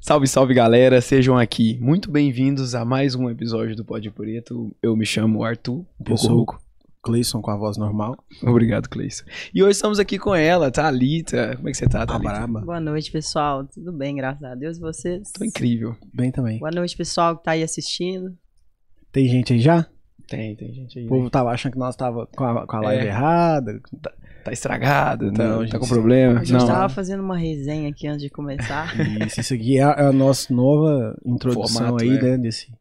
Salve, salve galera, sejam aqui muito bem-vindos a mais um episódio do Pode Preto. Eu me chamo Arthur, um pouco rouco. Cleison com a voz normal. Obrigado, Cleison. E hoje estamos aqui com ela, Thalita. Como é que você tá, Thalita? Ah, Boa noite, pessoal. Tudo bem, graças a Deus, vocês? Tô incrível. Bem também. Boa noite, pessoal que tá aí assistindo. Tem gente aí já? Tem, tem gente aí. O povo tava achando que nós tava com a, com a live é. errada tá estragado, então, não, tá, gente, tá com problema. A gente não. tava fazendo uma resenha aqui antes de começar. Isso, isso aqui é a, é nossa nova introdução Formato, aí, é. né, desse,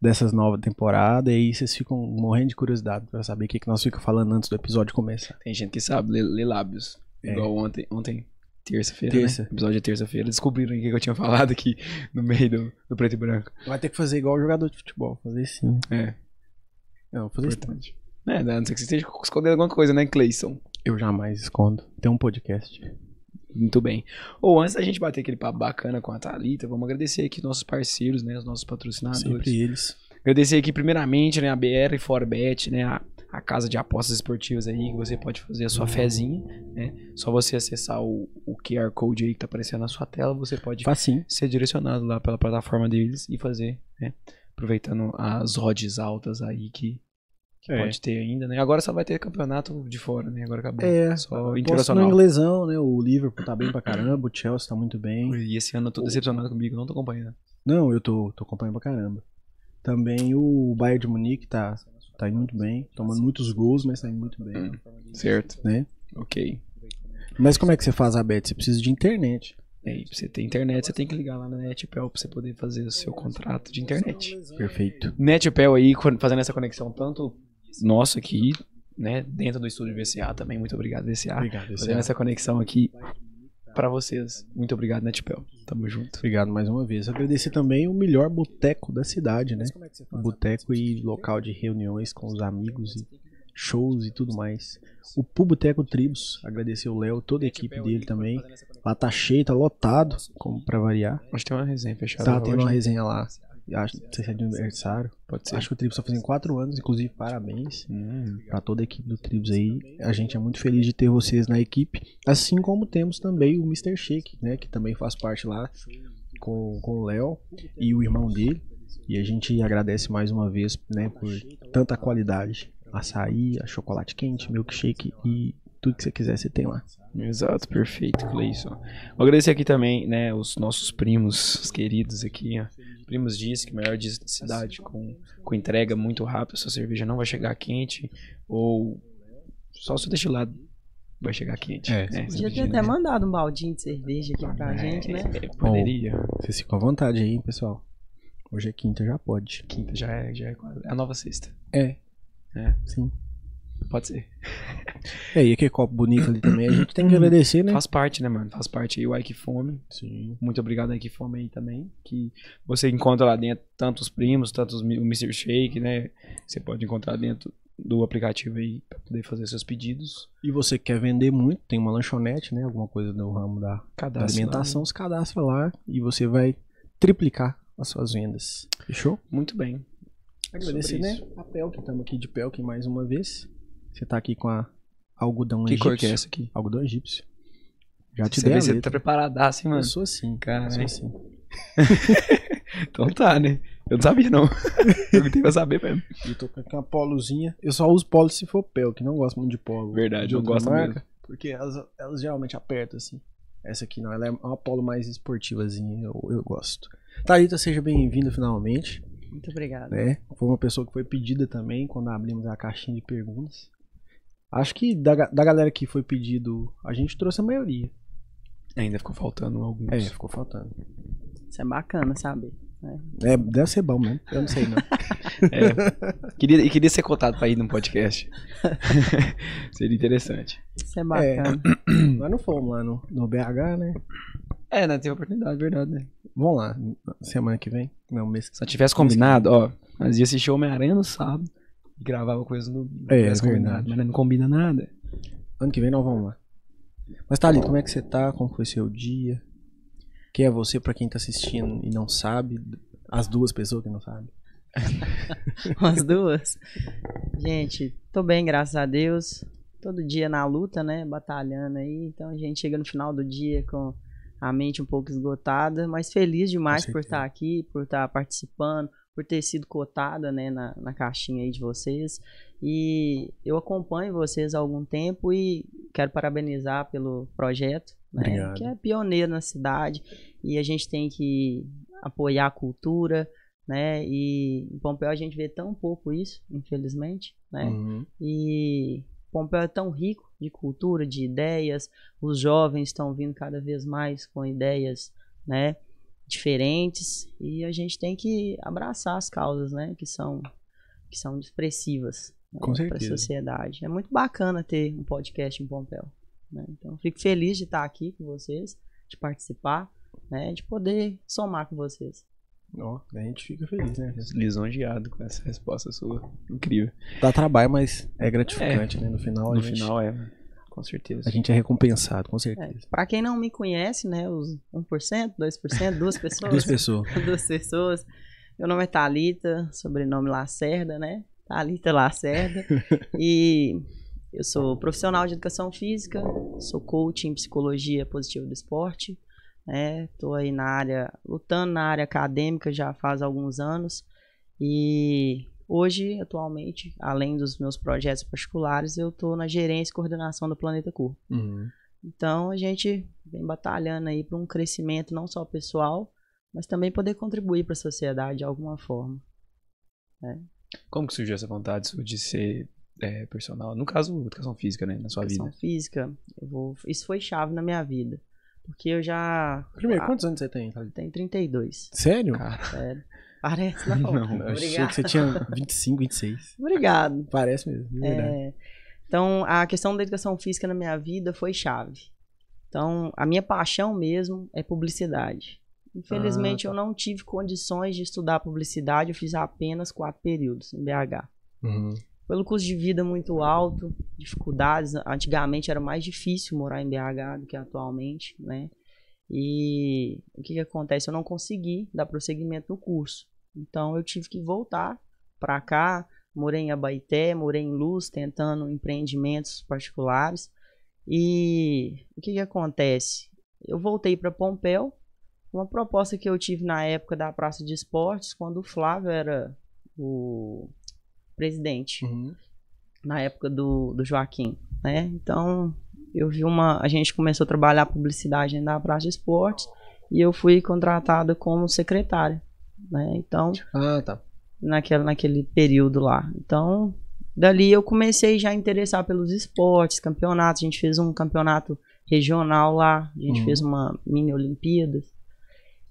dessas novas temporadas. E aí vocês ficam morrendo de curiosidade pra saber o que, que nós ficamos falando antes do episódio começar. Tem gente que sabe ler, ler lábios. É. Igual ontem, ontem terça-feira, né? terça. né? episódio de terça-feira, descobriram o que eu tinha falado aqui no meio do, do, preto e branco. Vai ter que fazer igual o jogador de futebol, fazer sim. Né? É. Não, fazer Importante. Sim. É, não sei que você esteja escondendo alguma coisa, né, Clayson eu jamais escondo. Tem um podcast. Muito bem. Ou antes da gente bater aquele papo bacana com a Thalita, vamos agradecer aqui nossos parceiros, né? Os nossos patrocinadores. Sempre eles. Agradecer aqui primeiramente, né, a BR Forbet, né? A, a casa de apostas esportivas aí, que você pode fazer a sua uhum. fezinha, né? Só você acessar o, o QR Code aí que tá aparecendo na sua tela, você pode Facinho. ser direcionado lá pela plataforma deles e fazer, né? Aproveitando as rodes altas aí que que é. pode ter ainda, né? Agora só vai ter campeonato de fora, né? Agora acabou. É, só internacional. No inglesão, né? O Liverpool tá bem pra caramba, o Chelsea tá muito bem. E esse ano eu tô decepcionado comigo, não tô acompanhando. Não, eu tô, tô acompanhando pra caramba. Também o Bayern de Munique tá, tá indo muito bem, tomando muitos gols, mas tá indo muito bem. Hum, certo. Né? Ok. Mas como é que você faz a bet? Você precisa de internet. É, pra você ter internet, você tem que ligar lá na NetPel pra você poder fazer o seu contrato de internet. Perfeito. NetPel aí, fazendo essa conexão tanto nosso aqui, né, dentro do estúdio VCA também. Muito obrigado, VCA. Obrigado, VCA. Fazendo essa conexão aqui para vocês. Muito obrigado, Netpel. Tamo junto. Obrigado mais uma vez. Agradecer também o melhor boteco da cidade, né? É boteco e local de reuniões com os amigos e shows e tudo mais. O Puboteco Tribos, agradecer o Léo, toda a equipe dele também. Lá tá cheio, tá lotado, como para variar. Acho que tem uma resenha fechada. Tá, tem uma resenha lá acho, que sei é de aniversário. Pode ser. Acho que o Tribos está fazendo 4 anos, inclusive parabéns hum. para toda a equipe do Tribos aí. A gente é muito feliz de ter vocês na equipe, assim como temos também o Mr. Shake, né, que também faz parte lá com, com o Léo e o irmão dele. E a gente agradece mais uma vez, né, por tanta qualidade. Açaí, a chocolate quente, milkshake e tudo que você quiser você tem lá. Exato, perfeito, Cleison. Vou agradecer aqui também, né, os nossos primos os queridos aqui, ó primos dizem que maior cidade com, com entrega muito rápido sua cerveja não vai chegar quente, ou só se o lado vai chegar quente. É, Podia é. ter até mandado um baldinho de cerveja aqui pra é, gente, né? É, poderia. Bom, vocês ficam à vontade aí, pessoal. Hoje é quinta, já pode. Quinta já é, já é, é a nova sexta. É. É. Sim. Pode ser. É, e aquele copo bonito ali também, a gente tem que hum. agradecer, né? Faz parte, né, mano? Faz parte aí o Ike Fome. Sim. Muito obrigado, Ike Fome aí também. Que você encontra lá dentro tantos primos, tantos o Mr. Shake, né? Você pode encontrar dentro do aplicativo aí pra poder fazer seus pedidos. E você quer vender muito, tem uma lanchonete, né? Alguma coisa no ramo da, da alimentação, lá. se cadastra lá e você vai triplicar as suas vendas. Fechou? Muito bem. Agradecer, né? A Pelk, estamos aqui de Pelk mais uma vez. Você tá aqui com a algodão que egípcio. Que cor é essa aqui? Algodão egípcio. Já te você dei a Você tá preparadaço, hein, mano? Eu sou assim, cara. Eu assim. sou assim. então tá, né? Eu não sabia, não. Eu não tenho saber mesmo. Eu tô com uma polozinha. Eu só uso polo se for pé, eu que não gosto muito de polo. Verdade, eu gosto marca, mesmo. Porque elas, elas geralmente apertam, assim. Essa aqui não, ela é uma polo mais esportivazinha, eu, eu gosto. Thalita, seja bem-vinda finalmente. Muito obrigada. Né? Foi uma pessoa que foi pedida também quando abrimos a caixinha de perguntas. Acho que da, da galera que foi pedido, a gente trouxe a maioria. Ainda ficou faltando alguns. É, ficou faltando. Isso é bacana sabe? É. Né? é, deve ser bom mesmo. Eu não sei, não. é, queria, queria ser cotado pra ir num podcast. Seria interessante. Isso é bacana. É, não fomos lá no, no BH, né? É, né? Teve oportunidade, verdade, né? Vamos lá, semana que vem? Não, mês. Se tivesse combinado, ó, nós ia assistir Homem-Aranha no sábado e gravava coisa no é, é combinado, mas não combina nada. Ano que vem nós vamos lá. Mas Thalita, ali como é que você tá? Como foi seu dia? Quem é você para quem tá assistindo e não sabe? As duas pessoas que não sabem. As duas? Gente, tô bem, graças a Deus. Todo dia na luta, né? Batalhando aí. Então a gente chega no final do dia com a mente um pouco esgotada, mas feliz demais por estar tá aqui, por estar tá participando, por ter sido cotada né, na, na caixinha aí de vocês. E eu acompanho vocês há algum tempo e quero parabenizar pelo projeto, né, que é pioneiro na cidade. E a gente tem que apoiar a cultura, né? E em Pompeu a gente vê tão pouco isso, infelizmente, né? Uhum. E Pompeu é tão rico de cultura, de ideias, os jovens estão vindo cada vez mais com ideias, né? diferentes e a gente tem que abraçar as causas, né, que são que são expressivas né, para a sociedade. É muito bacana ter um podcast em Pompeu. Né? Então, fico feliz de estar aqui com vocês, de participar, né, de poder somar com vocês. Ó, oh, a gente fica feliz, né? Lisonjeado com essa resposta sua. Incrível. Dá trabalho, mas é gratificante, é, né? No final, no gente... final é com certeza. A gente é recompensado, com certeza. É, para quem não me conhece, né, os 1%, 2%, duas pessoas. duas pessoas. duas pessoas. Meu nome é Thalita, sobrenome Lacerda, né? Thalita Lacerda. e eu sou profissional de educação física, sou coach em psicologia positiva do esporte. Estou né? aí na área, lutando na área acadêmica já faz alguns anos. E Hoje, atualmente, além dos meus projetos particulares, eu estou na gerência e coordenação do Planeta Corpo. Uhum. Então, a gente vem batalhando aí para um crescimento não só pessoal, mas também poder contribuir para a sociedade de alguma forma. Né? Como que surgiu essa vontade de ser é, personal? No caso, educação física, né? Na sua educação vida. física, vou... isso foi chave na minha vida. Porque eu já. Primeiro, ah, quantos anos você tem? Tem 32. Sério? Cara, sério. Parece, não. Né, não eu achei que você tinha 25, 26. Obrigado. Parece mesmo, é É... Então, a questão da educação física na minha vida foi chave. Então, a minha paixão mesmo é publicidade. Infelizmente, ah, tá. eu não tive condições de estudar publicidade, eu fiz apenas quatro períodos em BH. Uhum. Pelo custo de vida muito alto, dificuldades. Antigamente era mais difícil morar em BH do que atualmente, né? E o que, que acontece? Eu não consegui dar prosseguimento no curso. Então eu tive que voltar para cá, morei em Abaité, morei em Luz, tentando empreendimentos particulares. E o que, que acontece? Eu voltei para Pompeu uma proposta que eu tive na época da Praça de Esportes, quando o Flávio era o presidente, uhum. na época do, do Joaquim. Né? Então, eu vi uma. A gente começou a trabalhar publicidade na Praça de Esportes e eu fui contratada como secretária. Né? Então. Ah, tá. Naquele, naquele período lá. Então, dali eu comecei já a interessar pelos esportes, campeonatos. A gente fez um campeonato regional lá, a gente uhum. fez uma mini Olimpíadas.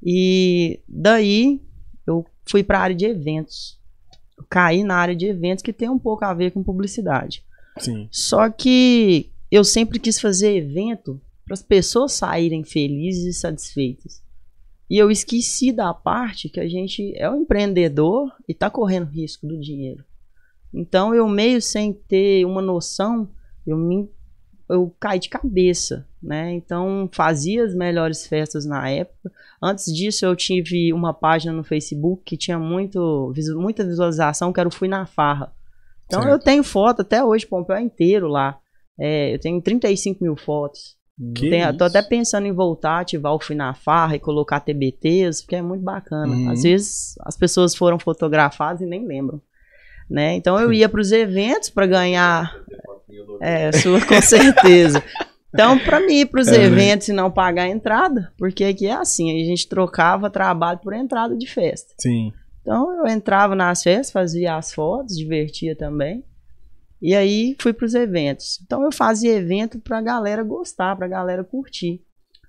E daí eu fui para a área de eventos. Eu caí na área de eventos que tem um pouco a ver com publicidade. Sim. Só que eu sempre quis fazer evento para as pessoas saírem felizes e satisfeitas. E eu esqueci da parte que a gente é um empreendedor e está correndo risco do dinheiro. Então eu meio sem ter uma noção, eu me eu caí de cabeça, né? Então fazia as melhores festas na época. Antes disso eu tive uma página no Facebook que tinha muito muita visualização, que era o Fui na Farra. Então certo. eu tenho foto até hoje, Pompeu inteiro lá. É, eu tenho 35 mil fotos. Que isso? Tô até pensando em voltar, ativar o Finafarra e colocar TBTs, porque é muito bacana. Uhum. Às vezes as pessoas foram fotografadas e nem lembram. Né? Então eu ia para os eventos para ganhar. É, sua, com certeza. Então, para mim, ir para os é, né? eventos e não pagar a entrada, porque aqui é assim, a gente trocava trabalho por entrada de festa. Sim. Então, eu entrava nas festas, fazia as fotos, divertia também. E aí fui para os eventos. Então eu fazia evento para a galera gostar, para a galera curtir.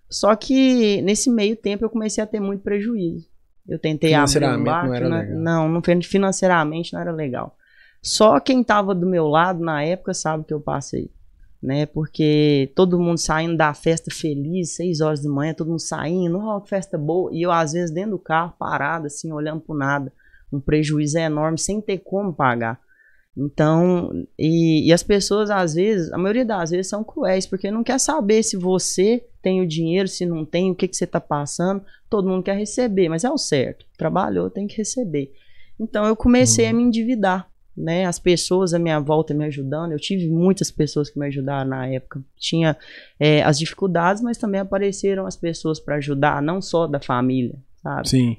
Só que nesse meio tempo eu comecei a ter muito prejuízo. Eu tentei financeiramente abrir um bar, não, era né? legal. não, não financeiramente não era legal. Só quem estava do meu lado na época sabe o que eu passei, né? Porque todo mundo saindo da festa feliz, seis horas de manhã, todo mundo saindo, numa oh, que festa boa. E eu às vezes dentro do carro parado assim, olhando pro nada, um prejuízo enorme sem ter como pagar. Então, e, e, as pessoas às vezes, a maioria das vezes são cruéis, porque não quer saber se você tem o dinheiro, se não tem, o que, que você está passando. Todo mundo quer receber, mas é o certo. Trabalhou, tem que receber. Então eu comecei a uhum. me endividar, né? As pessoas à minha volta me ajudando. Eu tive muitas pessoas que me ajudaram na época. Tinha é, as dificuldades, mas também apareceram as pessoas para ajudar, não só da família, sabe? Sim.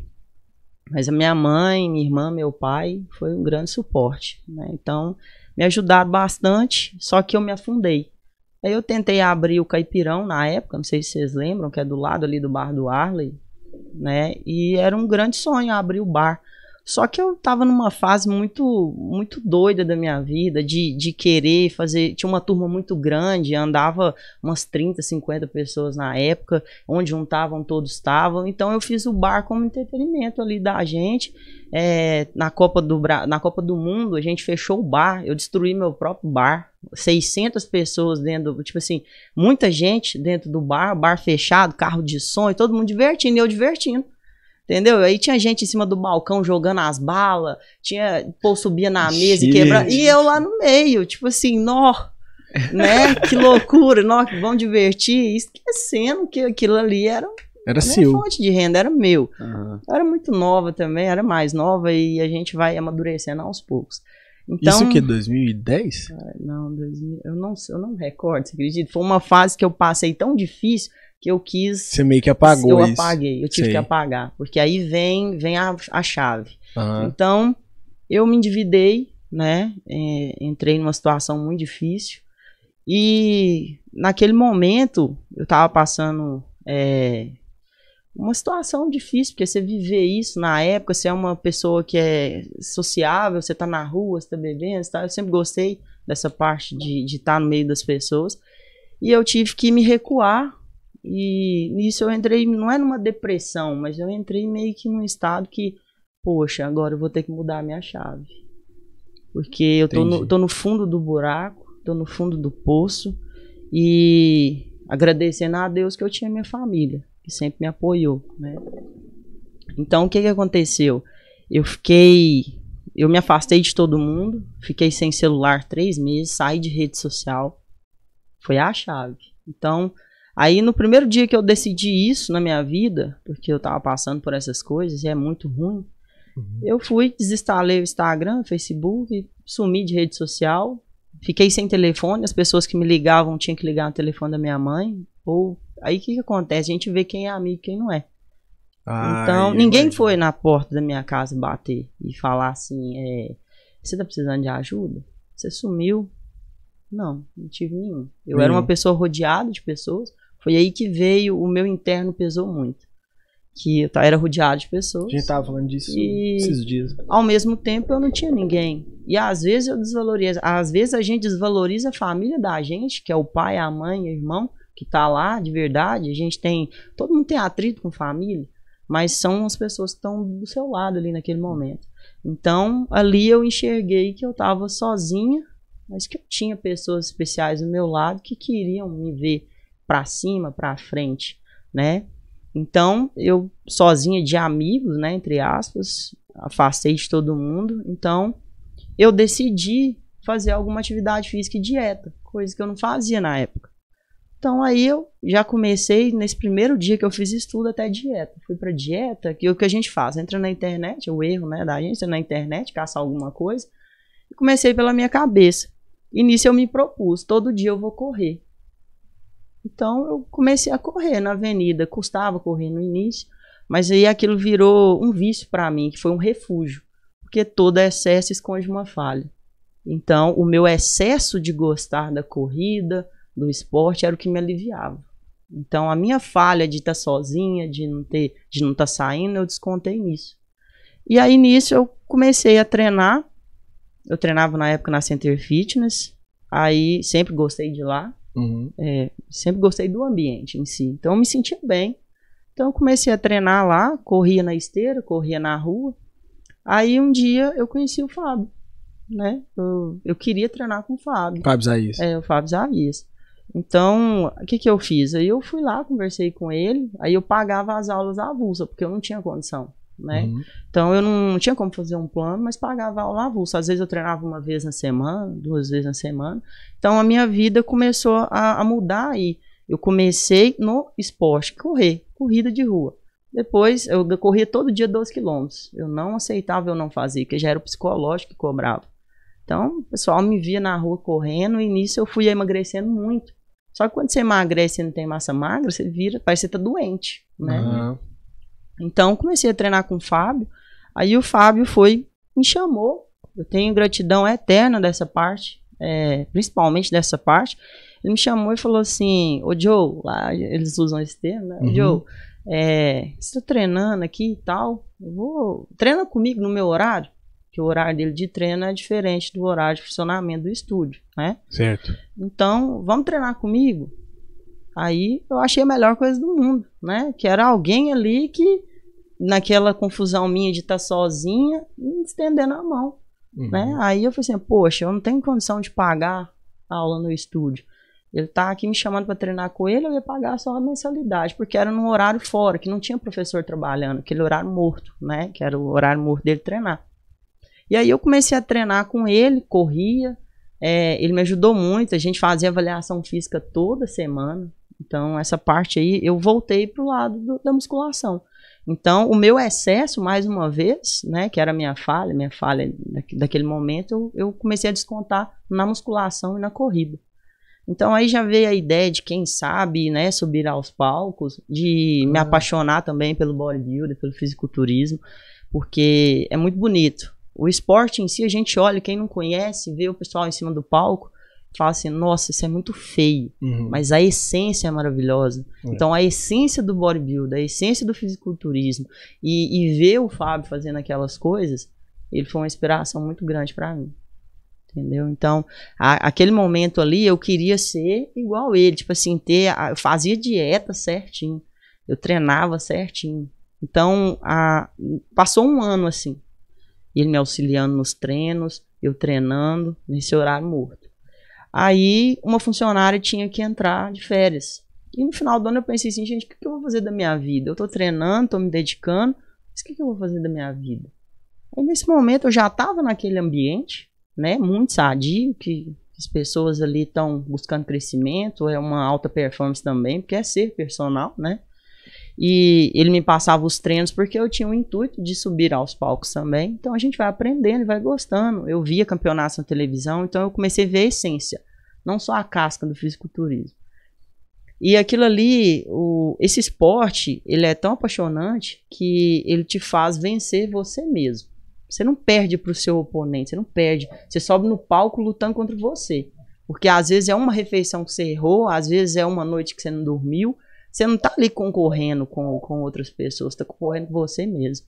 Mas a minha mãe, minha irmã, meu pai foi um grande suporte. Né? Então, me ajudaram bastante, só que eu me afundei. Aí eu tentei abrir o Caipirão na época, não sei se vocês lembram, que é do lado ali do bar do Arley, né? E era um grande sonho abrir o bar. Só que eu tava numa fase muito muito doida da minha vida, de, de querer fazer. Tinha uma turma muito grande, andava umas 30, 50 pessoas na época, onde juntavam, todos estavam. Então eu fiz o bar como entretenimento ali da gente. É, na, Copa do Bra na Copa do Mundo, a gente fechou o bar, eu destruí meu próprio bar. 600 pessoas dentro, tipo assim, muita gente dentro do bar, bar fechado, carro de som e todo mundo divertindo, e eu divertindo. Entendeu? Aí tinha gente em cima do balcão jogando as balas, tinha, o subia na mesa e quebrava, e eu lá no meio, tipo assim, nó, né? Que loucura, nó, que vão divertir, esquecendo que aquilo ali era era né, seu. fonte de renda, era meu. Uhum. Eu era muito nova também, era mais nova e a gente vai amadurecendo aos poucos. Então, Isso que 2010? Não, 2000, eu não, eu não recordo, você acredita? Foi uma fase que eu passei tão difícil que eu quis. Você meio que apagou eu isso. Eu apaguei, eu tive Sei. que apagar, porque aí vem vem a, a chave. Uhum. Então, eu me endividei, né? É, entrei numa situação muito difícil. E naquele momento, eu tava passando é, uma situação difícil, porque você viver isso na época, você é uma pessoa que é sociável, você tá na rua, você tá bebendo, você tá, eu sempre gostei dessa parte de estar de tá no meio das pessoas. E eu tive que me recuar e nisso eu entrei, não é numa depressão, mas eu entrei meio que num estado que, poxa, agora eu vou ter que mudar a minha chave. Porque eu tô no, tô no, fundo do buraco, tô no fundo do poço e agradecendo a Deus que eu tinha minha família, que sempre me apoiou, né? Então, o que que aconteceu? Eu fiquei, eu me afastei de todo mundo, fiquei sem celular três meses, saí de rede social, foi a chave. Então, Aí no primeiro dia que eu decidi isso na minha vida, porque eu tava passando por essas coisas e é muito ruim, uhum. eu fui, desinstalei o Instagram, Facebook, sumi de rede social, fiquei sem telefone, as pessoas que me ligavam tinham que ligar no telefone da minha mãe, ou aí o que, que acontece? A gente vê quem é amigo e quem não é. Ah, então, ninguém imagino. foi na porta da minha casa bater e falar assim, é, você tá precisando de ajuda? Você sumiu? Não, não tive nenhum. Eu era uma pessoa rodeada de pessoas, foi aí que veio, o meu interno pesou muito. Que eu tá, era rodeado de pessoas. A gente tava falando disso esses dias. Ao mesmo tempo eu não tinha ninguém. E às vezes eu desvalorizo. Às vezes a gente desvaloriza a família da gente, que é o pai, a mãe, o irmão, que tá lá de verdade. A gente tem. Todo mundo tem atrito com família, mas são as pessoas que estão do seu lado ali naquele momento. Então ali eu enxerguei que eu tava sozinha, mas que eu tinha pessoas especiais do meu lado que queriam me ver para cima, para frente, né? Então, eu sozinha de amigos, né, entre aspas, afastei de todo mundo. Então, eu decidi fazer alguma atividade física e dieta, coisa que eu não fazia na época. Então aí eu já comecei nesse primeiro dia que eu fiz estudo até dieta. Fui para dieta, que é o que a gente faz, entra na internet, é o erro, né, da entra na internet, caça alguma coisa. E comecei pela minha cabeça. E nisso eu me propus, todo dia eu vou correr. Então eu comecei a correr na avenida, custava correr no início, mas aí aquilo virou um vício para mim, que foi um refúgio, porque todo excesso esconde uma falha. Então o meu excesso de gostar da corrida, do esporte era o que me aliviava. Então a minha falha de estar tá sozinha, de não ter, de não estar tá saindo, eu descontei nisso. E aí nisso eu comecei a treinar. Eu treinava na época na Center Fitness. Aí sempre gostei de lá. Uhum. É, sempre gostei do ambiente em si. Então eu me sentia bem. Então eu comecei a treinar lá, corria na esteira, corria na rua. Aí um dia eu conheci o Fábio, né? Eu, eu queria treinar com o Fábio. Fábio Zaias. É, o Fábio Zaias. Então, o que, que eu fiz? Aí eu fui lá, conversei com ele, aí eu pagava as aulas avulsa, porque eu não tinha condição né? Uhum. Então eu não tinha como fazer um plano, mas pagava aula avulsa. Às vezes eu treinava uma vez na semana, duas vezes na semana. Então a minha vida começou a, a mudar aí. Eu comecei no esporte, correr, corrida de rua. Depois eu corria todo dia 12 quilômetros. Eu não aceitava, eu não fazer porque já era o psicológico que cobrava. Então o pessoal me via na rua correndo e nisso eu fui emagrecendo muito. Só que quando você emagrece e não tem massa magra, você vira, parece que você tá doente, né? Uhum. Então comecei a treinar com o Fábio. Aí o Fábio foi, me chamou. Eu tenho gratidão eterna dessa parte, é, principalmente dessa parte. Ele me chamou e falou assim: Ô Joe, lá eles usam esse termo, né? Uhum. Joe, é, você tá treinando aqui e tal? Eu vou. Treina comigo no meu horário que o horário dele de treino é diferente do horário de funcionamento do estúdio, né? Certo. Então, vamos treinar comigo? Aí eu achei a melhor coisa do mundo, né? Que era alguém ali que naquela confusão minha de estar tá sozinha, me estendendo a mão. Uhum. Né? Aí eu falei assim, poxa, eu não tenho condição de pagar a aula no estúdio. Ele tá aqui me chamando para treinar com ele, eu ia pagar só a mensalidade, porque era num horário fora, que não tinha professor trabalhando, aquele horário morto, né? Que era o horário morto dele treinar. E aí eu comecei a treinar com ele, corria, é, ele me ajudou muito, a gente fazia avaliação física toda semana. Então, essa parte aí, eu voltei pro lado do, da musculação. Então, o meu excesso, mais uma vez, né, que era minha falha, minha falha daquele momento, eu, eu comecei a descontar na musculação e na corrida. Então aí já veio a ideia de quem sabe, né, subir aos palcos, de me uhum. apaixonar também pelo bodybuilding, pelo fisiculturismo, porque é muito bonito. O esporte em si a gente olha, quem não conhece, vê o pessoal em cima do palco, fala assim, nossa, isso é muito feio, uhum. mas a essência é maravilhosa. É. Então, a essência do bodybuilding, a essência do fisiculturismo e, e, ver o Fábio fazendo aquelas coisas, ele foi uma inspiração muito grande para mim. Entendeu? Então, a, aquele momento ali, eu queria ser igual ele, tipo assim, ter, a, eu fazia dieta certinho, eu treinava certinho. Então, a, passou um ano assim, ele me auxiliando nos treinos, eu treinando, nesse horário morto. Aí uma funcionária tinha que entrar de férias. E no final do ano eu pensei assim, gente, o que eu vou fazer da minha vida? Eu tô treinando, tô me dedicando, mas o que eu vou fazer da minha vida? Aí nesse momento eu já estava naquele ambiente, né, muito sadio, que as pessoas ali estão buscando crescimento, é uma alta performance também, porque é ser personal, né? E ele me passava os treinos porque eu tinha o intuito de subir aos palcos também. Então a gente vai aprendendo e vai gostando. Eu via campeonatos na televisão, então eu comecei a ver a essência, não só a casca do fisiculturismo. E aquilo ali, o, esse esporte, ele é tão apaixonante que ele te faz vencer você mesmo. Você não perde para o seu oponente, você não perde. Você sobe no palco lutando contra você. Porque às vezes é uma refeição que você errou, às vezes é uma noite que você não dormiu, você não tá ali concorrendo com, com outras pessoas, tá concorrendo com você mesmo.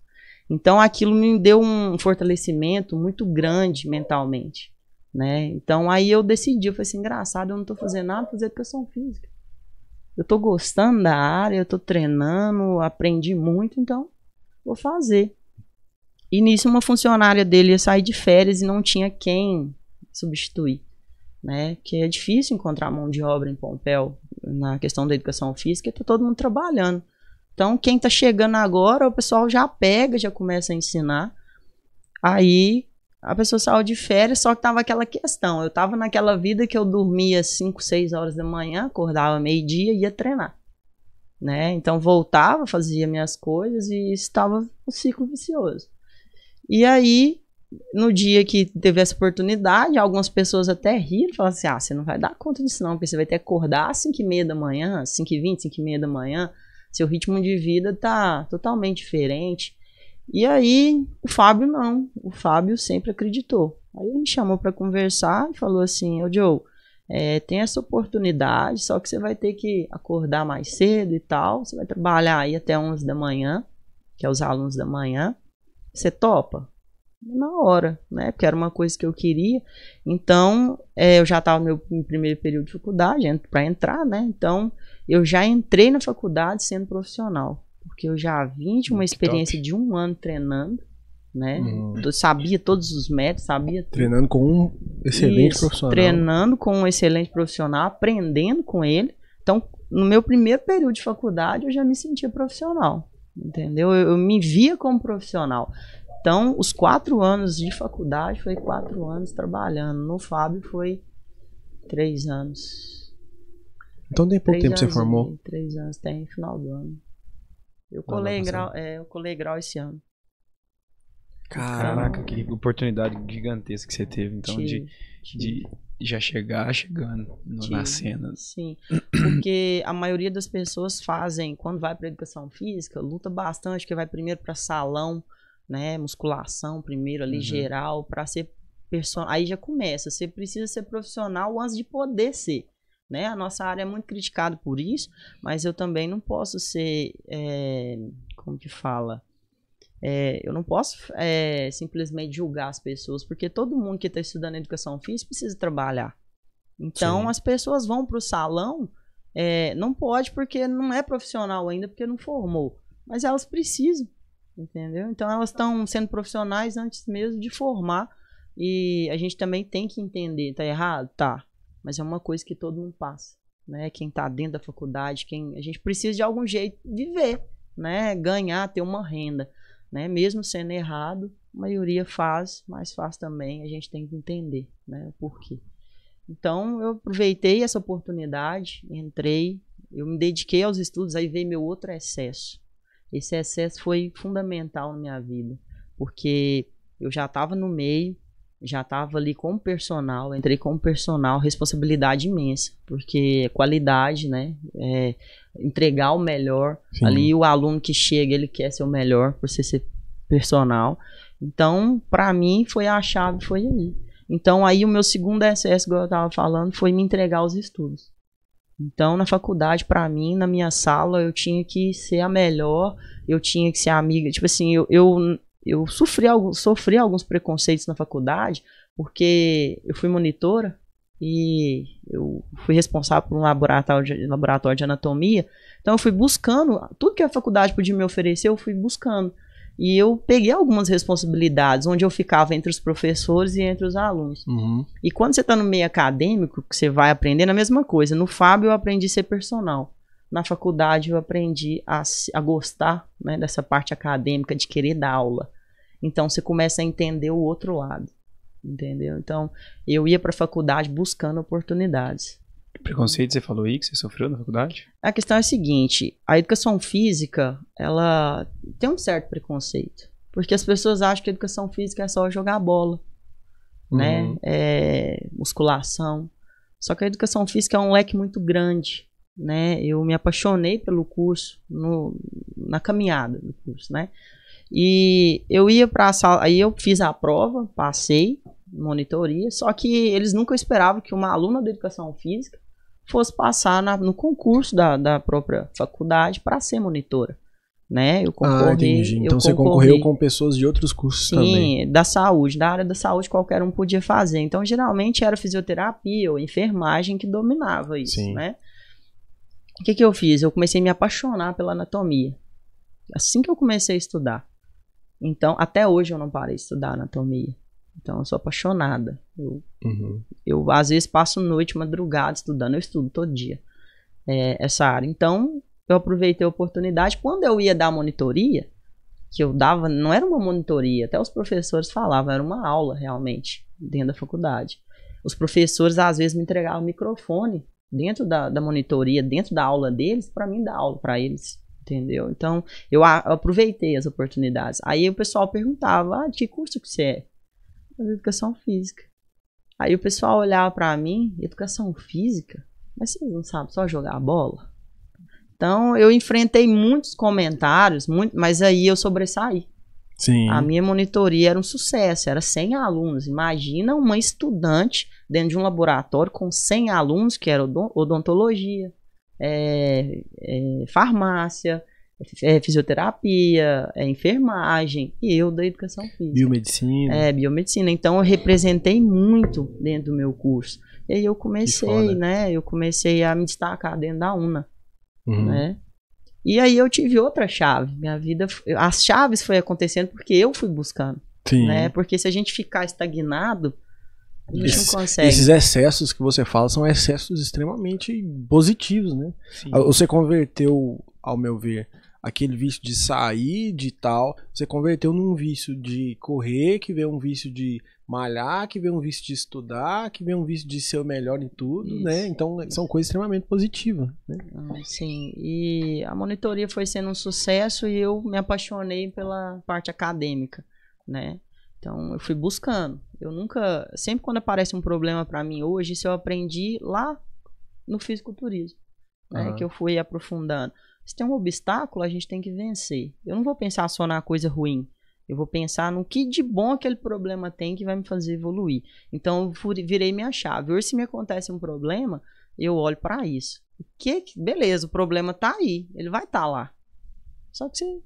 Então aquilo me deu um fortalecimento muito grande mentalmente, né? Então aí eu decidi, eu falei assim, engraçado, eu não tô fazendo nada pra fazer educação física. Eu tô gostando da área, eu tô treinando, aprendi muito, então vou fazer. E nisso uma funcionária dele ia sair de férias e não tinha quem substituir, né? Que é difícil encontrar mão de obra em Pompeu na questão da educação física, está todo mundo trabalhando. Então, quem está chegando agora, o pessoal já pega, já começa a ensinar. Aí, a pessoa saiu de férias, só que tava aquela questão. Eu tava naquela vida que eu dormia 5, 6 horas da manhã, acordava meio-dia e ia treinar. Né? Então, voltava, fazia minhas coisas e estava um ciclo vicioso. E aí, no dia que teve essa oportunidade, algumas pessoas até riram, falaram assim, ah, você não vai dar conta disso não, porque você vai ter que acordar às 5h30 da manhã, 5h20, 5h30 da manhã, seu ritmo de vida tá totalmente diferente. E aí, o Fábio não, o Fábio sempre acreditou. Aí ele me chamou para conversar e falou assim, ô Joe, é, tem essa oportunidade, só que você vai ter que acordar mais cedo e tal, você vai trabalhar aí até 11 da manhã, que é os alunos da manhã, você topa? na hora, né? Porque era uma coisa que eu queria. Então, é, eu já estava no meu primeiro período de faculdade, para entrar, né? Então, eu já entrei na faculdade sendo profissional, porque eu já vim de uma Muito hum, experiência top. de um ano treinando, né? Hum. Eu sabia todos os métodos, sabia. Treinando com um excelente Isso, profissional. Treinando com um excelente profissional, aprendendo com ele. Então, no meu primeiro período de faculdade, eu já me sentia profissional. Entendeu? eu, eu me via como profissional. Então, os quatro anos de faculdade foi quatro anos trabalhando. No Fábio foi três anos. Então tem pouco três tempo que você formou? três anos, tem final do ano. Eu colei, ah, grau, é, eu colei grau esse ano. Caraca, que oportunidade gigantesca que você teve, então, tive, de, tive. de já chegar chegando no, na cena. Sim, porque a maioria das pessoas fazem, quando vai para educação física, luta bastante, que vai primeiro para salão, né? Musculação primeiro ali uhum. geral para ser personal. Aí já começa, você precisa ser profissional antes de poder ser. Né? A nossa área é muito criticada por isso, mas eu também não posso ser, é, como que fala? É, eu não posso é, simplesmente julgar as pessoas, porque todo mundo que está estudando educação física precisa trabalhar. Então, Sim. as pessoas vão para o salão, não pode porque não é profissional ainda, porque não formou, mas elas precisam entendeu? Então elas estão sendo profissionais antes mesmo de formar e a gente também tem que entender, tá errado? Tá, mas é uma coisa que todo mundo passa, né? Quem tá dentro da faculdade, quem a gente precisa de algum jeito viver, né? Ganhar, ter uma renda, né? Mesmo sendo errado, a maioria faz, mas faz também, a gente tem que entender, né? Por quê? Então eu aproveitei essa oportunidade, entrei, eu me dediquei aos estudos, aí veio meu outro excesso, esse excesso foi fundamental na minha vida, porque eu já estava no meio, já estava ali com o personal, entrei com o personal, responsabilidade imensa, porque é qualidade, né? É, entregar o melhor. Sim. Ali o aluno que chega, ele quer ser o melhor por ser personal. Então, para mim, foi a chave, foi aí. Então, aí o meu segundo excesso, que eu estava falando, foi me entregar aos estudos. Então, na faculdade, para mim, na minha sala, eu tinha que ser a melhor, eu tinha que ser amiga. Tipo assim, eu, eu, eu sofri, alguns, sofri alguns preconceitos na faculdade, porque eu fui monitora e eu fui responsável por um laboratório de, laboratório de anatomia. Então, eu fui buscando, tudo que a faculdade podia me oferecer, eu fui buscando. E eu peguei algumas responsabilidades, onde eu ficava entre os professores e entre os alunos. Uhum. E quando você está no meio acadêmico, que você vai aprendendo é a mesma coisa. No Fábio eu aprendi a ser personal. Na faculdade eu aprendi a, a gostar né, dessa parte acadêmica, de querer dar aula. Então você começa a entender o outro lado, entendeu? Então eu ia para a faculdade buscando oportunidades. Preconceito, você falou aí que você sofreu na faculdade? A questão é a seguinte: a educação física, ela tem um certo preconceito. Porque as pessoas acham que a educação física é só jogar bola, né? uhum. né? É musculação. Só que a educação física é um leque muito grande, né? Eu me apaixonei pelo curso no, na caminhada do curso, né? E eu ia para a sala, aí eu fiz a prova, passei, monitoria, só que eles nunca esperavam que uma aluna de educação física fosse passar na, no concurso da, da própria faculdade para ser monitora. Né? Eu ah, concorri, ah, entendi. Então eu você concorri, concorreu com pessoas de outros cursos sim, também. Sim, da saúde, da área da saúde qualquer um podia fazer. Então geralmente era fisioterapia ou enfermagem que dominava isso, sim. né? O que, que eu fiz? Eu comecei a me apaixonar pela anatomia. Assim que eu comecei a estudar. Então, até hoje eu não parei de estudar anatomia. Então eu sou apaixonada. Eu, uhum. eu às vezes passo noite, madrugada estudando. Eu estudo todo dia é, essa área. Então eu aproveitei a oportunidade. Quando eu ia dar monitoria, que eu dava, não era uma monitoria, até os professores falavam, era uma aula realmente dentro da faculdade. Os professores às vezes me entregavam o microfone dentro da, da monitoria, dentro da aula deles, para mim dar aula para eles entendeu? Então, eu, a, eu, aproveitei as oportunidades. Aí o pessoal perguntava, ah, de que curso que você é? fazer educação física. Aí o pessoal olhava para mim, educação física? Mas você não sabe só jogar bola? Então eu enfrentei muitos comentários, muito, mas aí eu sobressaí. Sim. A minha monitoria era um sucesso, era 100 alunos. Imagina uma estudante dentro de um laboratório com 100 alunos, que era odontologia, é, é, farmácia, é fisioterapia, é enfermagem, e eu da educação física. Biomedicina. É, biomedicina. Então eu representei muito dentro do meu curso. E aí eu comecei, né? Eu comecei a me destacar dentro da UNA, uhum. né? E aí eu tive outra chave. Minha vida, as chaves foi acontecendo porque eu fui buscando, Sim. né? Porque se a gente ficar estagnado, a gente Esse, não consegue. Esses excessos que você fala são excessos extremamente positivos, né? Sim. Ah, você converteu, ao meu ver, aquele vício de sair, de tal, você converteu num vício de correr, que veio um vício de malhar, que veio um vício de estudar, que veio um vício de ser o melhor em tudo, né? isso, né? Então são coisas extremamente positivas. Né? Ah, sim, e a monitoria foi sendo um sucesso e eu me apaixonei pela parte acadêmica, né? Então eu fui buscando. Eu nunca, sempre quando aparece um problema para mim hoje, isso eu aprendi lá no fisiculturismo, né? Uhum. Que eu fui aprofundando. Se tem um obstáculo, a gente tem que vencer. Eu não vou pensar só na coisa ruim. Eu vou pensar no que de bom aquele problema tem que vai me fazer evoluir. Então, eu virei minha chave. Hoje, se me acontece um problema, eu olho para isso. O que, beleza, o problema tá aí, ele vai estar tá lá. Só que você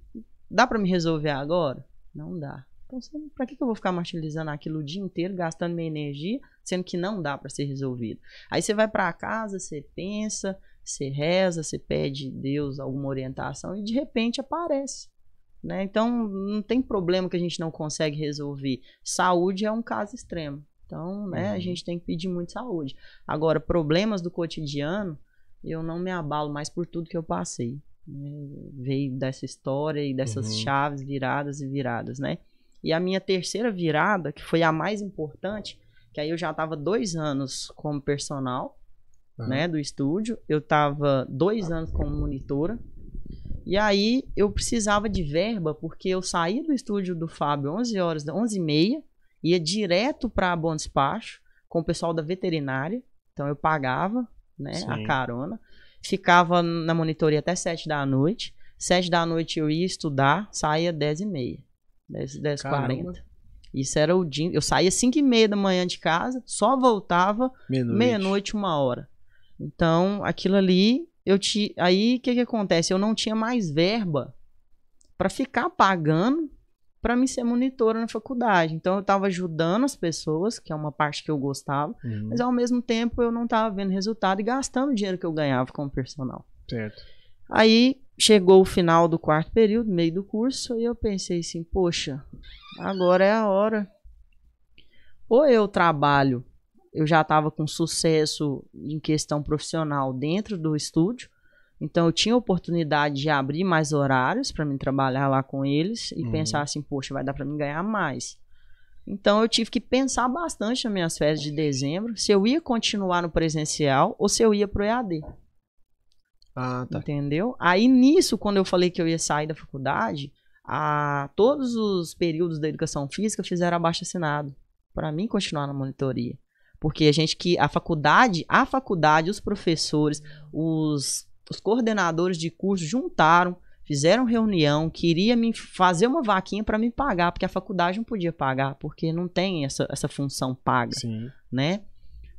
dá para me resolver agora? Não dá. Então, para que, que eu vou ficar martirizando aquilo o dia inteiro, gastando minha energia, sendo que não dá para ser resolvido? Aí você vai para casa, você pensa, você reza, você pede Deus alguma orientação e de repente aparece. Né? Então, não tem problema que a gente não consegue resolver. Saúde é um caso extremo. Então, né, uhum. a gente tem que pedir muito saúde. Agora, problemas do cotidiano, eu não me abalo mais por tudo que eu passei. Né? Veio dessa história e dessas uhum. chaves viradas e viradas, né? E a minha terceira virada, que foi a mais importante, que aí eu já estava dois anos como personal, uhum. né, do estúdio. Eu estava dois anos como monitora. E aí eu precisava de verba, porque eu saía do estúdio do Fábio 11 horas, 11 e meia, ia direto para Bom Despacho com o pessoal da veterinária. Então eu pagava né, Sim. a carona. Ficava na monitoria até 7 da noite. 7 da noite eu ia estudar, saía 10 e meia. 10, dez quarenta 40. Isso era o dia. Eu saía 5 e meia da manhã de casa, só voltava meia-noite, meia uma hora. Então, aquilo ali, eu te, aí o que, que acontece? Eu não tinha mais verba para ficar pagando para me ser monitora na faculdade. Então eu estava ajudando as pessoas, que é uma parte que eu gostava, uhum. mas ao mesmo tempo eu não estava vendo resultado e gastando o dinheiro que eu ganhava como personal. Certo. Aí chegou o final do quarto período, meio do curso, e eu pensei assim, poxa, agora é a hora. Ou eu trabalho eu já estava com sucesso em questão profissional dentro do estúdio. Então eu tinha oportunidade de abrir mais horários para mim trabalhar lá com eles e uhum. pensar assim, poxa, vai dar para mim ganhar mais. Então eu tive que pensar bastante nas minhas férias de dezembro, se eu ia continuar no presencial ou se eu ia pro EAD. Ah, tá. Entendeu? Aí nisso, quando eu falei que eu ia sair da faculdade, a, todos os períodos da educação física fizeram abaixo assinado para mim continuar na monitoria. Porque a gente que a faculdade, a faculdade, os professores, os, os coordenadores de curso juntaram, fizeram reunião, queria me fazer uma vaquinha para me pagar, porque a faculdade não podia pagar, porque não tem essa, essa função paga, Sim. né?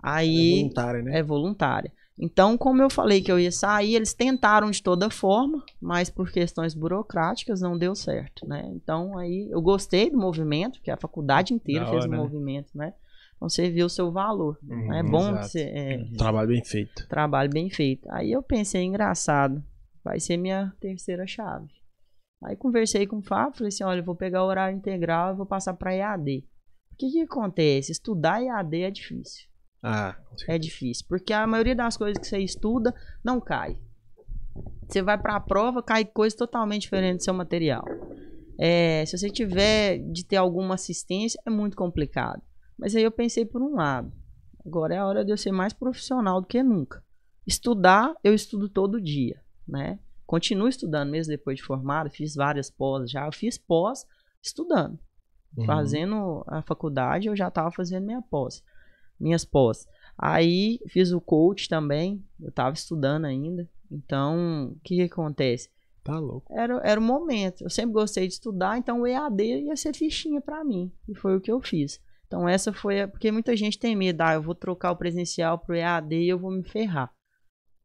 Aí é voluntária, né? É voluntária. Então, como eu falei que eu ia sair, eles tentaram de toda forma, mas por questões burocráticas não deu certo, né? Então, aí eu gostei do movimento, que a faculdade inteira da fez o um né? movimento, né? Então você vê o seu valor. Hum, é uhum, bom exato. que você. É, trabalho bem feito. Trabalho bem feito. Aí eu pensei, engraçado, vai ser minha terceira chave. Aí conversei com o Fábio, falei assim: olha, eu vou pegar o horário integral e vou passar para EAD. O que, que acontece? Estudar EAD é difícil. Ah, é difícil. Porque a maioria das coisas que você estuda não cai. Você vai para a prova, cai coisa totalmente diferente do seu material. É, se você tiver de ter alguma assistência, é muito complicado. Mas aí eu pensei por um lado, agora é a hora de eu ser mais profissional do que nunca. Estudar, eu estudo todo dia, né? Continuo estudando mesmo depois de formado, fiz várias pós já, eu fiz pós estudando. Uhum. Fazendo a faculdade, eu já estava fazendo minha pós, minhas pós. Aí fiz o coach também, eu estava estudando ainda. Então, o que, que acontece? Tá louco. Era, era o momento. Eu sempre gostei de estudar, então o EAD ia ser fichinha para mim. E foi o que eu fiz. Então essa foi a... porque muita gente tem medo, ah, eu vou trocar o presencial pro EAD e eu vou me ferrar.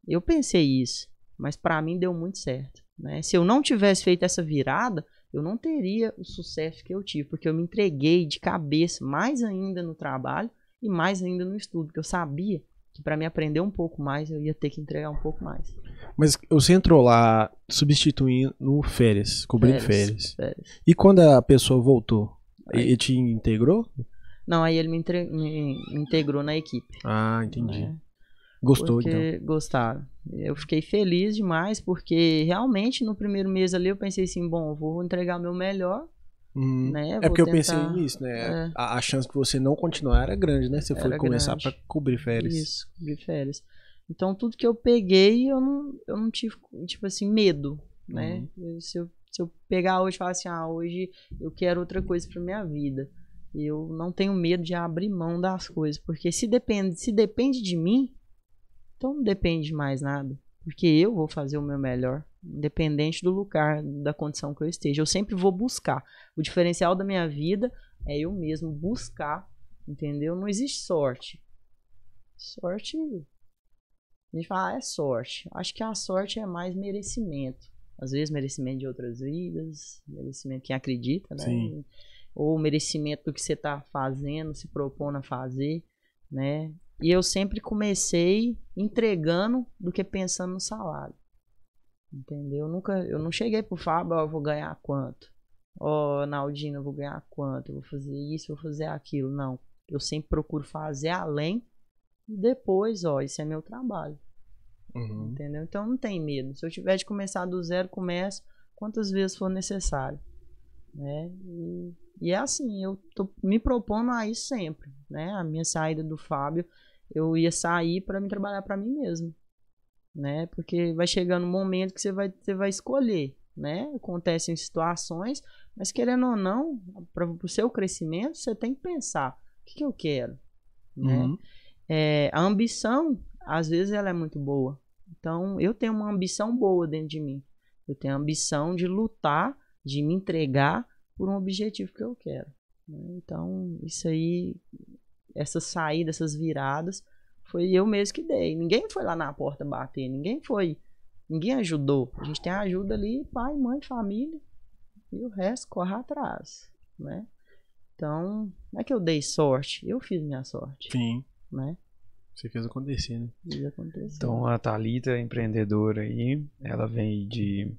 Eu pensei isso, mas para mim deu muito certo, né? Se eu não tivesse feito essa virada, eu não teria o sucesso que eu tive, porque eu me entreguei de cabeça mais ainda no trabalho e mais ainda no estudo, porque eu sabia que para me aprender um pouco mais eu ia ter que entregar um pouco mais. Mas você entrou lá substituindo férias, cobrindo férias. férias. férias. E quando a pessoa voltou, Aí. ele te integrou? Não, aí ele me, entre... me integrou na equipe. Ah, entendi. Né? Gostou, porque então. gostaram. Eu fiquei feliz demais, porque realmente no primeiro mês ali eu pensei assim, bom, vou entregar meu melhor. Hum. Né? É porque tentar... eu pensei nisso, né? É. A, a, chance que você não continuar era grande, né? Você era foi começar para cobrir férias. Isso, cobrir férias. Então tudo que eu peguei, eu não, eu não tive, tipo assim, medo, né? Uhum. Se, eu, se eu pegar hoje e falar assim, ah, hoje eu quero outra coisa para minha vida eu não tenho medo de abrir mão das coisas, porque se depende, se depende de mim, então não depende de mais nada, porque eu vou fazer o meu melhor, independente do lugar, da condição que eu esteja. Eu sempre vou buscar. O diferencial da minha vida é eu mesmo buscar, entendeu? Não existe sorte. Sorte a gente fala, ah, é sorte. Acho que a sorte é mais merecimento. Às vezes merecimento de outras vidas, merecimento quem acredita, né? Sim ou o merecimento do que você está fazendo, se propondo a fazer, né? E eu sempre comecei entregando do que pensando no salário. Entendeu? Eu nunca, eu não cheguei pro Fábio, eu vou ganhar quanto? Ó, oh, Naldina, eu vou ganhar quanto? Eu vou fazer isso, eu vou fazer aquilo. Não. Eu sempre procuro fazer além e depois, ó, isso é meu trabalho. Uhum. Entendeu? Então não tem medo. Se eu tiver de começar do zero, começo quantas vezes for necessário. Né? E e é assim, eu tô me propondo aí sempre, né? A minha saída do Fábio, eu ia sair para me trabalhar para mim mesmo, né? Porque vai chegando um momento que você vai, você vai escolher, né? Acontecem situações, mas querendo ou não, para o seu crescimento, você tem que pensar, o que, que eu quero, né? Uhum. É, a ambição, às vezes, ela é muito boa. Então, eu tenho uma ambição boa dentro de mim. Eu tenho a ambição de lutar, de me entregar por um objetivo que eu quero. Né? Então, isso aí, essas saídas, essas viradas, foi eu mesmo que dei. Ninguém foi lá na porta bater, ninguém foi, ninguém ajudou. A gente tem ajuda ali, pai, mãe, família, e o resto corre atrás, né? Então, não é que eu dei sorte, eu fiz minha sorte. Sim. Né? Você fez acontecer, né? Fez acontecer. Então, a Thalita, empreendedora aí, ela vem de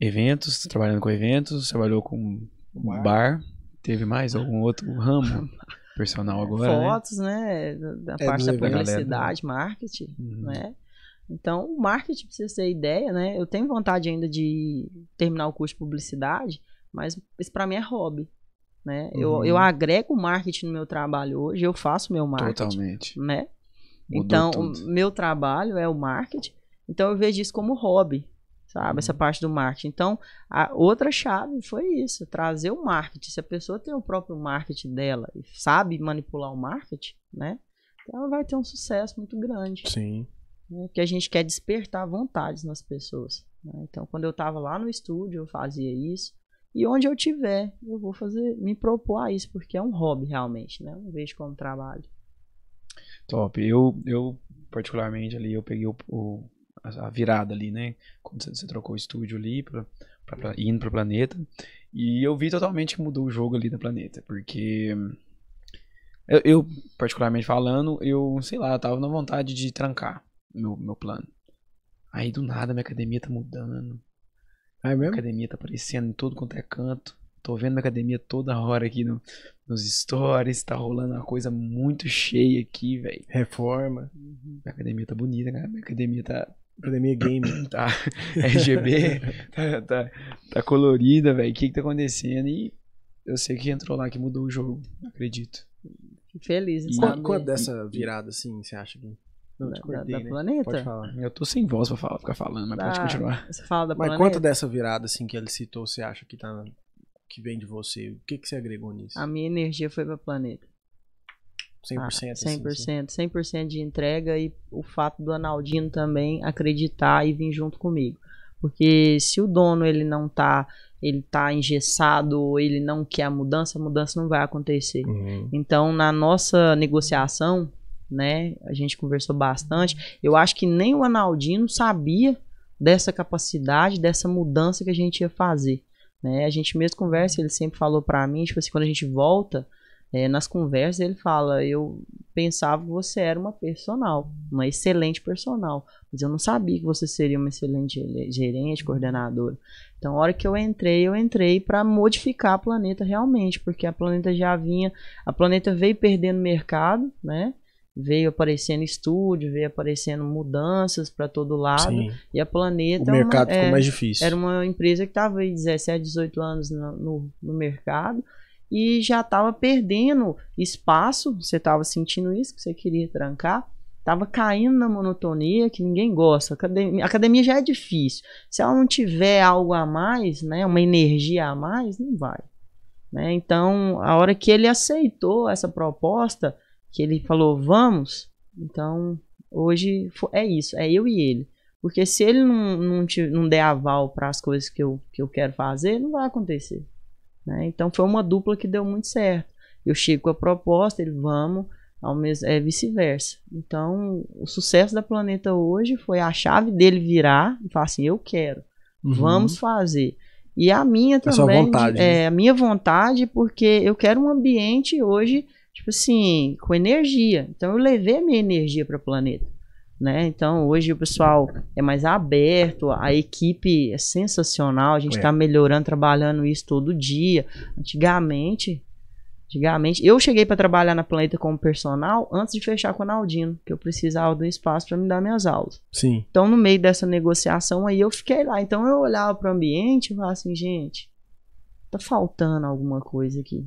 eventos, trabalhando com eventos, trabalhou com bar. bar. Teve mais algum outro ramo personal agora? Né? Fotos, né? né? Da é parte da né? publicidade, galera. marketing, uhum. né? Então, o marketing precisa ser ideia, né? Eu tenho vontade ainda de terminar o curso de publicidade, mas isso para mim é hobby. Né? Uhum. Eu, eu agrego marketing no meu trabalho hoje, eu faço meu marketing. Totalmente. Né? então, meu trabalho é o marketing. Então, eu vejo isso como hobby sabe? Essa uhum. parte do marketing. Então, a outra chave foi isso, trazer o marketing. Se a pessoa tem o próprio marketing dela e sabe manipular o marketing, né? Então ela vai ter um sucesso muito grande. Sim. Né? Porque a gente quer despertar vontades nas pessoas. Né? Então, quando eu estava lá no estúdio, eu fazia isso. E onde eu tiver, eu vou fazer, me propor a isso, porque é um hobby realmente, né? não vejo como trabalho. Top. Eu, eu particularmente ali, eu peguei o, o a virada ali, né? Quando você, trocou o estúdio ali pra, pra, indo pro planeta. E eu vi totalmente que mudou o jogo ali da planeta, porque. Eu, eu, particularmente falando, eu, sei lá, eu tava na vontade de trancar meu, meu plano. Aí do nada minha academia tá mudando. Ah, é mesmo? Minha academia tá aparecendo em todo quanto é canto. Tô vendo minha academia toda hora aqui no, nos stories. Tá rolando uma coisa muito cheia aqui, velho. Reforma. Uhum. Minha academia tá bonita, cara. Minha academia tá, Academia é Game. tá RGB, tá, tá, tá, colorida, velho. O que que tá acontecendo? E eu sei que entrou lá, que mudou o jogo, acredito. feliz e, Quanto é dessa virada, assim, você acha que... Não, da, cortei, da, da né? planeta? Eu tô sem voz pra falar, ficar falando, mas da, pode ah, continuar. Você fala da mas planeta? quanto dessa virada, assim, que ele citou, você acha que tá... Que vem de você? O que, que você agregou nisso? A minha energia foi pra planeta. 100%. Ah, assim, 100%, 100% de entrega e o fato do Analdino também acreditar e vir junto comigo. Porque se o dono ele não tá, ele tá engessado, ou ele não quer a mudança, a mudança não vai acontecer. Uhum. Então, na nossa negociação, né, a gente conversou bastante, eu acho que nem o Analdino sabia dessa capacidade, dessa mudança que a gente ia fazer, né? A gente mesmo conversa, ele sempre falou para mim, tipo assim, quando a gente volta, é, nas conversas ele fala, eu pensava que você era uma personal, uma excelente personal, mas eu não sabia que você seria uma excelente gerente, uhum. coordenadora. Então, a hora que eu entrei, eu entrei para modificar a planeta realmente, porque a planeta já vinha, a planeta veio perdendo mercado, né? Veio aparecendo estúdio, veio aparecendo mudanças para todo lado. Sim. E a Planeta. O é mercado uma, ficou é, mais difícil. Era uma empresa que estava aí 17, 18 anos no, no, no mercado e já estava perdendo espaço, você estava sentindo isso, que você queria trancar, estava caindo na monotonia que ninguém gosta. Academia, academia já é difícil. Se ela não tiver algo a mais, né, uma energia a mais, não vai. Né? Então, a hora que ele aceitou essa proposta, que ele falou, vamos, então hoje é isso, é eu e ele. Porque se ele não, não, te, não der aval para as coisas que eu, que eu quero fazer, não vai acontecer. Né? Então foi uma dupla que deu muito certo. Eu chego com a proposta, ele vamos, ao mesmo, é vice-versa. Então o sucesso da Planeta hoje foi a chave dele virar e falar assim: eu quero, uhum. vamos fazer. E a minha é também. A vontade, é, né? a minha vontade, porque eu quero um ambiente hoje, tipo assim, com energia. Então eu levei a minha energia para o planeta. Né? Então hoje o pessoal é mais aberto, a equipe é sensacional, a gente está é. Tá melhorando, trabalhando isso todo dia. Antigamente, antigamente, eu cheguei para trabalhar na Planeta como personal antes de fechar com o Naldino, que eu precisava do espaço para me dar minhas aulas. Sim. Então no meio dessa negociação aí eu fiquei lá, então eu olhava para o ambiente e falava assim, gente, tá faltando alguma coisa aqui,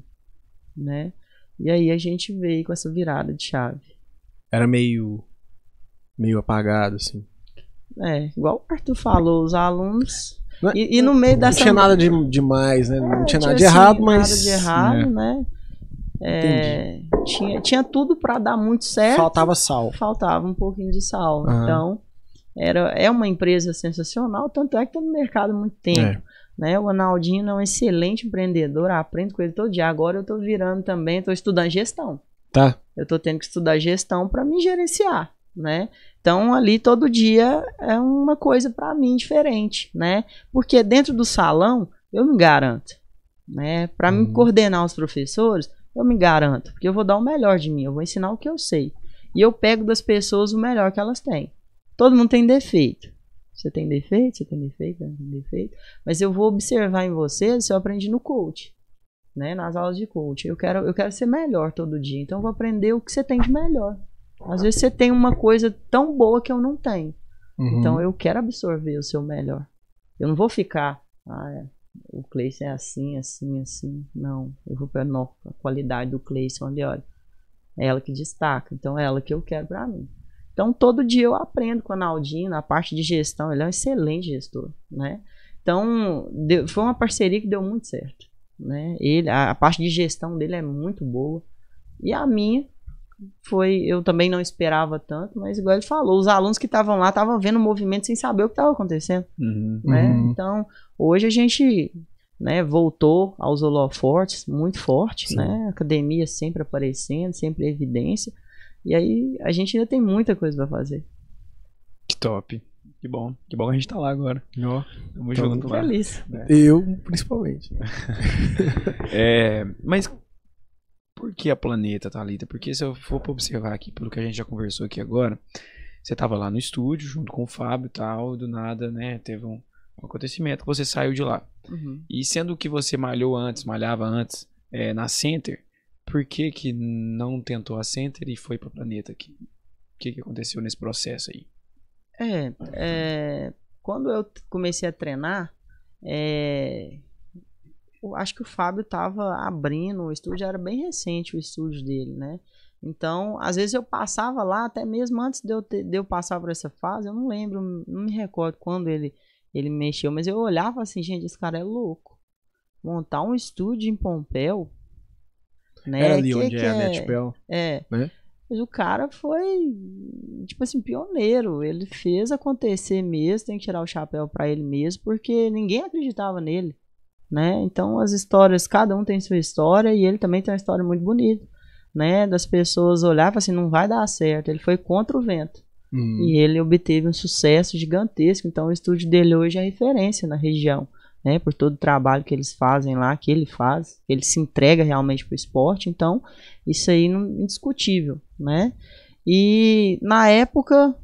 né? E aí a gente veio com essa virada de chave. Era meio meio apagado, assim. É, igual o Arthur falou, os alunos. É- e, e, no meio não dessa. Né? Não é, tinha nada de, demais, né? não tinha nada de errado, mas. Nada de errado, né? É, tinha, tinha tudo para dar muito certo. Faltava sal. Faltava um pouquinho de sal. Uhum. Então, era, é uma empresa sensacional, tanto é que está no mercado há muito tempo. É. Né? O Analdino é um excelente empreendedor, aprendo com ele todo dia. Agora eu estou virando também, estou estudando gestão. Tá. Eu estou tendo que estudar gestão para me gerenciar né? Então ali todo dia é uma coisa para mim diferente, né? Porque dentro do salão eu me garanto, né? Para me uhum. coordenar os professores, eu me garanto, porque eu vou dar o melhor de mim, eu vou ensinar o que eu sei. E eu pego das pessoas o melhor que elas têm. Todo mundo tem defeito. Você tem defeito, você tem defeito, tem defeito. Mas eu vou observar em você se eu aprendi no coach, né? Nas aulas de coach. Eu quero, eu quero ser melhor todo dia. Então eu vou aprender o que você tem de melhor. Às vezes você tem uma coisa tão boa que eu não tenho. Uhum. Então eu quero absorver o seu melhor. Eu não vou ficar, ah, é, o Cleison é assim, assim, assim. Não, eu vou para a qualidade do Cleison ali, olha. É ela que destaca, então é ela que eu quero para mim. Então todo dia eu aprendo com a Naldina, a parte de gestão, ele é um excelente gestor, né? Então deu, foi uma parceria que deu muito certo, né? Ele, a, a parte de gestão dele é muito boa e a minha foi, eu também não esperava tanto, mas igual ele falou, os alunos que estavam lá estavam vendo o movimento sem saber o que estava acontecendo, uhum, né? Uhum. Então, hoje a gente, né, voltou aos holofortes muito forte, né? Academia sempre aparecendo, sempre evidência. E aí a gente ainda tem muita coisa para fazer. Que top. Que bom. Que bom que a gente tá lá agora. Ó, tamo junto Feliz. Né? Eu, principalmente. é, mas por que a planeta, Thalita? Tá Porque se eu for observar aqui, pelo que a gente já conversou aqui agora, você estava lá no estúdio junto com o Fábio e tal, e do nada, né, teve um, acontecimento que você saiu de lá. Uhum. E sendo que você malhou antes, malhava antes é, na Center, por que que não tentou a Center e foi para planeta aqui? O que que aconteceu nesse processo aí? É, é quando eu comecei a treinar, é, acho que o Fábio estava abrindo o estúdio, era bem recente o estúdio dele, né? Então, às vezes eu passava lá, até mesmo antes de eu, ter, de eu passar por essa fase, eu não lembro, não me recordo quando ele, ele mexeu, mas eu olhava assim, gente, esse cara é louco. Montar um estúdio em Pompeu, né? Era ali que onde que é a é? Netpel. É. Né? Mas o cara foi, tipo assim, pioneiro. Ele fez acontecer mesmo, tem que tirar o chapéu para ele mesmo, porque ninguém acreditava nele né? Então as histórias, cada um tem sua história e ele também tem uma história muito bonita, né? Das pessoas olhavam assim, não vai dar certo. Ele foi contra o vento. Hum. E ele obteve um sucesso gigantesco. Então o estúdio dele hoje é referência na região, né? Por todo o trabalho que eles fazem lá, que ele faz, ele se entrega realmente para o esporte. Então isso aí não indiscutível, né? E na época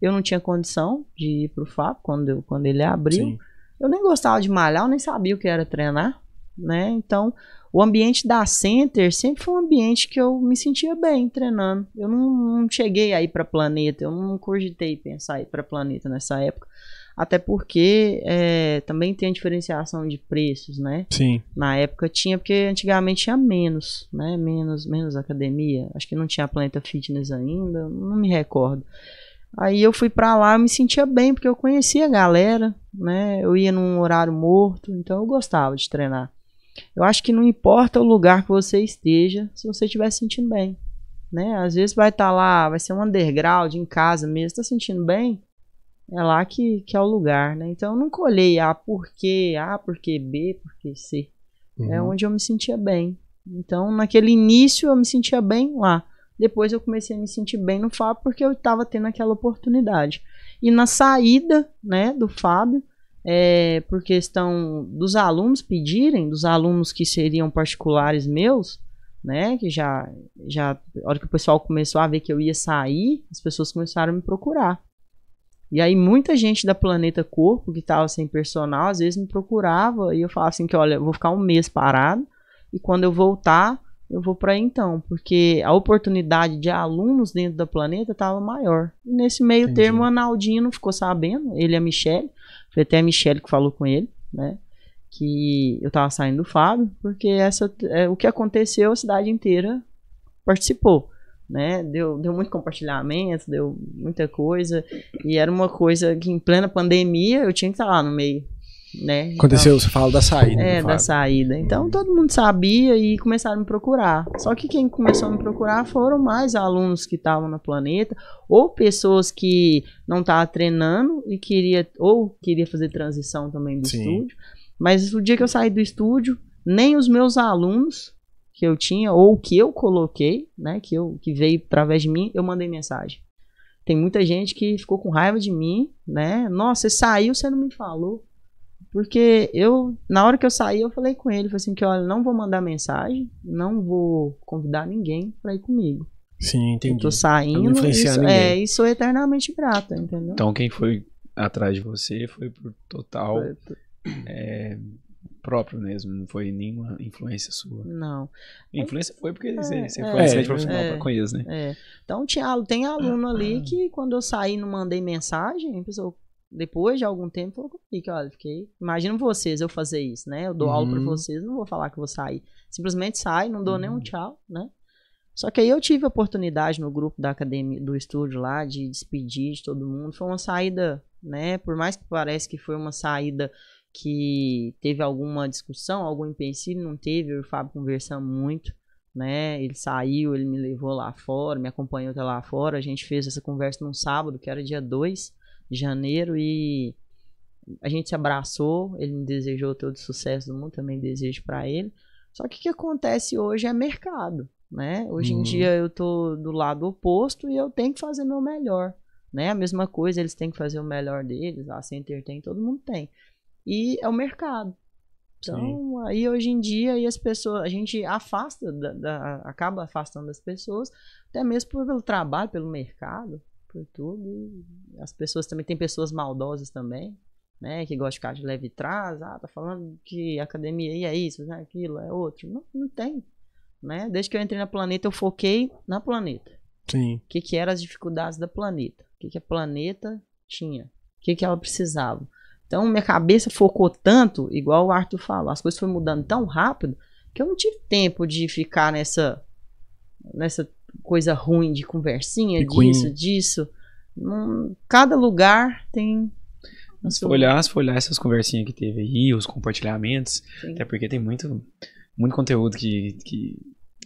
eu não tinha condição de ir para o FAP quando, eu, quando ele abriu. Sim. Eu nem gostava de malhar, eu nem sabia o que era treinar, né? Então, o ambiente da Center sempre foi um ambiente que eu me sentia bem treinando. Eu não, não cheguei aí para planeta, eu não cogitei pensar ir para planeta nessa época. Até porque é, também tem a diferenciação de preços, né? Sim. Na época tinha, porque antigamente tinha menos, né? Menos, menos academia. Acho que não tinha a Planeta Fitness ainda, não me recordo. Aí eu fui para lá, eu me sentia bem, porque eu conhecia a galera, né? Eu ia num horário morto, então eu gostava de treinar. Eu acho que não importa o lugar que você esteja, se você estiver se sentindo bem, né? Às vezes vai estar tá lá, vai ser um underground, em casa mesmo, tá sentindo bem? É lá que, que é o lugar, né? Então eu nunca olhei, A ah, por quê? Ah, por B, por C? É uhum. É onde eu me sentia bem. Então naquele início eu me sentia bem lá. Depois eu comecei a me sentir bem no Fábio porque eu estava tendo aquela oportunidade. E na saída né, do Fábio, é, por questão dos alunos pedirem, dos alunos que seriam particulares meus, né, que já, já, a hora que o pessoal começou a ver que eu ia sair, as pessoas começaram a me procurar. E aí muita gente da Planeta Corpo, que estava sem personal, às vezes me procurava e eu falava assim que, olha, eu vou ficar um mês parado e quando eu voltar, eu vou para então, porque a oportunidade de alunos dentro da planeta estava maior. E nesse meio Entendi. termo, o Analdinho não ficou sabendo, ele e a Michelle, foi até a Michelle que falou com ele, né? Que eu estava saindo do Fábio, porque essa, é, o que aconteceu, a cidade inteira participou, né? Deu, deu muito compartilhamento, deu muita coisa, e era uma coisa que em plena pandemia eu tinha que estar lá no meio, né? Aconteceu, então, você fala da saída. É, da saída. Então todo mundo sabia e começaram a me procurar. Só que quem começou a me procurar foram mais alunos que estavam no planeta, ou pessoas que não estavam treinando e queria, ou queria fazer transição também do Sim. estúdio. Mas o dia que eu saí do estúdio, nem os meus alunos que eu tinha, ou que eu coloquei, né? Que, eu, que veio através de mim, eu mandei mensagem. Tem muita gente que ficou com raiva de mim, né? Nossa, você saiu, você não me falou. Porque eu, na hora que eu saí, eu falei com ele, falei assim, que olha, não vou mandar mensagem, não vou convidar ninguém para ir comigo. Sim, entendi. Eu tô saindo, é, isso, é, e sou eternamente grata, entendeu? Então quem foi atrás de você foi por total foi, é, próprio mesmo, não foi nenhuma influência sua. Não. Influência foi porque é, você, foi é, foi é, profissional é, para conhecer, né? É. Então tinha, tem aluno ali ah. que quando eu saí não mandei mensagem, a pessoa, depois de algum tempo, falou comigo assim olha, fiquei. Imagina vocês eu fazer isso, né? Eu dou uhum. aula pra uhum. vocês, não vou falar que vou sair. Simplesmente sai, não dou uhum. tchau, né? Só que aí eu tive a oportunidade no grupo da academia, do estúdio lá, de despedir de todo mundo. Foi uma saída, né? Por mais que pareça que foi uma saída que teve alguma discussão, algum empecilho, não teve. Eu e o Fábio conversamos muito, né? Ele saiu, ele me levou lá fora, me acompanhou até lá fora. A gente fez essa conversa num sábado, que era dia 2 janeiro e a gente se abraçou, ele me desejou todo o sucesso do mundo, também desejo para ele. Só que o que acontece hoje é mercado, né? Hoje em uhum. dia eu tô do lado oposto e eu tenho que fazer meu melhor, né? A mesma coisa, eles têm que fazer o melhor deles, a Center tem, todo mundo tem. E é o mercado. Então, Sim. aí hoje em dia, aí as pessoas, a gente afasta, da, da, acaba afastando as pessoas, até mesmo pelo trabalho, pelo mercado, por tudo As pessoas também, tem pessoas maldosas também, né? Que gostam de ficar de leve e trás, ah, tá falando que academia é isso, é aquilo, é outro. Não, não tem. Né? Desde que eu entrei na planeta, eu foquei na planeta. Sim. O que, que eram as dificuldades da planeta? O que, que a planeta tinha? O que, que ela precisava? Então, minha cabeça focou tanto, igual o Arthur falou, as coisas foram mudando tão rápido que eu não tive tempo de ficar nessa nessa coisa ruim de conversinha, disso, disso. cada lugar tem. Se for, olhar, se olhar essas conversinhas que teve aí, os compartilhamentos, Sim. até porque tem muito, muito conteúdo que, que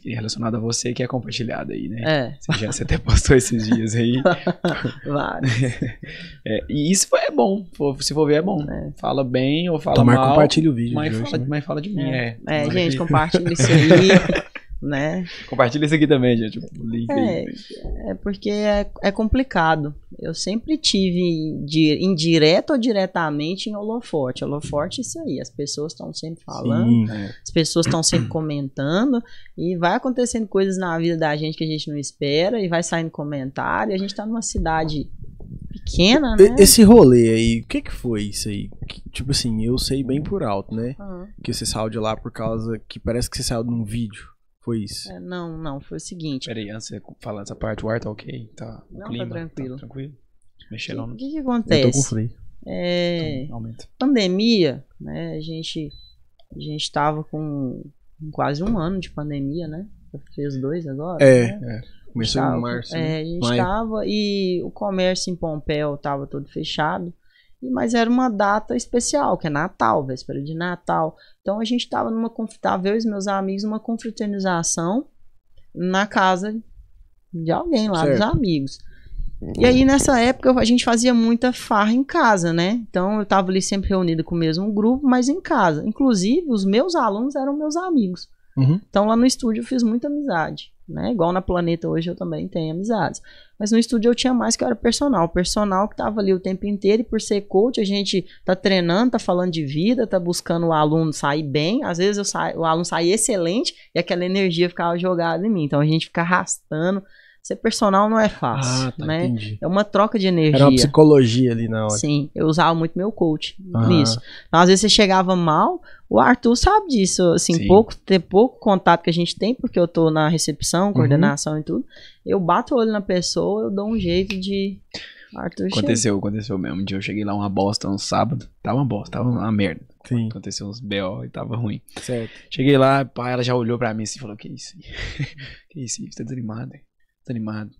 é relacionado a você que é compartilhado aí, né? É. Você, já, você até postou esses dias aí. Vários. É, e isso é bom, se for ver é bom. É. Fala bem ou fala Tomar mal. Tomar compartilha o vídeo. Mas, fala, hoje, né? mas fala de mim, é. é, é gente, compartilha isso aí né? Compartilha isso aqui também, gente. O link é, aí. é porque é, é, complicado. Eu sempre tive indireto ou diretamente em holofote. Holofote é isso aí. As pessoas estão sempre falando, Sim, é. as pessoas estão sempre comentando e vai acontecendo coisas na vida da gente que a gente não espera e vai saindo comentário. A gente tá numa cidade pequena, né? Esse rolê aí, o que que foi isso aí? Que, tipo assim, eu sei bem por alto, né? Uhum. Que você saiu de lá por causa que parece que você saiu de um vídeo. Foi isso? É, não, não, foi o seguinte. Peraí, antes de falar dessa parte, o ar tá ok? Tá, o não, tá clima, tá tranquilo. Tá tranquilo? Mexeram no... O que, que acontece? Eu tô com frio. É, então, pandemia, né, a gente a gente estava com quase um ano de pandemia, né? Fez dois agora. É, né? é. começou em março. Né? É, a gente estava e o comércio em Pompeu estava todo fechado mas era uma data especial, que é Natal, véspera de Natal. Então a gente estava numa tava eu e meus amigos numa confraternização na casa de alguém lá, certo. dos amigos. E aí nessa época a gente fazia muita farra em casa, né? Então eu estava ali sempre reunida com o mesmo grupo, mas em casa. Inclusive os meus alunos eram meus amigos. Uhum. Então lá no estúdio eu fiz muita amizade. Né? Igual na Planeta hoje eu também tenho amizades. Mas no estúdio eu tinha mais que era personal. Personal que estava ali o tempo inteiro e por ser coach a gente tá treinando, tá falando de vida, tá buscando o aluno sair bem. Às vezes o aluno sai excelente e aquela energia ficava jogada em mim. Então a gente fica arrastando. Ser personal não é fácil, ah, tá, né? Entendi. É uma troca de energia. Era uma psicologia ali na hora. Sim, eu usava muito meu coach ah. nisso. Então, às vezes você chegava mal, o Arthur sabe disso, assim, Sim. pouco, ter pouco contato que a gente tem, porque eu tô na recepção, uhum. coordenação uhum. e tudo. Eu bato o olho na pessoa, eu dou um jeito de. Arthur Aconteceu, chega. aconteceu mesmo. Um dia eu cheguei lá uma bosta um sábado. Tava uma bosta, tava uma merda. Sim. Aconteceu uns BO e tava ruim. Certo. Cheguei lá, pá, ela já olhou pra mim assim e falou: Que isso? que isso? Você tá desanimado? Tá desanimado.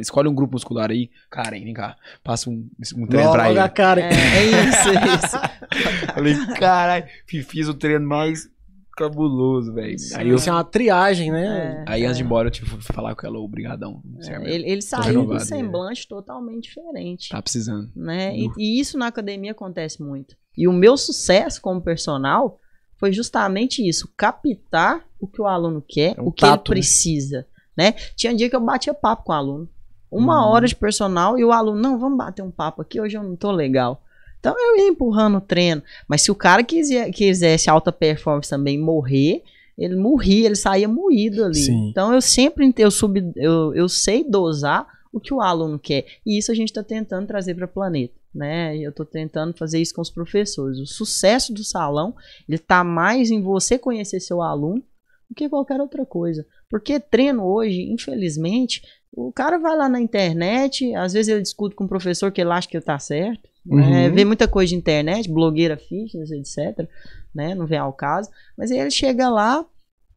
Escolhe um grupo muscular aí. Karen, vem cá. Passa um, um treino Logo pra ele. Karen. É, é isso, é isso. Falei, caralho, fiz o treino mais cabuloso, velho. Aí eu... Isso é uma triagem, né? É, aí antes é. de ir embora eu tive tipo, que falar com ela, obrigadão. É, é ele, ele saiu com um é. semblante totalmente diferente. Tá precisando. Né? E, e, isso na academia acontece muito. E o meu sucesso como personal foi justamente isso, captar o que o aluno quer, é um o que tato, ele né? precisa. Né? né? Tinha um dia que eu batia papo com o aluno. Uma uhum. hora de personal e o aluno, não, vamos bater um papo aqui, hoje eu não tô legal. Então eu ia empurrando o treino. Mas se o cara que quisesse alta performance também morrer, ele morria, ele saía moído ali. Sim. Então eu sempre eu, sub, eu, eu sei dosar o que o aluno quer. E isso a gente está tentando trazer para o planeta. Né? Eu estou tentando fazer isso com os professores. O sucesso do salão ele está mais em você conhecer seu aluno do que qualquer outra coisa. Porque treino hoje, infelizmente, o cara vai lá na internet, às vezes ele discute com o professor que ele acha que ele tá certo, né? uhum. né? vê muita coisa de internet, blogueira fitness, etc. Né? Não vem ao caso. Mas aí ele chega lá,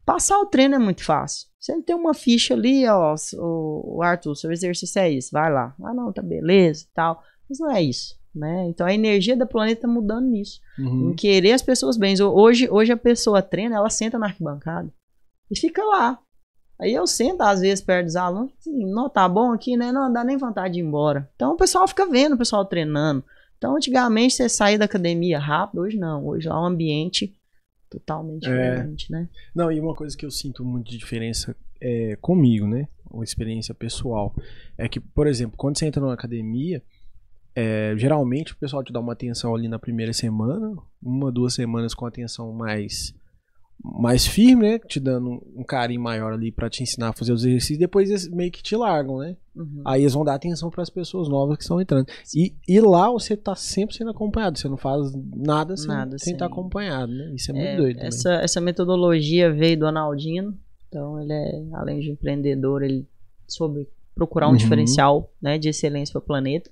passar o treino é muito fácil. Você tem uma ficha ali, ó, o Arthur, seu exercício é isso, vai lá. Ah, não, tá beleza e tal. Mas não é isso. Né? Então a energia do planeta tá mudando nisso, uhum. em querer as pessoas bem. Hoje, hoje a pessoa treina, ela senta na arquibancada e fica lá Aí eu sento, às vezes, perto dos alunos, assim, não tá bom aqui, né? Não, dá nem vontade de ir embora. Então o pessoal fica vendo o pessoal treinando. Então, antigamente, você saía da academia rápido, hoje não. Hoje lá é um ambiente totalmente é. diferente, né? Não, e uma coisa que eu sinto muito de diferença é, comigo, né? Uma experiência pessoal. É que, por exemplo, quando você entra numa academia, é, geralmente o pessoal te dá uma atenção ali na primeira semana, uma, duas semanas com atenção mais mais firme, né? Te dando um carinho maior ali para te ensinar a fazer os exercícios. Depois eles meio que te largam, né? Uhum. Aí eles vão dar atenção para as pessoas novas que estão entrando. E, e, lá você tá sempre sendo acompanhado. Você não faz nada sem sem estar tá acompanhado, né? Isso é muito é, doido. Essa, essa metodologia veio do Analdino. Então ele é, além de empreendedor, ele soube procurar um uhum. diferencial né, de excelência para o planeta.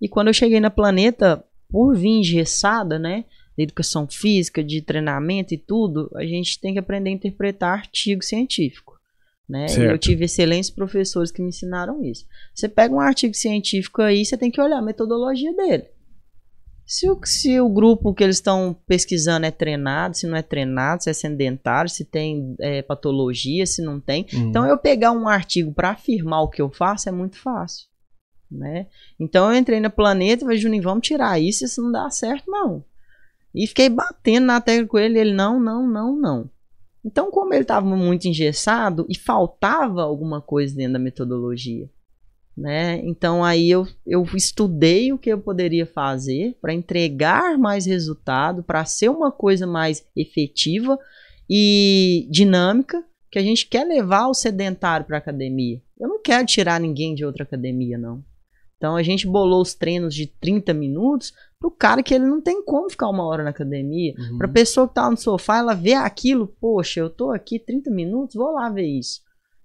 E quando eu cheguei na planeta, por vir engessada, né? de educação física, de treinamento e tudo, a gente tem que aprender a interpretar artigo científico. Né? eu tive excelentes professores que me ensinaram isso. Você pega um artigo científico aí, você tem que olhar a metodologia dele. Se o, se o grupo que eles estão pesquisando é treinado, se não é treinado, se é sedentário, se tem é, patologia, se não tem. Uhum. Então, eu pegar um artigo para afirmar o que eu faço é muito fácil. Né? Então, eu entrei na planeta e falei, Juninho, vamos tirar isso, isso não dá certo, não. E fiquei batendo na tecla com ele, ele não, não, não, não. Então, como ele estava muito engessado e faltava alguma coisa dentro da metodologia, né? Então aí eu, eu estudei o que eu poderia fazer para entregar mais resultado, para ser uma coisa mais efetiva e dinâmica, que a gente quer levar o sedentário para academia. Eu não quero tirar ninguém de outra academia, não. Então a gente bolou os treinos de 30 minutos o cara que ele não tem como ficar uma hora na academia. Uhum. Pra pessoa que tá no sofá, ela vê aquilo, poxa, eu tô aqui 30 minutos, vou lá ver isso.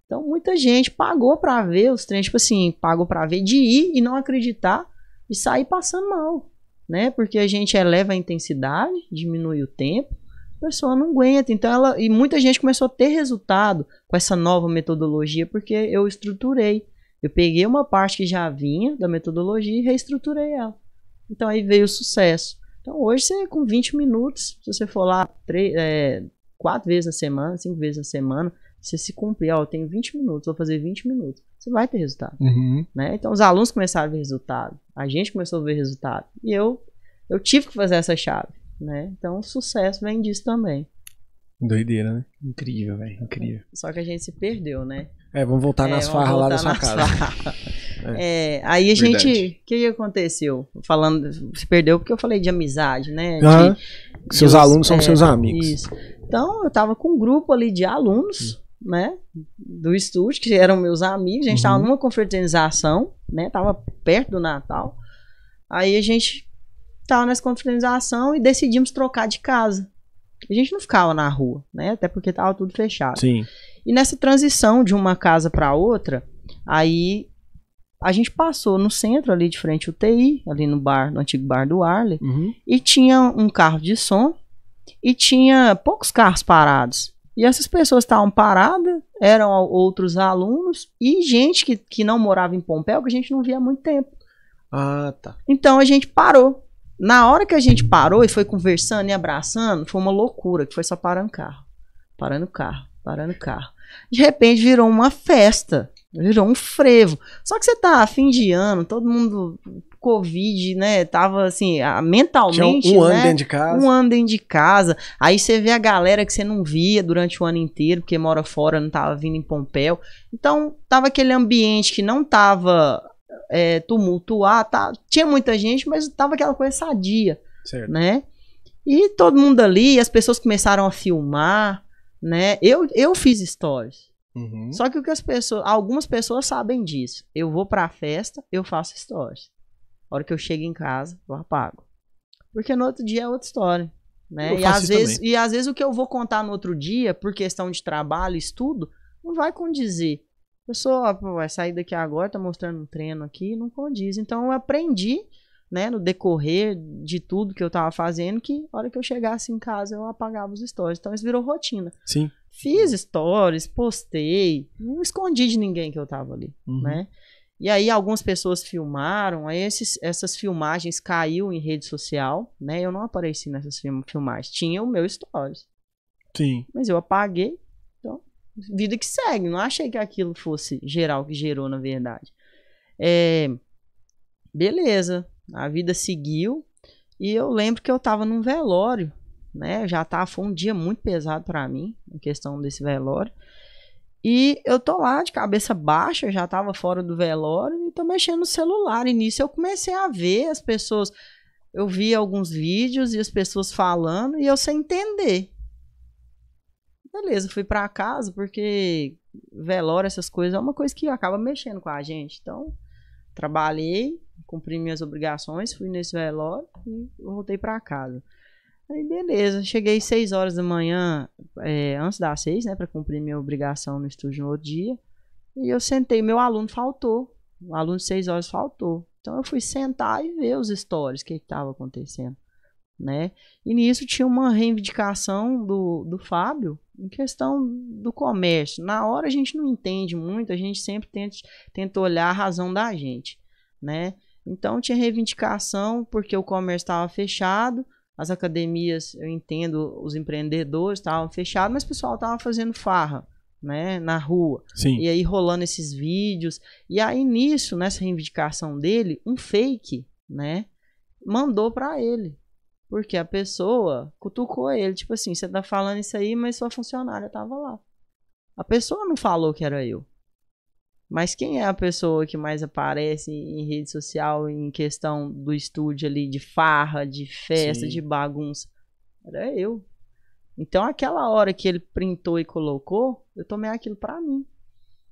Então muita gente pagou para ver os treinos, tipo assim, pagou para ver de ir e não acreditar e sair passando mal, né? Porque a gente eleva a intensidade, diminui o tempo, a pessoa não aguenta. Então ela e muita gente começou a ter resultado com essa nova metodologia porque eu estruturei. Eu peguei uma parte que já vinha da metodologia e reestruturei ela. Então aí veio o sucesso. Então hoje você com 20 minutos, se você for lá três, é, quatro vezes na semana, cinco vezes na semana, você se cumprir, ó, eu tenho 20 minutos, vou fazer 20 minutos, você vai ter resultado. Uhum. Né? Então os alunos começaram a ver resultado, a gente começou a ver resultado. E eu, eu tive que fazer essa chave. Né? Então o sucesso vem disso também. Doideira, né? Incrível, velho. Incrível. Só que a gente se perdeu, né? É, vamos voltar é, nas farras lá da sua casa. É. é, aí a gente. O que, aconteceu? Falando, se perdeu porque eu falei de amizade, né? Uhum. De, seus alunos são é, seus amigos. Isso. Então, eu tava com um grupo ali de alunos, uhum. né? Do estúdio, que eram meus amigos. A gente uhum. numa confraternização, né? Tava perto do Natal. Aí a gente tava nessa confraternização e decidimos trocar de casa. A gente não ficava na rua, né? Até porque tava tudo fechado. Sim. E nessa transição de uma casa para outra, aí a gente passou no centro ali de frente ao TI, ali no bar, no antigo bar do Arley, uhum. e tinha um carro de som e tinha poucos carros parados. E essas pessoas estavam paradas, eram outros alunos e gente que, que não morava em Pompéu, que a gente não via há muito tempo. Ah, tá. Então a gente parou. Na hora que a gente parou e foi conversando e abraçando, foi uma loucura, que foi só parando carro. Parando carro, parando carro. De repente virou uma festa. Virou um frevo. Só que você tá fim de ano, todo mundo. Covid, né? Tava assim, mentalmente. Tinha um né, ano né? dentro de casa. Um ano dentro de casa. Aí você vê a galera que você não via durante o ano inteiro, porque mora fora, não tava vindo em Pompéu. Então, tava aquele ambiente que não tava é, tumultuar, tá? tinha muita gente, mas tava aquela coisa sadia, certo. né? E todo mundo ali, as pessoas começaram a filmar, né? Eu, eu fiz stories. Uhum. Só que o que as pessoas, algumas pessoas sabem disso. Eu vou pra festa, eu faço stories. A hora que eu chego em casa, eu apago. Porque no outro dia é outra história. Né? E, às vezes, e às vezes o que eu vou contar no outro dia, por questão de trabalho, estudo, não vai condizer. A pessoa ó, vai sair daqui agora, tá mostrando um treino aqui, não condiz. Então eu aprendi, né, no decorrer de tudo que eu tava fazendo, que a hora que eu chegasse em casa eu apagava os stories. Então isso virou rotina. Sim. Fiz stories, postei, não escondi de ninguém que eu tava ali, uhum. né? E aí algumas pessoas filmaram, aí esses, essas filmagens caiu em rede social, né? Eu não apareci nessas filmagens, tinha o meu stories. Sim. Mas eu apaguei, então, vida que segue, não achei que aquilo fosse geral que gerou, na verdade. É, beleza, a vida seguiu, e eu lembro que eu tava num velório, né? Já tá, foi um dia muito pesado para mim, em questão desse velório. E eu tô lá de cabeça baixa, já tava fora do velório e tô mexendo no celular. E nisso eu comecei a ver as pessoas. Eu vi alguns vídeos e as pessoas falando e eu sem entender. Beleza, fui para casa porque velório, essas coisas, é uma coisa que acaba mexendo com a gente. Então, trabalhei, cumpri minhas obrigações, fui nesse velório e voltei para casa. Aí beleza, cheguei 6 horas da manhã, é, antes das 6, né, para cumprir minha obrigação no estúdio no outro dia. E eu sentei, meu aluno faltou, o aluno de 6 horas faltou. Então eu fui sentar e ver os stories, o que estava acontecendo, né? E nisso tinha uma reivindicação do, do Fábio em questão do comércio. Na hora a gente não entende muito, a gente sempre tenta, tenta olhar a razão da gente, né? Então tinha reivindicação porque o comércio estava fechado, as academias, eu entendo, os empreendedores estavam fechados, mas o pessoal estava fazendo farra, né, na rua. Sim. E aí rolando esses vídeos. E aí nisso, nessa reivindicação dele, um fake, né, mandou para ele. Porque a pessoa cutucou ele, tipo assim, você tá falando isso aí, mas sua funcionária tava lá. A pessoa não falou que era eu. Mas quem é a pessoa que mais aparece em rede social em questão do estúdio ali, de farra, de festa, Sim. de bagunça? Era eu. Então, aquela hora que ele printou e colocou, eu tomei aquilo para mim,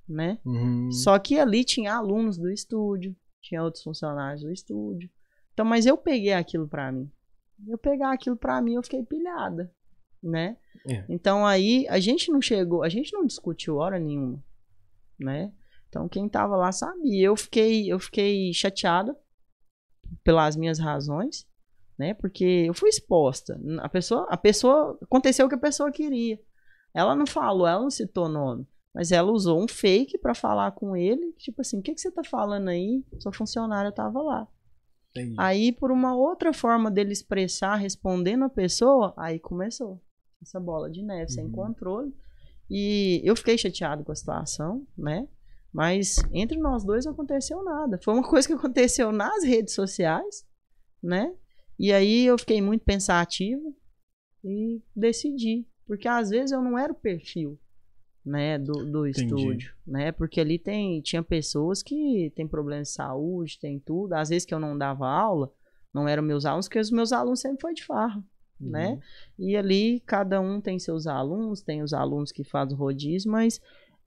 né? Uhum. Só que ali tinha alunos do estúdio, tinha outros funcionários do estúdio. Então, mas eu peguei aquilo para mim. Eu pegar aquilo para mim, eu fiquei pilhada, né? É. Então aí a gente não chegou, a gente não discutiu hora nenhuma, né? Então quem tava lá sabia. Eu fiquei, eu fiquei chateada pelas minhas razões, né? Porque eu fui exposta. A pessoa, a pessoa aconteceu o que a pessoa queria. Ela não falou, ela não citou nome, mas ela usou um fake para falar com ele, tipo assim, o que, que você tá falando aí? Sua funcionária tava lá. Entendi. Aí, por uma outra forma dele expressar, respondendo a pessoa, aí começou essa bola de neve uhum. sem controle. E eu fiquei chateado com a situação, né? Mas entre nós dois não aconteceu nada. Foi uma coisa que aconteceu nas redes sociais, né? E aí eu fiquei muito pensativa e decidi. Porque às vezes eu não era o perfil né, do, do estúdio, né? Porque ali tem tinha pessoas que tem problemas de saúde, tem tudo. Às vezes que eu não dava aula, não eram meus alunos, porque os meus alunos sempre foi de farra, né? uhum. né? E ali cada um tem seus alunos, tem os alunos que fazem rodízio, mas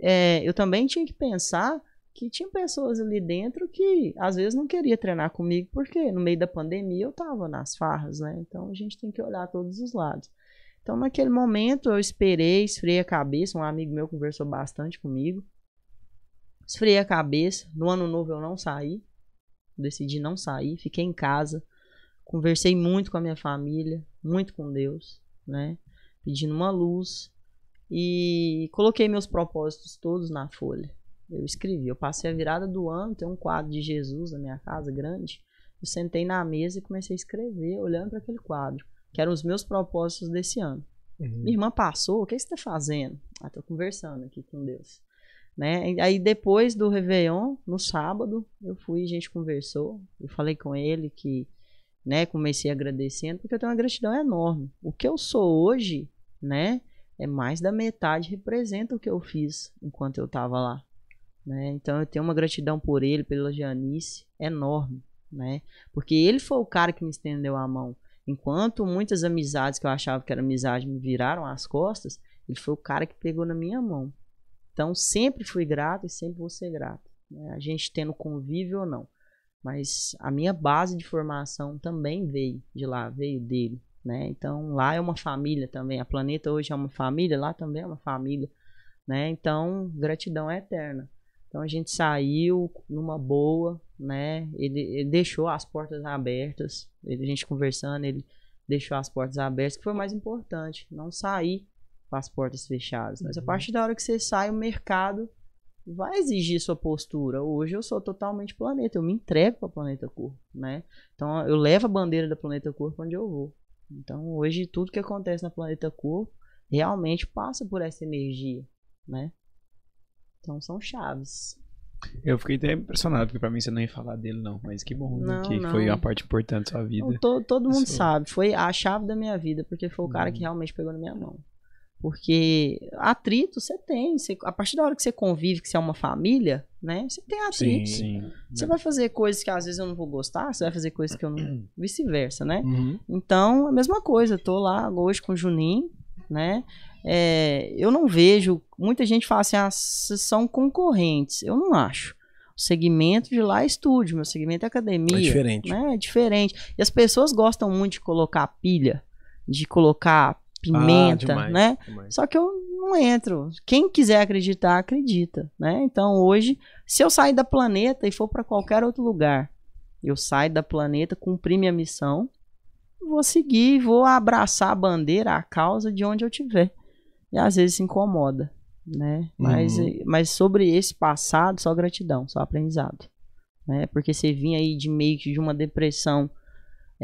é, eu também tinha que pensar que tinha pessoas ali dentro que às vezes não queria treinar comigo porque no meio da pandemia eu estava nas farras, né? Então a gente tem que olhar todos os lados. Então naquele momento eu esperei, esfriei a cabeça, um amigo meu conversou bastante comigo. Esfriei a cabeça, no ano novo eu não saí, decidi não sair, fiquei em casa, conversei muito com a minha família, muito com Deus, né? Pedindo uma luz, e coloquei meus propósitos todos na folha. Eu escrevi. Eu passei a virada do ano, tem um quadro de Jesus na minha casa, grande. Eu sentei na mesa e comecei a escrever, olhando para aquele quadro, que eram os meus propósitos desse ano. Uhum. Minha irmã passou, o que, você está fazendo? Ah, estou conversando aqui com Deus. Né? Aí depois do Réveillon, no sábado, eu fui, a gente conversou, eu falei com ele que, né, comecei agradecendo, porque eu tenho uma gratidão enorme. O que eu sou hoje, né, é mais da metade representa o que eu fiz enquanto eu estava lá. Né? Então eu tenho uma gratidão por ele, pela Janice, enorme, né? Porque ele foi o cara que me estendeu a mão. Enquanto muitas amizades que eu achava que era amizade me viraram as costas, ele foi o cara que pegou na minha mão. Então sempre fui grato e sempre vou ser grato. Né? A gente tendo convívio ou não. Mas a minha base de formação também veio de lá, veio dele, né? Então lá é uma família também. A planeta hoje é uma família, lá também é uma família, né? Então gratidão é eterna. Então a gente saiu numa boa, né? Ele, ele deixou as portas abertas, ele, a gente conversando, ele deixou as portas abertas, que foi o mais importante, não sair com as portas fechadas. Mas uhum. a partir da hora que você sai, o mercado vai exigir sua postura. Hoje eu sou totalmente planeta, eu me entrego para o planeta corpo, né? Então eu levo a bandeira da planeta corpo onde eu vou. Então hoje tudo que acontece na planeta Corpo realmente passa por essa energia, né? Então são chaves. Eu fiquei até impressionado, porque pra mim você não ia falar dele, não. Mas que bom, né, não, que não. foi uma parte importante da sua vida. Não, todo, todo mundo Isso. sabe, foi a chave da minha vida, porque foi o cara uhum. que realmente pegou na minha mão. Porque atrito você tem. a partir da hora que você convive, que você é uma família, né? Você tem atrito. Sim, Você vai fazer coisas que às vezes eu não vou gostar, você vai fazer coisas que eu não. vice-versa, né? Uhum. Então, a mesma coisa, tô lá hoje com o Juninho, né? É, eu não vejo. Muita gente fala assim, ah, são concorrentes. Eu não acho. O segmento de lá é estúdio, meu segmento é academia. É diferente. Né? É diferente. E as pessoas gostam muito de colocar pilha, de colocar ah, pimenta, ah, demais, né? Demais. Só que eu não entro. Quem quiser acreditar, acredita, né? Então hoje, se eu sair da planeta e for para qualquer outro lugar, eu saio da planeta, cumpri minha missão, vou seguir, vou abraçar a bandeira, a causa de onde eu tiver. E às vezes se incomoda, né? Mas, uhum. eh, mas sobre esse passado, só gratidão, só aprendizado. Né? Porque você vinha aí de meio que de uma depressão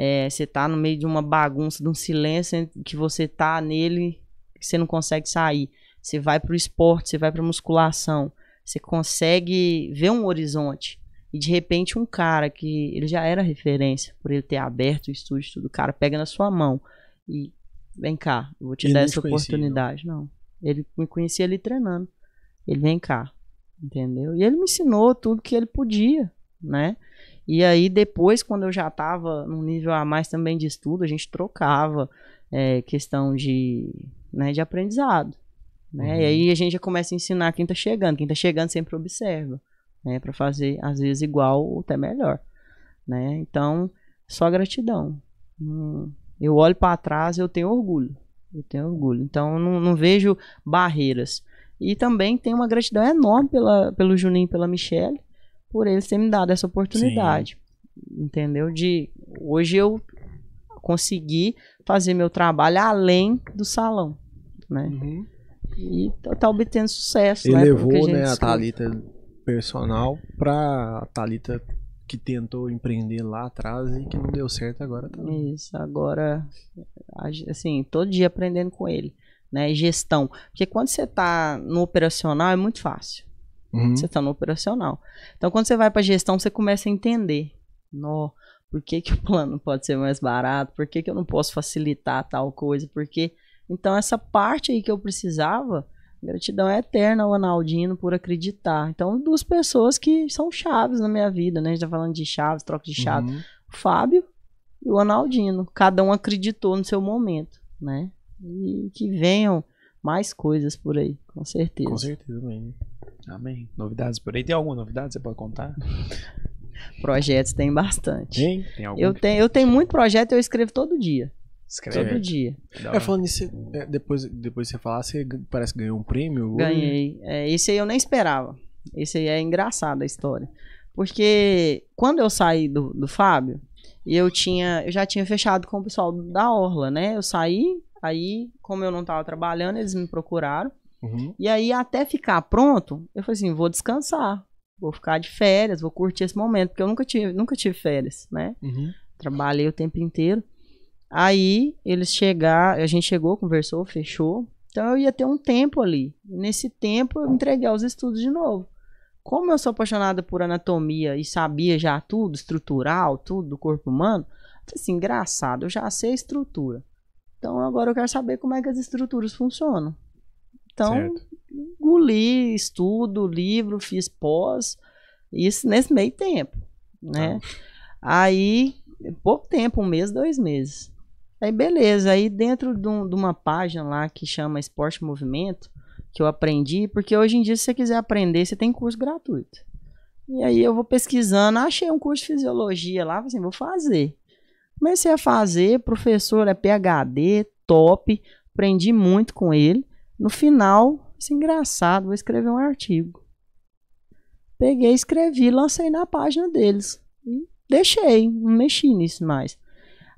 é, você tá no meio de uma bagunça, de um silêncio que você tá nele, que você não consegue sair. Você vai pro esporte, você vai pra musculação. Você consegue ver um horizonte. E de repente um cara que ele já era referência por ele ter aberto o estúdio, tudo, o cara pega na sua mão e vem cá, eu vou te ele dar essa oportunidade. não. Ele me conhecia ali treinando. Ele vem cá, entendeu? E ele me ensinou tudo que ele podia, né? E aí, depois, quando eu já estava num nível a mais também de estudo, a gente trocava é, questão de, né, de aprendizado. Né? Uhum. E aí a gente já começa a ensinar quem está chegando. Quem está chegando sempre observa, né? Para fazer, às vezes, igual ou até melhor. Né? Então, só gratidão. Eu olho para trás, eu tenho orgulho. Eu tenho orgulho. Então, eu não, não vejo barreiras. E também tenho uma gratidão enorme pela, pelo Juninho e pela Michelle, por eles terem me dado essa oportunidade. Sim. Entendeu? De hoje eu consegui fazer meu trabalho além do salão, né? Uhum. E tá, tá obtendo sucesso, Ele né? levou, a né, a Thalita personal pra Thalita que tentou empreender lá atrás e que não deu certo agora tá. Isso, agora assim, todo dia aprendendo com ele, né? Gestão. Porque quando você está no operacional é muito fácil. Uhum. Você está no operacional. Então, quando você vai para gestão, você começa a entender. Nó, por que, que o plano pode ser mais barato? Por que, que eu não posso facilitar tal coisa? Porque. Então, essa parte aí que eu precisava, gratidão é eterna ao Analdino por acreditar. Então, duas pessoas que são chaves na minha vida, né? A gente tá falando de chaves, troca de chaves. Uhum. O Fábio e o Analdino. Cada um acreditou no seu momento, né? E que venham mais coisas por aí, com certeza. Com certeza, mesmo. Amém. Novidades por aí? Tem alguma novidade que você pode contar? Projetos tem bastante. Tem? tem algum eu, tenho, eu tenho muito projeto, eu escrevo todo dia. Escreve. Todo dia. É, falando é, depois, depois de você falar, você parece que ganhou um prêmio? Ganhei. É, esse aí eu nem esperava. Esse aí é engraçado a história. Porque quando eu saí do, do Fábio, eu tinha eu já tinha fechado com o pessoal da Orla, né? Eu saí, aí, como eu não estava trabalhando, eles me procuraram. Uhum. E aí, até ficar pronto, eu falei assim: vou descansar, vou ficar de férias, vou curtir esse momento, porque eu nunca tive, nunca tive férias, né? Uhum. Trabalhei o tempo inteiro. Aí eles chegaram, a gente chegou, conversou, fechou. Então eu ia ter um tempo ali. Nesse tempo eu entreguei aos estudos de novo. Como eu sou apaixonada por anatomia e sabia já tudo, estrutural, tudo do corpo humano, assim, engraçado, eu já sei a estrutura. Então agora eu quero saber como é que as estruturas funcionam. Então, engoli estudo, livro, fiz pós, isso nesse meio tempo, né? Ah. Aí, pouco tempo, um mês, dois meses. Aí, beleza. Aí, dentro de, um, de uma página lá que chama Esporte Movimento, que eu aprendi, porque hoje em dia, se você quiser aprender, você tem curso gratuito. E aí eu vou pesquisando, achei um curso de fisiologia lá, assim, vou fazer. Comecei a fazer, professor é PhD, top, aprendi muito com ele. No final, isso é engraçado, vou escrever um artigo. Peguei, escrevi, lancei na página deles. E deixei, não mexi nisso mais.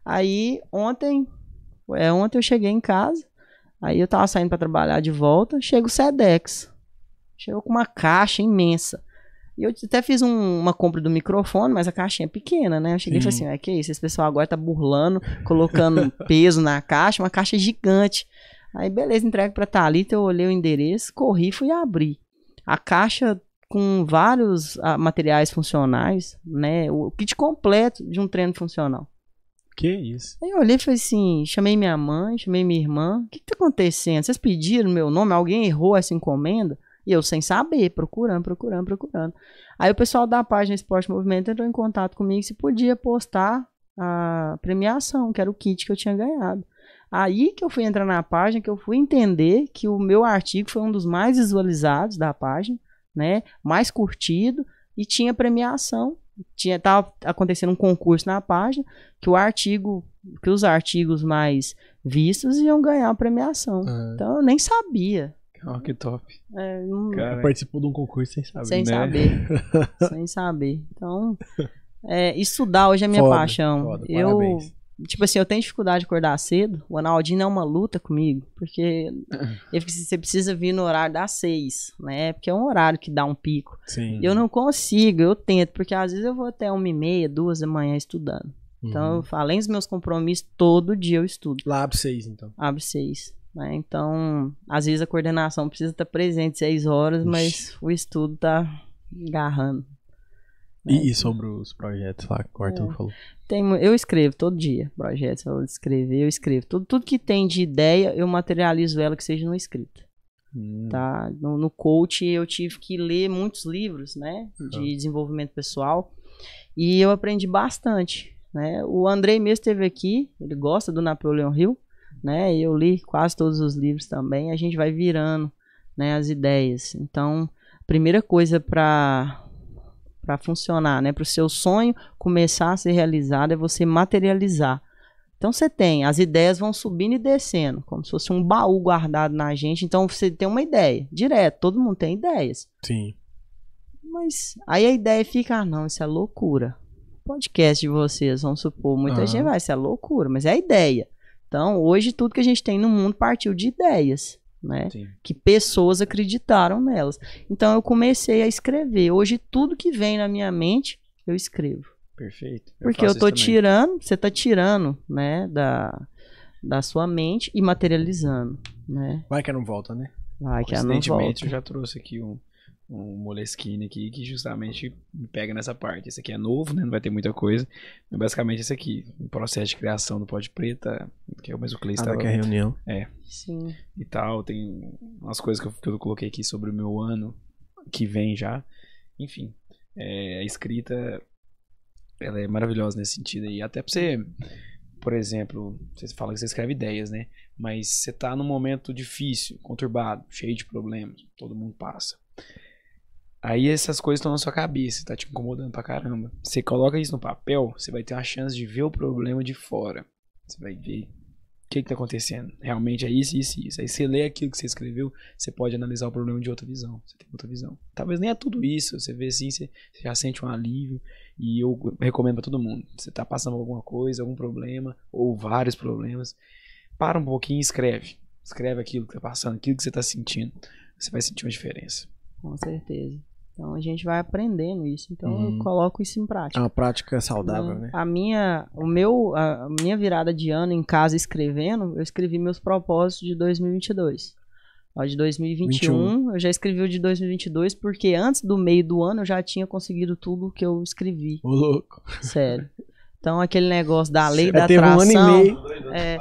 Aí ontem, é, ontem eu cheguei em casa, aí eu tava saindo para trabalhar de volta, chega o Sedex. Chegou com uma caixa imensa. E eu até fiz um, uma compra do microfone, mas a caixinha é pequena, né? Eu cheguei Sim. e falei assim, é que isso, esse pessoal agora tá burlando, colocando peso na caixa, uma caixa gigante. Aí, beleza, entrega pra Thalita, eu olhei o endereço, corri fui abrir. A caixa com vários ah, materiais funcionais, né? O kit completo de um treino funcional. Que isso? Aí eu olhei e falei assim: chamei minha mãe, chamei minha irmã. O que, que tá acontecendo? Vocês pediram meu nome? Alguém errou essa encomenda? E eu sem saber, procurando, procurando, procurando. Aí o pessoal da página Esporte Movimento entrou em contato comigo se podia postar a premiação, que era o kit que eu tinha ganhado. Aí que eu fui entrar na página, que eu fui entender que o meu artigo foi um dos mais visualizados da página, né? Mais curtido e tinha premiação. Tinha tava acontecendo um concurso na página que o artigo, que os artigos mais vistos iam ganhar a premiação. É. Então eu nem sabia. Oh, que top. É, um... Cara, participou de um concurso sem saber. Sem né? saber. sem saber. Então, é, estudar hoje é minha foda, paixão. Foda, eu parabéns Tipo assim, eu tenho dificuldade de acordar cedo. O Analdino é uma luta comigo, porque ele, assim, você precisa vir no horário das seis, né? Porque é um horário que dá um pico. Sim. Eu não consigo, eu tento, porque às vezes eu vou até uma e meia, duas da manhã estudando. Então, uhum. eu, além dos meus compromissos, todo dia eu estudo. Lá abre seis, então. Abre seis. Né? Então, às vezes a coordenação precisa estar presente seis horas, Ixi. mas o estudo tá agarrando. E, né? e, sobre os projetos lá que o Arthur é. falou? Tem, eu escrevo todo dia projetos, eu escrevo, eu escrevo. Tudo, tudo que tem de ideia, eu materializo ela que seja no escrita. Hum. Tá? No, no coach eu tive que ler muitos livros né, de ah. desenvolvimento pessoal e eu aprendi bastante. Né? O Andrei mesmo esteve aqui, ele gosta do Napoleão Hill, né? Eu li quase todos os livros também, a gente vai virando né, as ideias. Então, primeira coisa para para funcionar, né? Para o seu sonho começar a ser realizado é você materializar. Então você tem, as ideias vão subindo e descendo, como se fosse um baú guardado na gente. Então você tem uma ideia, direto, todo mundo tem ideias. Sim. Mas aí a ideia fica, ah, não, isso é loucura. Podcast de vocês, vamos supor, muita gente vai, isso é loucura, mas é a ideia. Então, hoje tudo que a gente tem no mundo partiu de ideias né? Sim. Que pessoas acreditaram nelas. Então eu comecei a escrever. Hoje tudo que vem na minha mente eu escrevo. Perfeito. Eu Porque eu tô tirando, você tá tirando, né, da, da sua mente e materializando, né? Vai que não volta, né? Vai que não volta. eu já trouxe aqui um um Moleskine aqui que justamente me pega nessa parte. Esse aqui é novo, né? Não vai ter muita coisa. É basicamente esse aqui, o processo de criação do Pode Preta, que é o mesmo Clay ah, que é a reunião. É. Sim. E tal, tem umas coisas que eu, que eu coloquei aqui sobre o meu ano que vem já. Enfim, é, a escrita ela é maravilhosa nesse sentido aí. Até pra você, por exemplo, você fala que você escreve ideias, né? Mas você tá num momento difícil, conturbado, cheio de problemas, todo mundo passa. Aí essas coisas estão na sua cabeça, tá te incomodando pra caramba. Você coloca isso no papel, você vai ter uma chance de ver o problema de fora. Você vai ver o que, que tá acontecendo. Realmente é isso, isso e isso. Aí você lê aquilo que você escreveu, você pode analisar o problema de outra visão. Você tem outra visão. Talvez nem é tudo isso. Você vê assim, você, você já sente um alívio. E eu recomendo para todo mundo. Você tá passando alguma coisa, algum problema, ou vários problemas. Para um pouquinho e escreve. Escreve aquilo que tá passando, aquilo que você tá sentindo. Você vai sentir uma diferença. Com certeza. Então a gente vai aprendendo isso. Então uhum. eu coloco isso em prática. É uma prática saudável, então, né? A minha, o meu, a minha virada de ano em casa escrevendo, eu escrevi meus propósitos de 2022. de 2021, 21. eu já escrevi o de 2022, porque antes do meio do ano eu já tinha conseguido tudo que eu escrevi. Ô, louco. Sério. Então, aquele negócio da lei é, da atração. Um ano e meio. É,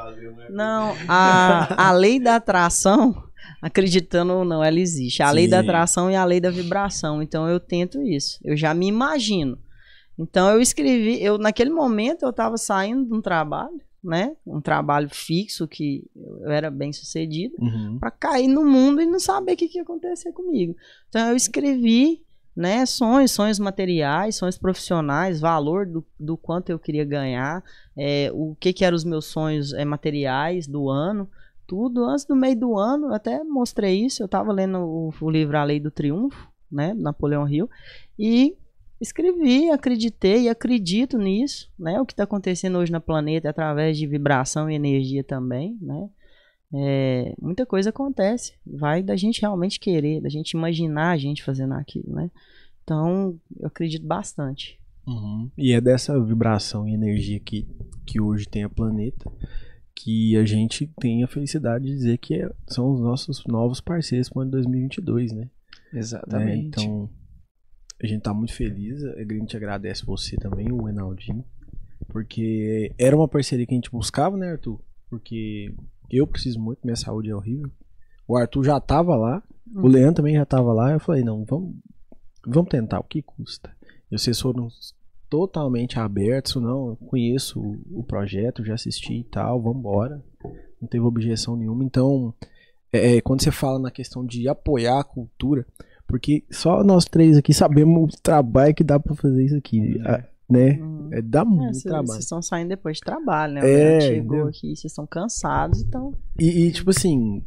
não, a, a lei da atração acreditando ou não, ela existe. A Sim. lei da atração e a lei da vibração. Então eu tento isso. Eu já me imagino. Então eu escrevi, eu naquele momento eu estava saindo de um trabalho, né? Um trabalho fixo que eu era bem sucedido, uhum. para cair no mundo e não saber o que, que ia acontecer comigo. Então eu escrevi, né? Sonhos, sonhos materiais, sonhos profissionais, valor do, do quanto eu queria ganhar, é, o que que eram os meus sonhos é, materiais do ano tudo. Antes do meio do ano, eu até mostrei isso. Eu estava lendo o, o, livro A Lei do Triunfo, né, Napoleão Hill, e escrevi, acreditei e acredito nisso, né? O que está acontecendo hoje no planeta através de vibração e energia também, né? É, muita coisa acontece, vai da gente realmente querer, da gente imaginar a gente fazendo aquilo, né? Então, eu acredito bastante. Uhum. E é dessa vibração e energia que, que hoje tem a planeta que a gente tem a felicidade de dizer que é, são os nossos novos parceiros para o ano de 2022, né? Exatamente. Né? Então, a gente está muito feliz. A gente agradece você também, o Enaldinho, porque era uma parceria que a gente buscava, né, Arthur? Porque eu preciso muito, minha saúde é horrível. O Arthur já estava lá, uhum. o Leandro também já estava lá. Eu falei, não, vamos, vamos tentar, o que custa? E vocês foram totalmente abertos, não, conheço o projeto, já assisti e tal, vamos embora. Não teve objeção nenhuma. Então, é, é, quando você fala na questão de apoiar a cultura, porque só nós três aqui sabemos o trabalho que dá para fazer isso aqui. É. Né? Uhum. É, dá é, muito é, trabalho. Vocês estão saindo depois de trabalho, né? é, chegou aqui, vocês estão cansados, então. E, e, tipo assim,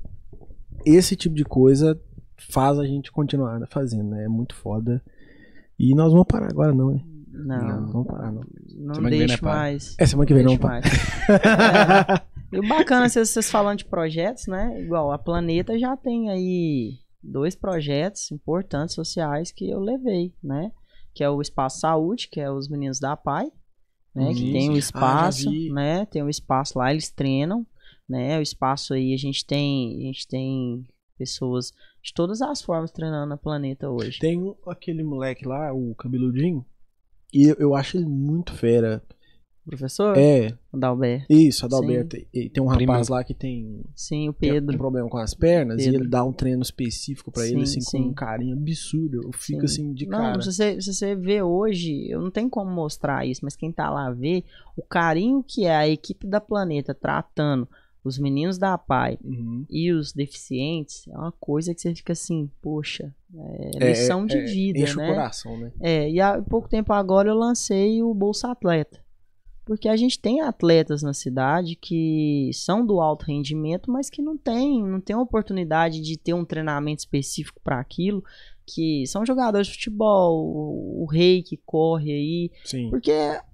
esse tipo de coisa faz a gente continuar fazendo, né? É muito foda. E nós vamos parar agora, não, né? Não, não, para, não. Não semana é deixo mais. É semana que vem não, não é mais. é, e bacana vocês falando de projetos, né? Igual a Planeta já tem aí dois projetos importantes sociais que eu levei, né? Que é o Espaço Saúde, que é os meninos da PAI, né? que tem um ah, espaço, ah, né? Tem um espaço lá, eles treinam, né? O espaço aí a gente tem, a gente tem pessoas de todas as formas treinando na planeta hoje. Tem aquele moleque lá, o cabeludinho, e eu acho ele muito fera. Professor? É. Adalberto. Isso, Adalberto. Sim. E tem um rapaz lá que tem. Sim, o Pedro. Tem um problema com as pernas Pedro. e ele dá um treino específico para ele, assim, sim. com um carinho absurdo. Eu fico sim. assim de cara. Não, se você, se você vê hoje, eu não tenho como mostrar isso, mas quem tá lá vê o carinho que é a equipe da planeta tratando os meninos da APAI uhum. e os deficientes é uma coisa que você fica assim, poxa, é, é lição é, de é, vida, enche né? o coração, né? É, e há pouco tempo agora eu lancei o Bolsa Atleta. Porque a gente tem atletas na cidade que são do alto rendimento, mas que não tem, não tem oportunidade de ter um treinamento específico para aquilo, que são jogadores de futebol, o, o rei que corre aí. Sim. Porque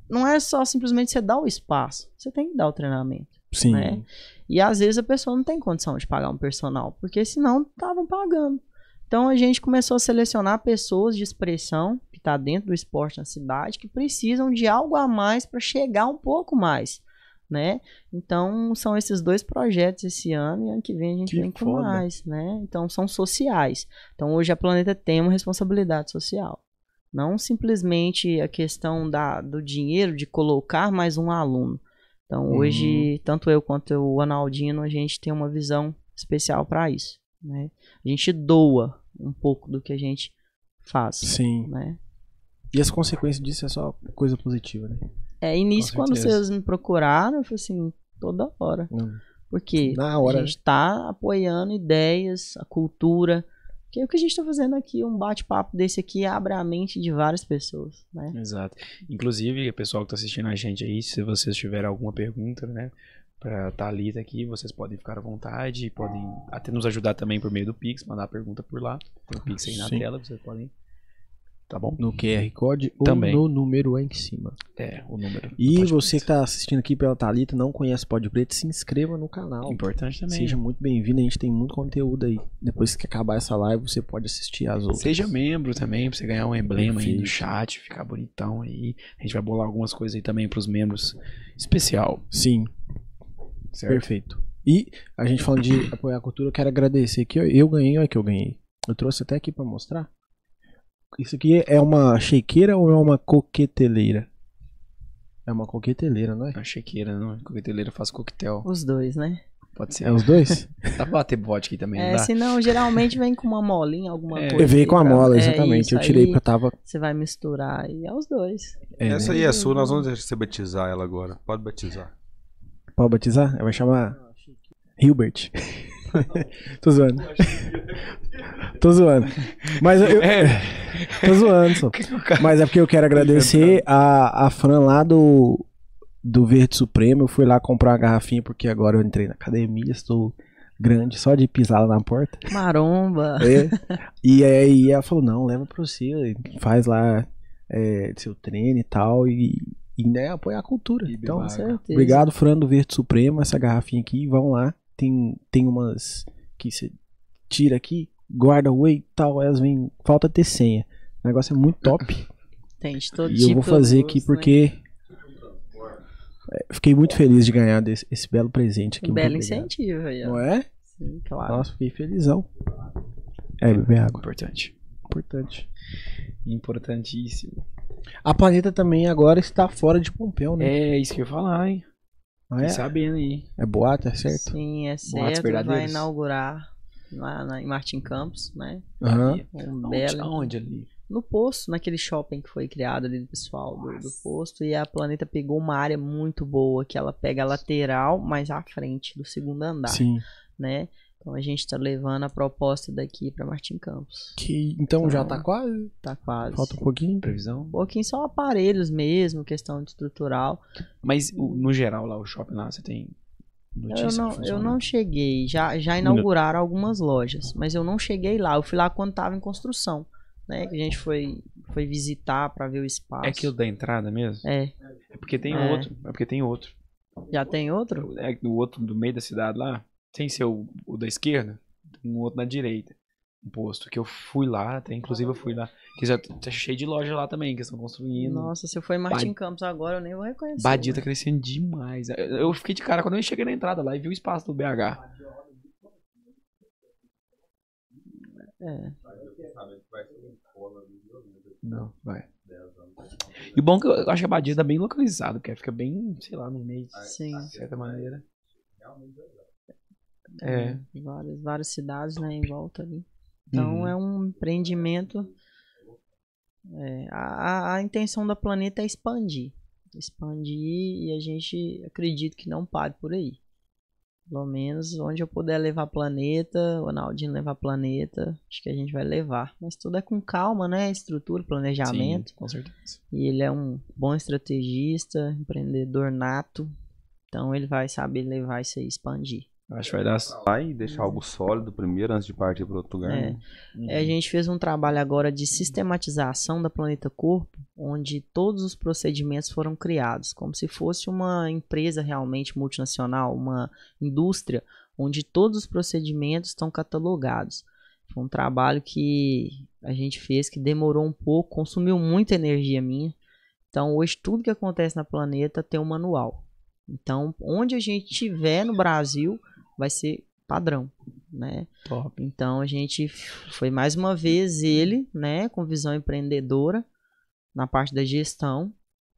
não é só simplesmente você dar o espaço, você tem que dar o treinamento. Sim. Né? E às vezes a pessoa não tem condição de pagar um personal, porque senão estavam pagando. Então a gente começou a selecionar pessoas de expressão que está dentro do esporte na cidade que precisam de algo a mais para chegar um pouco mais, né? Então são esses dois projetos esse ano e ano que vem a gente que vem com mais, né? Então são sociais. Então hoje a Planeta tem uma responsabilidade social. Não simplesmente a questão da, do dinheiro de colocar mais um aluno, então uhum. hoje, tanto eu quanto o Analdino, a gente tem uma visão especial para isso. Né? A gente doa um pouco do que a gente faz. Sim. Né? E as consequências disso é só coisa positiva, né? É, início quando vocês me procuraram, eu falei assim, toda hora. Hum. Porque Na hora. a gente está apoiando ideias, a cultura, porque o que a gente está fazendo aqui, um bate-papo desse aqui, abre a mente de várias pessoas, né? Exato. Inclusive, pessoal que está assistindo a gente aí, se vocês tiverem alguma pergunta, né? Para Thalita aqui, vocês podem ficar à vontade, podem até nos ajudar também por meio do Pix, mandar a pergunta por lá. Tem o Pix aí na Sim. tela, vocês podem tá bom? No QR Code Também. ou no número aí em cima. É, o número. E você que está assistindo aqui pela Talita, não conhece Pode Preto, se inscreva no canal. Importante também. Seja muito bem-vindo, a gente tem muito conteúdo aí. Depois que acabar essa live, você pode assistir as outras. Seja membro também, pra você ganhar um emblema aí no chat, ficar bonitão aí. A gente vai bolar algumas coisas aí também para os membros especial. Sim. Certo? Perfeito. E a gente falando de apoiar a cultura, eu quero agradecer aqui. Eu ganhei, olha que eu ganhei. Eu trouxe até aqui para mostrar. Isso aqui é uma chequeira ou é uma coqueteleira? É uma coqueteleira, não é? é uma chequeira, não. É? coqueteleira faz coquetel. Os dois, né? Pode ser. É os dois? dá pra bater bote aqui também, é, não senão geralmente vem com uma molinha, alguma é, coisa. Veio com a mola, é exatamente. É eu tirei pra tava... Você vai misturar e é os dois. É, né? Essa né? aí é sua, nós vamos deixar você batizar ela agora. Pode batizar. Pode batizar? Ela vai chamar ah, Hilbert. Tô zoando. Tô zoando. Mas eu. É. Tô zoando só. Mas é porque eu quero agradecer a, a Fran lá do, do Verde Supremo. Eu fui lá comprar uma garrafinha porque agora eu entrei na academia, estou grande só de pisar lá na porta. Maromba! É. E aí ela falou: não, leva pra você, faz lá é, seu treino e tal. E, e né, apoiar a cultura. então, certeza. obrigado, Fran do Verde Supremo, essa garrafinha aqui. Vão lá tem, tem umas que você tira aqui, guarda o e tal, elas vêm, falta ter senha. O negócio é muito top. Tem de todo E tipo eu vou tipo fazer aqui porque né? fiquei muito feliz de ganhar desse, esse belo presente aqui. Um belo incentivo aí, Não é? Sim, claro. Nossa, fiquei felizão. É, beber água. Importante. Importante. Importantíssimo. A planeta também agora está fora de Pompeu, né? É isso que eu ia falar, hein? Ah, é? sabendo aí. É boato, é certo? Sim, é certo. Vai inaugurar lá na, em Martin Campos, né? Uhum. Um belo... Onde, onde ali? No posto, naquele shopping que foi criado ali do pessoal do, do, posto. E a Planeta pegou uma área muito boa, que ela pega a lateral, mas à frente do segundo andar. Sim. Né? Então a gente está levando a proposta daqui para Martin Campos. Que então, tá então já está quase? Está quase. Falta um pouquinho, previsão. Um pouquinho só aparelhos mesmo, questão estrutural. Mas no geral lá o shopping lá você tem notícia? Eu não, eu não cheguei. Já já inauguraram algumas lojas, mas eu não cheguei lá. Eu fui lá quando estava em construção, né? Que a gente foi foi visitar para ver o espaço. É aquilo da entrada mesmo? É. É porque tem é. outro. É porque tem outro. Já tem outro? É o outro do meio da cidade lá sem ser o, o da esquerda, um outro na direita. Um posto que eu fui lá, até inclusive eu fui lá. Que já tá cheio de loja lá também, que estão construindo. Nossa, se eu for em Martin ba... Campos agora, eu nem vou reconhecer. Badia tá né? crescendo demais. Eu fiquei de cara quando eu cheguei na entrada lá e vi o espaço do BH. É. Não, vai. E o bom é que eu acho que a Badia tá é bem localizada, porque fica bem, sei lá, no meio. Sim. De certa maneira. Realmente é. Né? Várias, várias cidades né, em volta ali. Então uhum. é um empreendimento. É, a, a intenção da planeta é expandir. Expandir e a gente acredita que não pare por aí. Pelo menos onde eu puder levar planeta, o Ronaldinho levar planeta, acho que a gente vai levar. Mas tudo é com calma, né? Estrutura, planejamento. Sim, com certeza. E ele é um bom estrategista, empreendedor nato. Então ele vai saber levar isso aí, expandir. Acho que vai dar lá e deixar algo sólido primeiro antes de partir para outro lugar. É. Né? É, a gente fez um trabalho agora de sistematização da Planeta Corpo, onde todos os procedimentos foram criados, como se fosse uma empresa realmente multinacional, uma indústria, onde todos os procedimentos estão catalogados. Foi um trabalho que a gente fez que demorou um pouco, consumiu muita energia minha. Então hoje tudo que acontece na planeta tem um manual. Então, onde a gente tiver no Brasil, vai ser padrão, né? Top. Então a gente foi mais uma vez ele, né, com visão empreendedora na parte da gestão.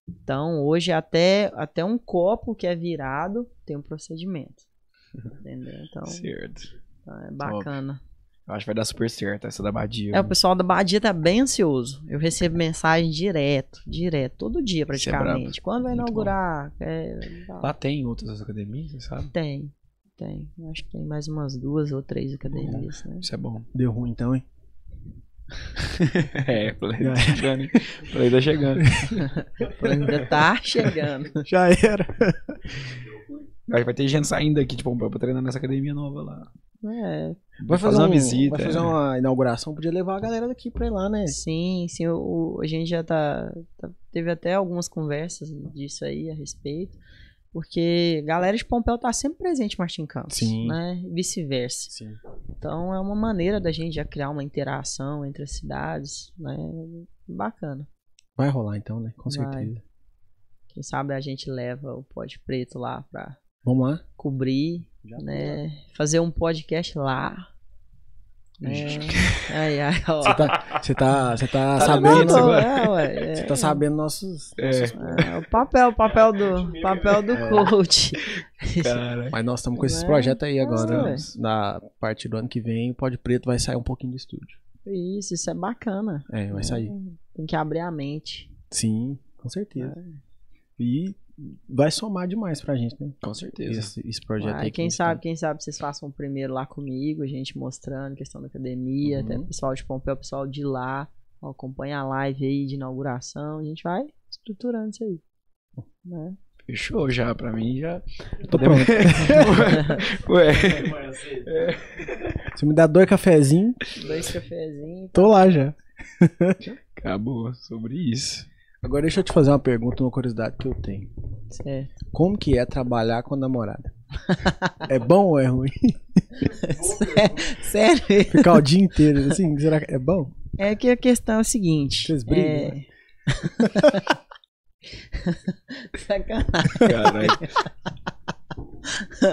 Então hoje é até até um copo que é virado tem um procedimento. Entendeu? Então, certo. Então é bacana. Top. Eu acho que vai dar super certo essa da Badia. É, o né? pessoal da Badia tá bem ansioso. Eu recebo mensagem direto, direto, todo dia é praticamente. É Quando vai Muito inaugurar? É... Lá tem outras academias, sabe? Tem, tem. Acho que tem mais umas duas ou três academias, né? Isso é bom. Deu ruim então, hein? é, Play tá, tá chegando, Play tá chegando. ainda tá chegando. Já era. Acho vai ter gente saindo aqui, tipo, pra treinar nessa academia nova lá. É. Vai fazer, uma um, visita. Vai fazer é. uma inauguração, podia levar a galera daqui pra ir lá, né? Sim, sim. O, o a gente já tá, tá, Teve até algumas conversas disso aí a respeito. Porque galera de Pompeu tá sempre presente, Martin Campos, Sim. né? Vice-versa. Então é uma maneira da gente já criar uma interação entre as cidades, né? Bacana. Vai rolar então, né? Com Vai. certeza. Quem sabe a gente leva o Pode Preto lá pra Vamos lá. cobrir, já, né? Já. Tá. Fazer um podcast lá. É. Ai, ai, ó. Você tá, você tá, você tá, tá sabendo. Não, né, é, ué, é. Você tá é. sabendo nossos. É. nossos... o papel, o papel do, né? papel do coach. Cara. Mas nós estamos com esses projetos aí agora. Na parte do ano que vem, o Pode Preto vai sair um pouquinho do estúdio. Isso, isso é bacana. É, vai sair. Tem que abrir a mente. Sim, com certeza. E vai somar demais pra gente, né? Com certeza. Esse, esse projeto ah, aí. Quem sabe, tem. quem sabe vocês façam o primeiro lá comigo, a gente mostrando questão da academia, uhum. até o pessoal de Pompeu, o pessoal de lá, ó, acompanha a live aí de inauguração, a gente vai estruturando isso aí. Né? Fechou já, pra mim já. Eu tô pronto. Ué. É. Se me dá dois cafezinhos. Dois cafezinhos. Tô lá já. Acabou, sobre isso. Agora deixa eu te fazer uma pergunta, uma curiosidade que eu tenho. Certo. É. Como que é trabalhar com a namorada? é bom ou é ruim? Sério? Ficar o dia inteiro assim, será que é bom? É que a questão é o seguinte. Vocês brigam? É... Né? Sacanagem. Caralho.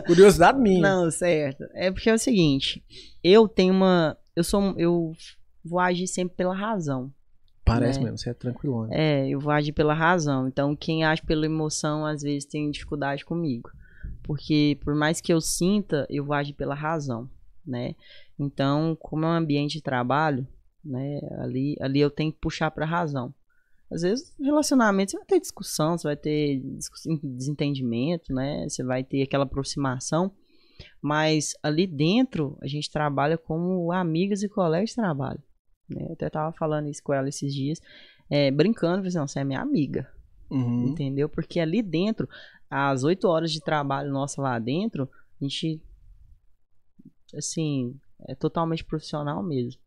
Curiosidade minha. Não, certo. É porque é o seguinte, eu tenho uma, eu sou, eu vou agir sempre pela razão. Parece né? mesmo, você é tranquilo. É, eu vou agir pela razão. Então, quem age pela emoção, às vezes, tem dificuldade comigo. Porque, por mais que eu sinta, eu vou agir pela razão, né? Então, como é um ambiente de trabalho, né? Ali, ali eu tenho que puxar para a razão. Às vezes, relacionamento, você vai ter discussão, você vai ter desentendimento, né? Você vai ter aquela aproximação. Mas ali dentro, a gente trabalha como amigas e colegas de trabalho. Né? Eu até tava falando isso com ela esses dias, é, brincando, falei assim, você é minha amiga. Uhum. Entendeu? Porque ali dentro, as oito horas de trabalho nossa lá dentro, a gente, assim, é totalmente profissional mesmo.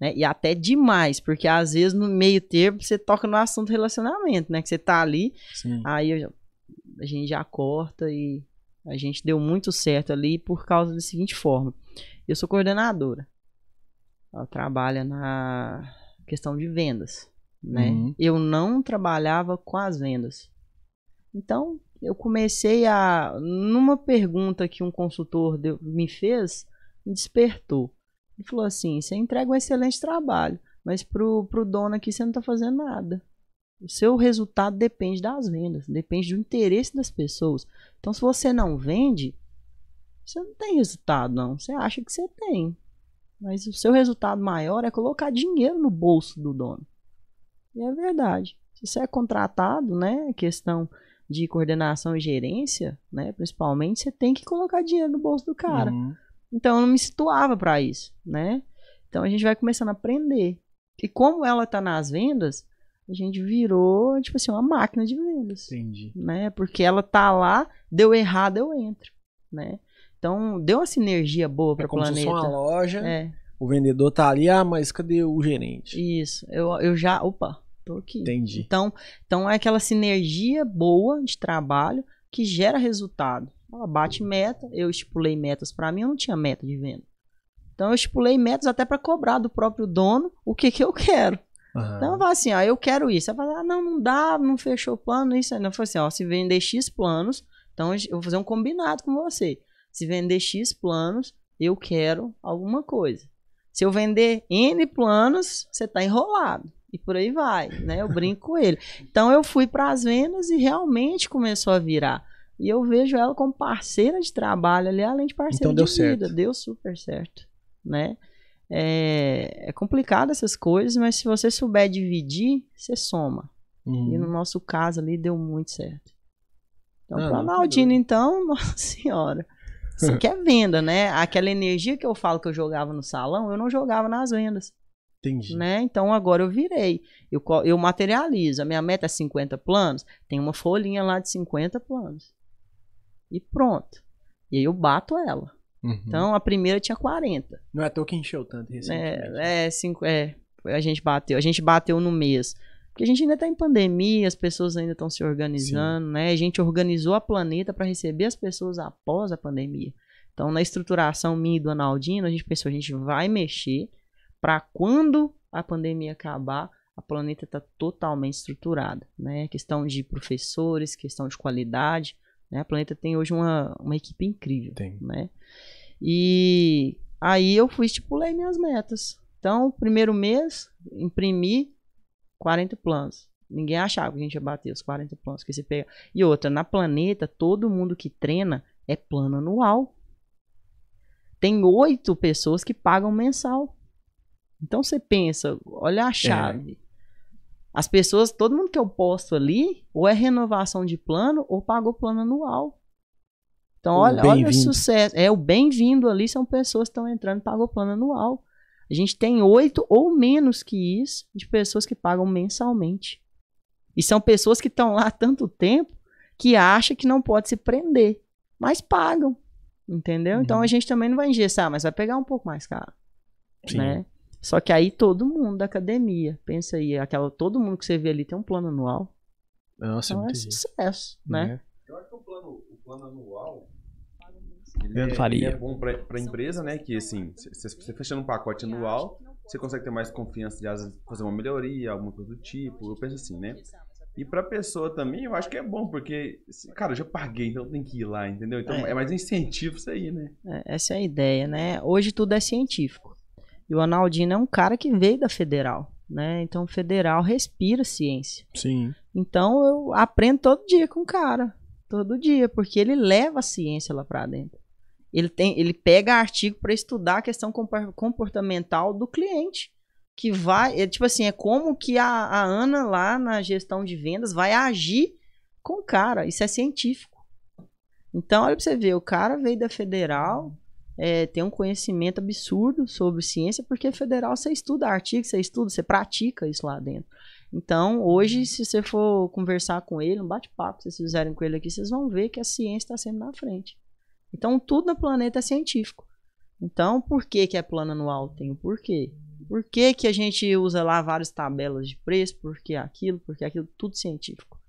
Né? E até demais, porque às vezes no meio tempo você toca no assunto relacionamento, né? Que você tá ali, Sim. aí eu, a gente já corta e a gente deu muito certo ali por causa da seguinte forma. Eu sou coordenadora, ela trabalha na questão de vendas, né? Uhum. Eu não trabalhava com as vendas. Então, eu comecei a numa pergunta que um consultor deu, me fez, me despertou. Ele falou assim: "Você entrega um excelente trabalho, mas pro pro dono aqui você não tá fazendo nada. O seu resultado depende das vendas, depende do interesse das pessoas. Então, se você não vende, você não tem resultado não. Você acha que você tem, mas o seu resultado maior é colocar dinheiro no bolso do dono. E é verdade. Se você é contratado, né, questão de coordenação e gerência, né, principalmente, você tem que colocar dinheiro no bolso do cara. Uhum. Então eu não me situava para isso, né? Então a gente vai começando a aprender. E como ela tá nas vendas, a gente virou, tipo assim, uma máquina de vendas. Entendi. Né? Porque ela tá lá, deu errado, eu entro, né? Então, deu é uma sinergia boa para o é planeta. Como uma loja, é. o vendedor tá ali, ah, mas cadê o gerente? Isso, eu, eu já, opa, tô aqui. Entendi. Então, então, é aquela sinergia boa de trabalho que gera resultado. Ela bate meta, eu estipulei metas para mim, eu não tinha meta de venda. Então, eu estipulei metas até para cobrar do próprio dono o que, que eu quero. Uhum. Então eu falo assim, ó, ah, eu quero isso. Ela fala, ah, não, não dá, não fechou o plano, isso. Não, eu falo assim, ó, se vender X planos, então eu vou fazer um combinado com você. Se vender X planos, eu quero alguma coisa. Se eu vender N planos, você está enrolado. E por aí vai, né? Eu brinco com ele. Então eu fui para as vendas e realmente começou a virar. E eu vejo ela como parceira de trabalho ali, além de parceira então, de deu vida. Certo. Deu super certo, né? É, é complicado essas coisas, mas se você souber dividir, você soma. E uhum. no nosso caso ali deu muito certo. Então, ah, para tá Naldina, então, nossa senhora. Você quer é venda, né? Aquela energia que eu falo que eu jogava no salão, eu não jogava nas vendas. Entendi. Né? Então agora eu virei. Eu, eu materializo. A minha meta é 50 planos. Tem uma folhinha lá de 50 planos. E pronto. E aí eu bato ela. Uhum. Então a primeira tinha 40. Não é à toa que encheu tanto recentemente. É, é, cinco, é, a gente bateu. A gente bateu no mês porque a gente ainda está em pandemia, as pessoas ainda estão se organizando, Sim. né? A gente organizou a planeta para receber as pessoas após a pandemia. Então, na estruturação minha e do Analdino, a gente pensou, a gente vai mexer para quando a pandemia acabar, a planeta está totalmente estruturada, né? Questão de professores, questão de qualidade, né? A planeta tem hoje uma, uma equipe incrível, tem. né? E aí eu fui estipulei minhas metas. Então, primeiro mês, imprimi 40 planos. Ninguém achava que a gente ia bater os 40 planos que se pega. E outra, na planeta, todo mundo que treina é plano anual. Tem oito pessoas que pagam mensal. Então você pensa, olha a chave. É. As pessoas, todo mundo que eu posto ali, ou é renovação de plano, ou pagou plano anual. Então, olha, olha o sucesso. É o bem-vindo ali, são pessoas que estão entrando e pagou plano anual. A gente tem oito ou menos que isso de pessoas que pagam mensalmente. E são pessoas que estão lá há tanto tempo que acha que não pode se prender, mas pagam. Entendeu? Uhum. Então a gente também não vai engessar, mas vai pegar um pouco mais caro. Sim. Né? Só que aí todo mundo da academia, pensa aí, aquela, todo mundo que você vê ali tem um plano anual. Nossa, é então é sucesso, né? né? Eu acho que o plano, o plano anual é, ele, Faria. ele é bom para a empresa, né? Que assim, você fechando um pacote anual, você consegue ter mais confiança de fazer uma melhoria, alguma coisa do tipo. Eu penso assim, né? E para pessoa também, eu acho que é bom, porque, cara, eu já paguei, então tem que ir lá, entendeu? Então é, é mais incentivo isso aí, né? É, essa é a ideia, né? Hoje tudo é científico. E o Analdino é um cara que veio da federal, né? Então, federal respira ciência. Sim. Então, eu aprendo todo dia com o cara. Todo dia, porque ele leva a ciência lá para dentro. Ele, tem, ele pega artigo para estudar a questão comportamental do cliente. Que vai, é, tipo assim, é como que a, a Ana lá na gestão de vendas vai agir com o cara. Isso é científico. Então, olha pra você ver, o cara veio da federal, é, tem um conhecimento absurdo sobre ciência, porque federal você estuda artigo, você estuda, você pratica isso lá dentro. Então, hoje, se você for conversar com ele, um bate-papo se vocês fizerem com ele aqui, vocês vão ver que a ciência está sempre na frente. Então, tudo no planeta é científico. Então, por que, que é plano anual? Tem um porquê. Por que, que a gente usa lá várias tabelas de preço? Por que aquilo? Por que aquilo? Tudo científico.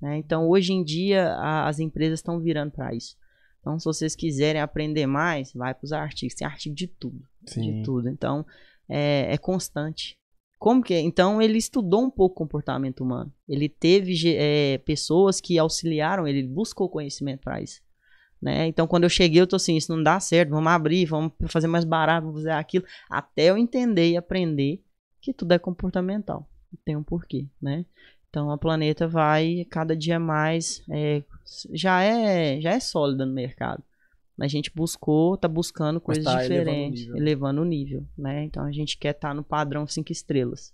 Né? Então, hoje em dia, a, as empresas estão virando para isso. Então, se vocês quiserem aprender mais, vai para os artigos. Tem artigo de tudo. Sim. De tudo. Então, é, é, constante. Como que é? Então, ele estudou um pouco o comportamento humano. Ele teve é, pessoas que auxiliaram ele buscou conhecimento para isso. Né? Então, quando eu cheguei, eu tô assim, isso não dá certo, vamos abrir, vamos fazer mais barato, vamos fazer aquilo, até eu entender e aprender que tudo é comportamental, tem um porquê, né? Então, a planeta vai cada dia mais, é, já é já é sólida no mercado. A gente buscou, tá buscando coisas tá diferentes, elevando o, elevando o nível, né? Então, a gente quer estar tá no padrão cinco estrelas,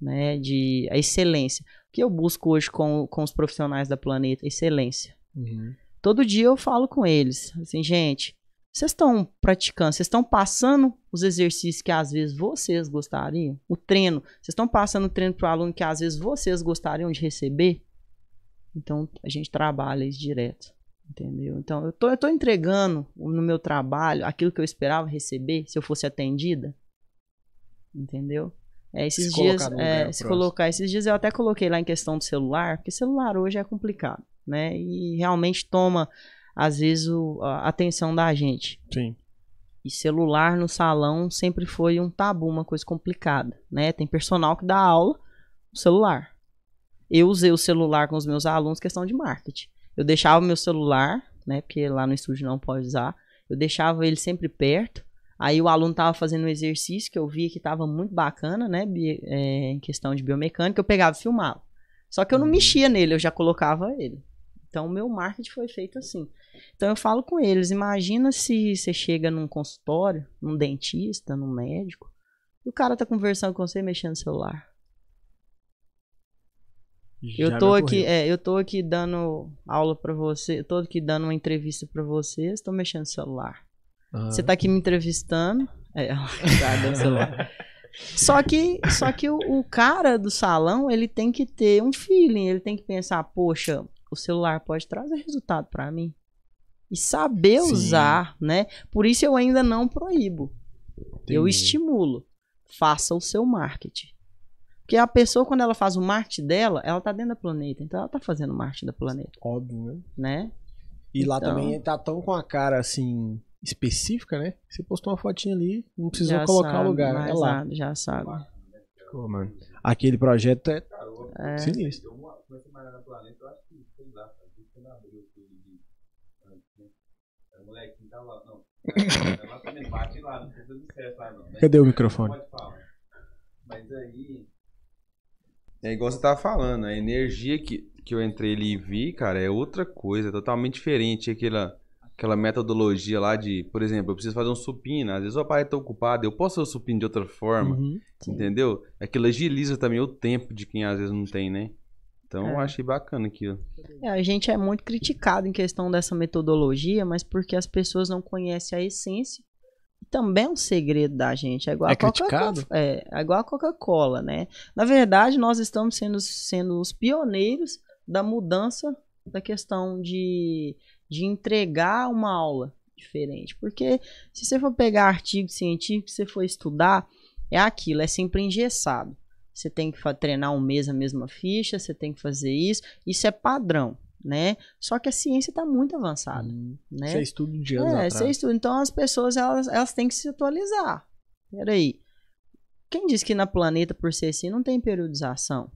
né? De excelência. O que eu busco hoje com, com os profissionais da planeta? Excelência. Uhum Todo dia eu falo com eles, assim, gente, vocês estão praticando, vocês estão passando os exercícios que às vezes vocês gostariam? O treino, vocês estão passando o treino para o aluno que às vezes vocês gostariam de receber? Então a gente trabalha isso direto, entendeu? Então eu tô, eu tô entregando no meu trabalho aquilo que eu esperava receber se eu fosse atendida, entendeu? É, esses é, se dias, é, se colocar, esses dias eu até coloquei lá em questão do celular, porque celular hoje é complicado né? E realmente toma, às vezes, o, a atenção da gente. Sim. E celular no salão sempre foi um tabu, uma coisa complicada, né? Tem personal que dá aula no celular. Eu usei o celular com os meus alunos, questão de marketing. Eu deixava o meu celular, né? Porque lá no estúdio não pode usar. Eu deixava ele sempre perto. Aí o aluno tava fazendo um exercício que eu via que tava muito bacana, né? É, em questão de biomecânica, eu pegava e filmava. Só que eu não uhum. mexia nele, eu já colocava ele. Então, o meu marketing foi feito assim. Então, eu falo com eles: imagina se você chega num consultório, num dentista, num médico, e o cara tá conversando com você mexendo no celular. eu tô aqui, é, eu tô aqui dando aula para você, eu tô aqui dando uma entrevista para vocês, tô mexendo no celular. Você tá aqui me entrevistando, é, tá dando celular. só que, só que o, o, cara do salão, ele tem que ter um feeling, ele tem que pensar, poxa, o celular pode trazer resultado para mim. E saber Sim. usar, né? Por isso eu ainda não proíbo. Entendi. Eu estimulo. Faça o seu marketing. Porque a pessoa, quando ela faz o marketing dela, ela tá dentro do planeta. Então ela tá fazendo o marketing do planeta. Óbvio, né? né? E então... lá também tá tão com a cara assim específica, né? Você postou uma fotinha ali, não precisou já colocar sabe, o lugar. Né? É lá. Nada, já sabe. Pô, mano. Aquele projeto é, é. sinistro sei lá, abriu de antes, né? lá, não. lá também, bate lá, não precisa de certo lá não. Né? Cadê o microfone? Pode falar. Mas aí. É igual você tava falando, a energia que, que eu entrei ali e vi, cara, é outra coisa, é totalmente diferente. Aquela, aquela metodologia lá de, por exemplo, eu preciso fazer um supino, às vezes o aparelho está ocupado, eu posso fazer o supino de outra forma, uhum, entendeu? Aquilo agiliza também o tempo de quem às vezes não tem, né? Então, é. eu achei bacana aquilo. É, a gente é muito criticado em questão dessa metodologia, mas porque as pessoas não conhecem a essência. Também é um segredo da gente. É igual é a Coca-Cola. É, é igual a Coca-Cola, né? Na verdade, nós estamos sendo, sendo os pioneiros da mudança da questão de, de entregar uma aula diferente. Porque se você for pegar artigo científico, se você for estudar, é aquilo, é sempre engessado você tem que treinar um mês a mesma ficha, você tem que fazer isso. Isso é padrão, né? Só que a ciência está muito avançada, hum, né? Você é estuda de anos é, é, atrás. Estuda. Então as pessoas elas, elas têm que se atualizar. Peraí. Quem diz que na planeta por ser assim não tem periodização?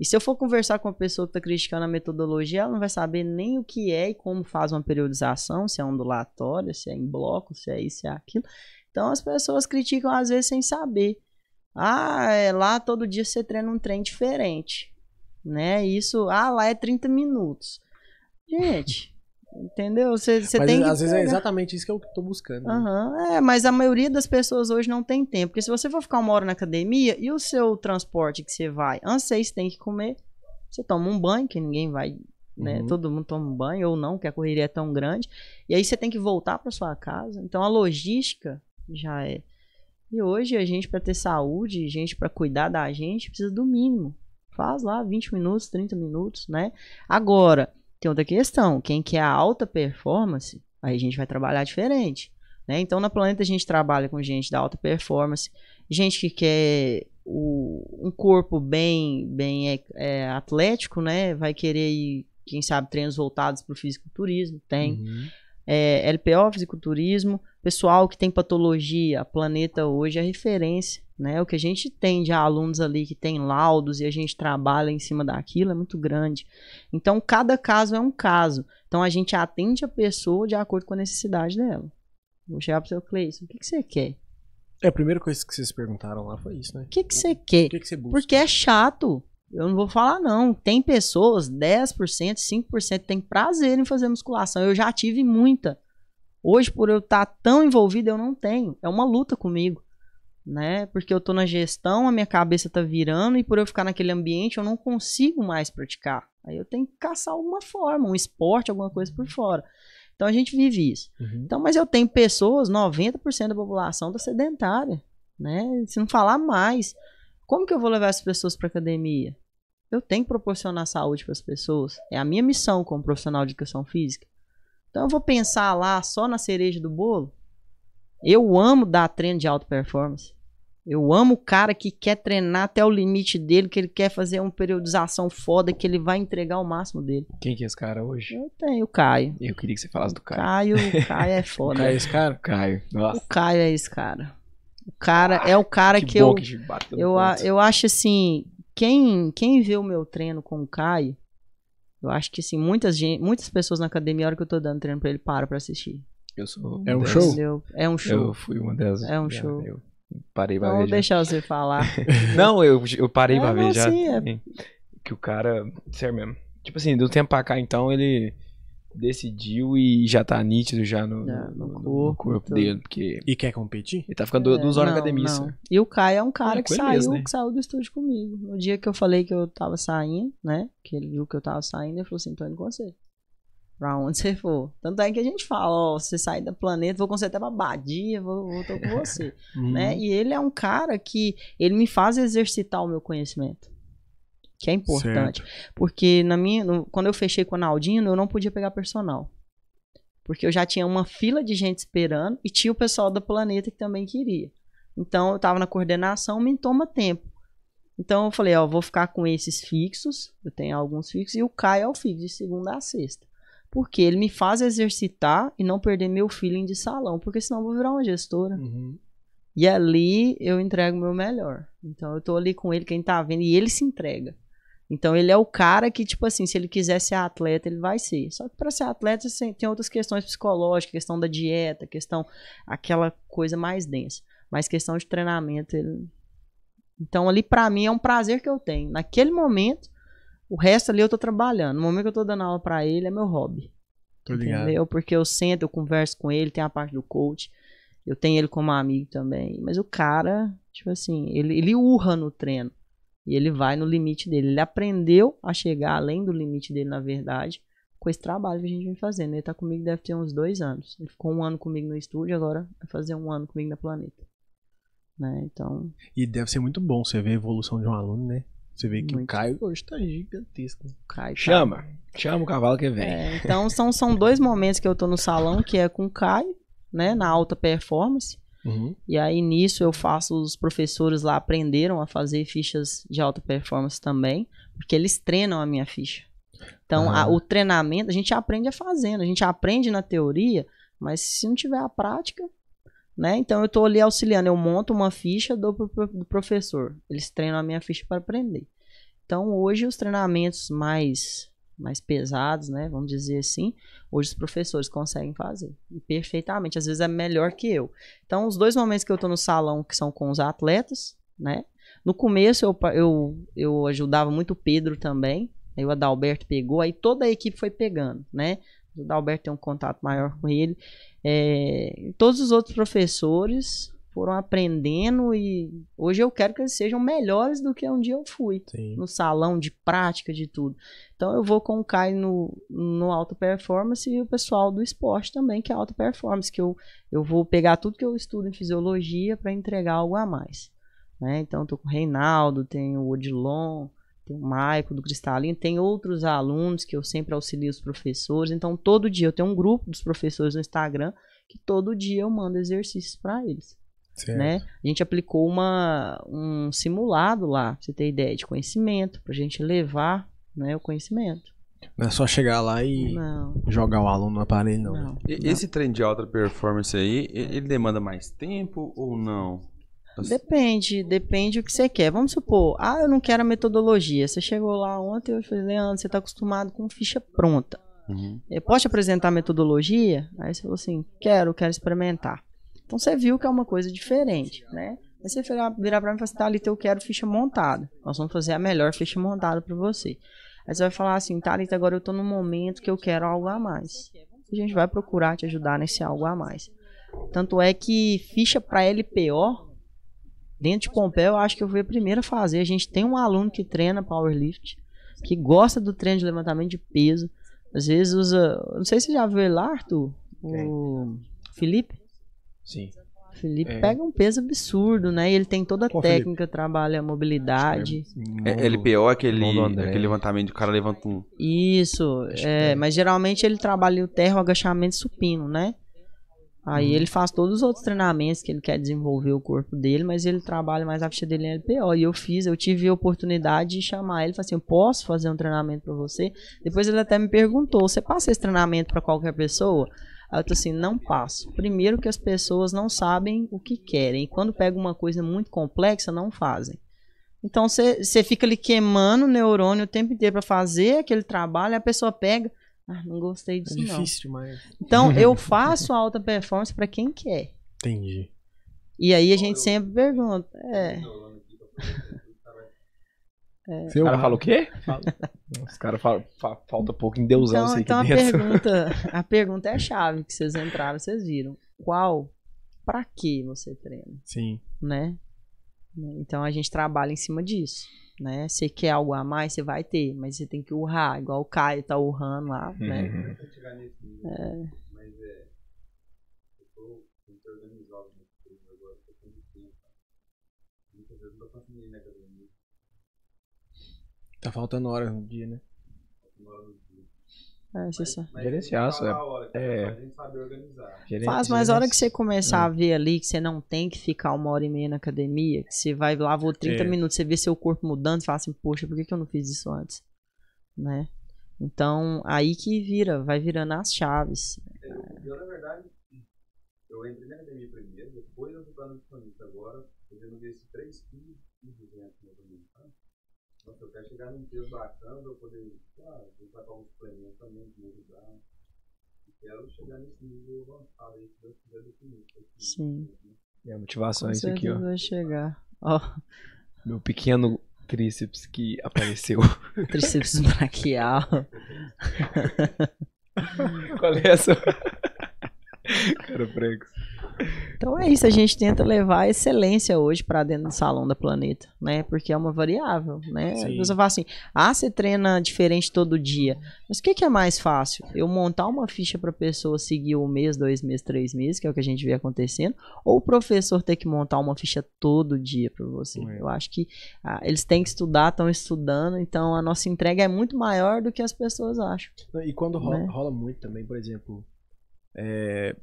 E se eu for conversar com uma pessoa que está criticando a metodologia, ela não vai saber nem o que é e como faz uma periodização, se é ondulatória, se é em bloco, se é isso, se é aquilo. Então as pessoas criticam às vezes sem saber. Ah, é lá todo dia você treina um trem diferente, né? Isso, ah, lá é 30 minutos. Gente, entendeu? Você, você mas, tem que às vezes é exatamente isso que eu tô buscando. Né? Uhum, é, mas a maioria das pessoas hoje não tem tempo, porque se você for ficar uma hora na academia e o seu transporte que você vai, antes você tem que comer, você toma um banho que ninguém vai né? Uhum. Todo mundo toma um banho ou não, que a correria é tão grande. E aí você tem que voltar para sua casa. Então a logística já é. E hoje a gente, para ter saúde, gente para cuidar da gente, precisa do mínimo. Faz lá 20 minutos, 30 minutos, né? Agora, tem outra questão: quem quer alta performance, aí a gente vai trabalhar diferente. Né? Então, na Planeta, a gente trabalha com gente da alta performance, gente que quer o, um corpo bem, bem é, é, atlético, né? Vai querer quem sabe, treinos voltados para o fisiculturismo, tem. Uhum é, LPO, fisiculturismo, pessoal que tem patologia, planeta hoje é referência, né? O que a gente tem de alunos ali que tem laudos e a gente trabalha em cima daquilo é muito grande. Então, cada caso é um caso. Então, a gente atende a pessoa de acordo com a necessidade dela. Vou chegar pro seu Cleison, o que, que você quer? É, a primeira coisa que vocês perguntaram lá foi isso, né? O que, que você quer? O que, que você busca? Porque é chato. Eu não vou falar, não. Tem pessoas, 10%, 5%, tem prazer em fazer musculação. Eu já tive muita. Hoje, por eu estar tá tão envolvido, eu não tenho. É uma luta comigo. Né? Porque eu estou na gestão, a minha cabeça está virando, e por eu ficar naquele ambiente, eu não consigo mais praticar. Aí eu tenho que caçar alguma forma, um esporte, alguma coisa por fora. Então a gente vive isso. Uhum. Então, mas eu tenho pessoas, 90% da população está sedentária. Né? Se não falar mais, como que eu vou levar as pessoas para academia? Eu tenho que proporcionar saúde para as pessoas. É a minha missão como profissional de educação física. Então eu vou pensar lá só na cereja do bolo. Eu amo dar treino de alta performance. Eu amo o cara que quer treinar até o limite dele, que ele quer fazer uma periodização foda, que ele vai entregar o máximo dele. Quem que é esse cara hoje? Eu tenho o Caio. Eu queria que você falasse do Caio. Caio, o Caio é foda. o Caio é esse cara? Caio. Nossa. O Caio é esse cara. O cara ah, é o cara que, que eu que eu, eu acho assim quem, quem vê o meu treino com o Kai, eu acho que assim, muitas, muitas pessoas na academia, a hora que eu tô dando treino pra ele, para pra assistir. Eu sou. É um show? Eu, é um show. Eu fui uma delas. É um show. Eu parei pra ver. deixar você falar. não, eu, eu parei é, pra ver já. Sim, é... Que o cara. Sério mesmo. Tipo assim, do tempo pra cá, então, ele decidiu e já tá nítido já no, é, no, no corpo, no corpo dele. Porque... E quer competir? Ele tá ficando é, duas horas na academia. Não. E o Caio é um cara é, que, saiu, mesmo, né? que saiu do estúdio comigo. No dia que eu falei que eu tava saindo, né? Que ele viu que eu tava saindo, ele falou assim, tô indo com você. Pra onde você for. Tanto é que a gente fala, ó, você sai do planeta, vou com você até pra Badia, vou, vou tô com você. Uhum. né? E ele é um cara que ele me faz exercitar o meu conhecimento que é importante. Certo. Porque na minha, no, quando eu fechei com o Naldino, eu não podia pegar personal. Porque eu já tinha uma fila de gente esperando e tinha o pessoal do planeta que também queria. Então eu estava na coordenação, me toma tempo. Então eu falei, ó, vou ficar com esses fixos, eu tenho alguns fixos, e o Caio é o fixo, de segunda a sexta. Porque ele me faz exercitar e não perder meu feeling de salão, porque senão eu vou virar uma gestora. Uhum. E ali eu entrego o meu melhor. Então eu tô ali com ele, quem tá vendo, e ele se entrega. Então ele é o cara que, tipo assim, se ele quiser ser atleta, ele vai ser. Só que para ser atleta tem outras questões psicológicas, questão da dieta, questão aquela coisa mais densa. Mas questão de treinamento, ele... Então ali para mim é um prazer que eu tenho. Naquele momento, o resto ali eu tô trabalhando. No momento que eu tô dando aula para ele, é meu hobby. Tô ligado. Entendeu? Porque eu sento, eu converso com ele, tem a parte do coach. Eu tenho ele como amigo também. Mas o cara, tipo assim, ele, ele urra no treino. E ele vai no limite dele. Ele aprendeu a chegar além do limite dele, na verdade, com esse trabalho que a gente vem fazendo. Ele tá comigo deve ter uns dois anos. Ele ficou um ano comigo no estúdio, agora vai fazer um ano comigo na Planeta. Né? Então... E deve ser muito bom você ver a evolução de um aluno, né? Você vê que o Caio hoje tá gigantesco. Caio, tá chama, chama o cavalo que vem. É, então são, são dois momentos que eu tô no salão, que é com o Caio, né, na alta performance, Uhum. E aí nisso eu faço, os professores lá aprenderam a fazer fichas de alta performance também, porque eles treinam a minha ficha. Então a, o treinamento a gente aprende a fazendo, né? a gente aprende na teoria, mas se não tiver a prática, né? Então eu estou ali auxiliando, eu monto uma ficha do, do professor, eles treinam a minha ficha para aprender. Então hoje os treinamentos mais mais pesados, né? Vamos dizer assim, hoje os professores conseguem fazer. E perfeitamente, às vezes é melhor que eu. Então, os dois momentos que eu estou no salão, que são com os atletas, né? No começo eu, eu, eu ajudava muito o Pedro também. Aí o Adalberto pegou, aí toda a equipe foi pegando, né? O Adalberto tem um contato maior com ele. É, todos os outros professores, foram aprendendo e hoje eu quero que eles sejam melhores do que um dia eu fui. Sim. No salão de prática, de tudo. Então eu vou com o Caio no, no Alto performance e o pessoal do esporte também, que é Alto performance, que eu, eu vou pegar tudo que eu estudo em fisiologia para entregar algo a mais. Né? Então eu tô com o Reinaldo, tenho o Odilon, tem o Maico do Cristalino, tem outros alunos que eu sempre auxilio os professores. Então todo dia eu tenho um grupo dos professores no Instagram que todo dia eu mando exercícios para eles. Certo. Né? A gente aplicou uma, um simulado lá, pra você ter ideia de conhecimento, pra gente levar né, o conhecimento. Não é só chegar lá e não. jogar o aluno no aparelho, não. Né? não. Esse trem de alta performance aí, ele demanda mais tempo ou não? Depende, depende do que você quer. Vamos supor, ah, eu não quero a metodologia. Você chegou lá ontem, eu falei, Leandro, você está acostumado com ficha pronta. Uhum. Eu posso te apresentar a metodologia? Aí você falou assim, quero, quero experimentar. Então você viu que é uma coisa diferente, né? Aí você virar para mim e falar assim, Thalita, eu quero ficha montada. Nós vamos fazer a melhor ficha montada para você. Aí você vai falar assim, Thalita, agora eu estou num momento que eu quero algo a mais. E a gente vai procurar te ajudar nesse algo a mais. Tanto é que ficha para LPO, dentro de Pompeu, eu acho que eu fui a primeira a fazer. A gente tem um aluno que treina powerlift, que gosta do treino de levantamento de peso. Às vezes usa. Não sei se você já viu ele lá, Arthur. O Felipe? Sim. Felipe é. pega um peso absurdo, né? E ele tem toda a Qual técnica, Felipe? trabalha a mobilidade. É, LPO é aquele, aquele levantamento que o cara levanta um. Isso, é, é, mas geralmente ele trabalha o terra, o agachamento supino, né? Aí hum. ele faz todos os outros treinamentos que ele quer desenvolver o corpo dele, mas ele trabalha mais a ficha dele em LPO. E eu fiz, eu tive a oportunidade de chamar ele e falar assim: eu posso fazer um treinamento para você? Depois ele até me perguntou: você passa esse treinamento para qualquer pessoa? Ela eu assim, não passo. Primeiro que as pessoas não sabem o que querem. Quando pega uma coisa muito complexa, não fazem. Então você fica ali queimando o neurônio o tempo inteiro para fazer aquele trabalho, a pessoa pega, ah, não gostei disso é difícil, não. Mas... Então eu faço alta performance para quem quer. Entendi. E aí a gente eu... É sempre pergunta, é. É. O cara fala o quê? Os caras falam, falta pouco em Deusão. Então, sei então a, pergunta, a pergunta é a chave que vocês entraram, vocês viram. Qual, pra que você treina? Sim. Né? Então a gente trabalha em cima disso, né? Você quer algo a mais, você vai ter, mas você tem que urrar, igual o Caio tá urrando lá, né? uhum. né? É. Mas é, eu tô tô Muitas vezes eu tô né? Tá faltando horas no dia, né? É, você é sabe. gerenciar, Gerenciaço, é. Hora, é... A é. É gente sabe organizar. Faz, mas a hora que você começar é. a hum. ver ali que você não tem que ficar uma hora e meia na academia, que você vai lá, vou 30 é. minutos, você vê seu corpo mudando, você fala assim, poxa, por que, que eu não fiz isso antes? Né? Então, aí que vira, vai virando as chaves. Eu, eu na verdade, eu entrei na academia primeiro, depois eu fui para nutricionista agora, eu renovei esses três filhos. Nossa, então, eu quero chegar num peso bacana, eu poder, ah, vou com um suplemento também, me ajudar. E quero chegar nesse nível avançado aí, se Deus quiser definir. Né? Sim. Né? E a motivação Com é isso aqui, ó. vai chegar. Ó. Meu pequeno tríceps que apareceu. tríceps braquial. Qual é essa? Cara, pregos. Então é isso, a gente tenta levar a excelência hoje para dentro do salão da planeta, né? Porque é uma variável, né? Sim. A pessoa fala assim: ah, você treina diferente todo dia. Mas o que, que, é mais fácil? Eu montar uma ficha para pessoa seguir um mês, dois meses, três meses, que é o que a gente vê acontecendo, ou o professor ter que montar uma ficha todo dia para você? É. Eu acho que ah, eles têm que estudar, estão estudando, então a nossa entrega é muito maior do que as pessoas acham. E quando rola, né? rola muito também, por exemplo. É,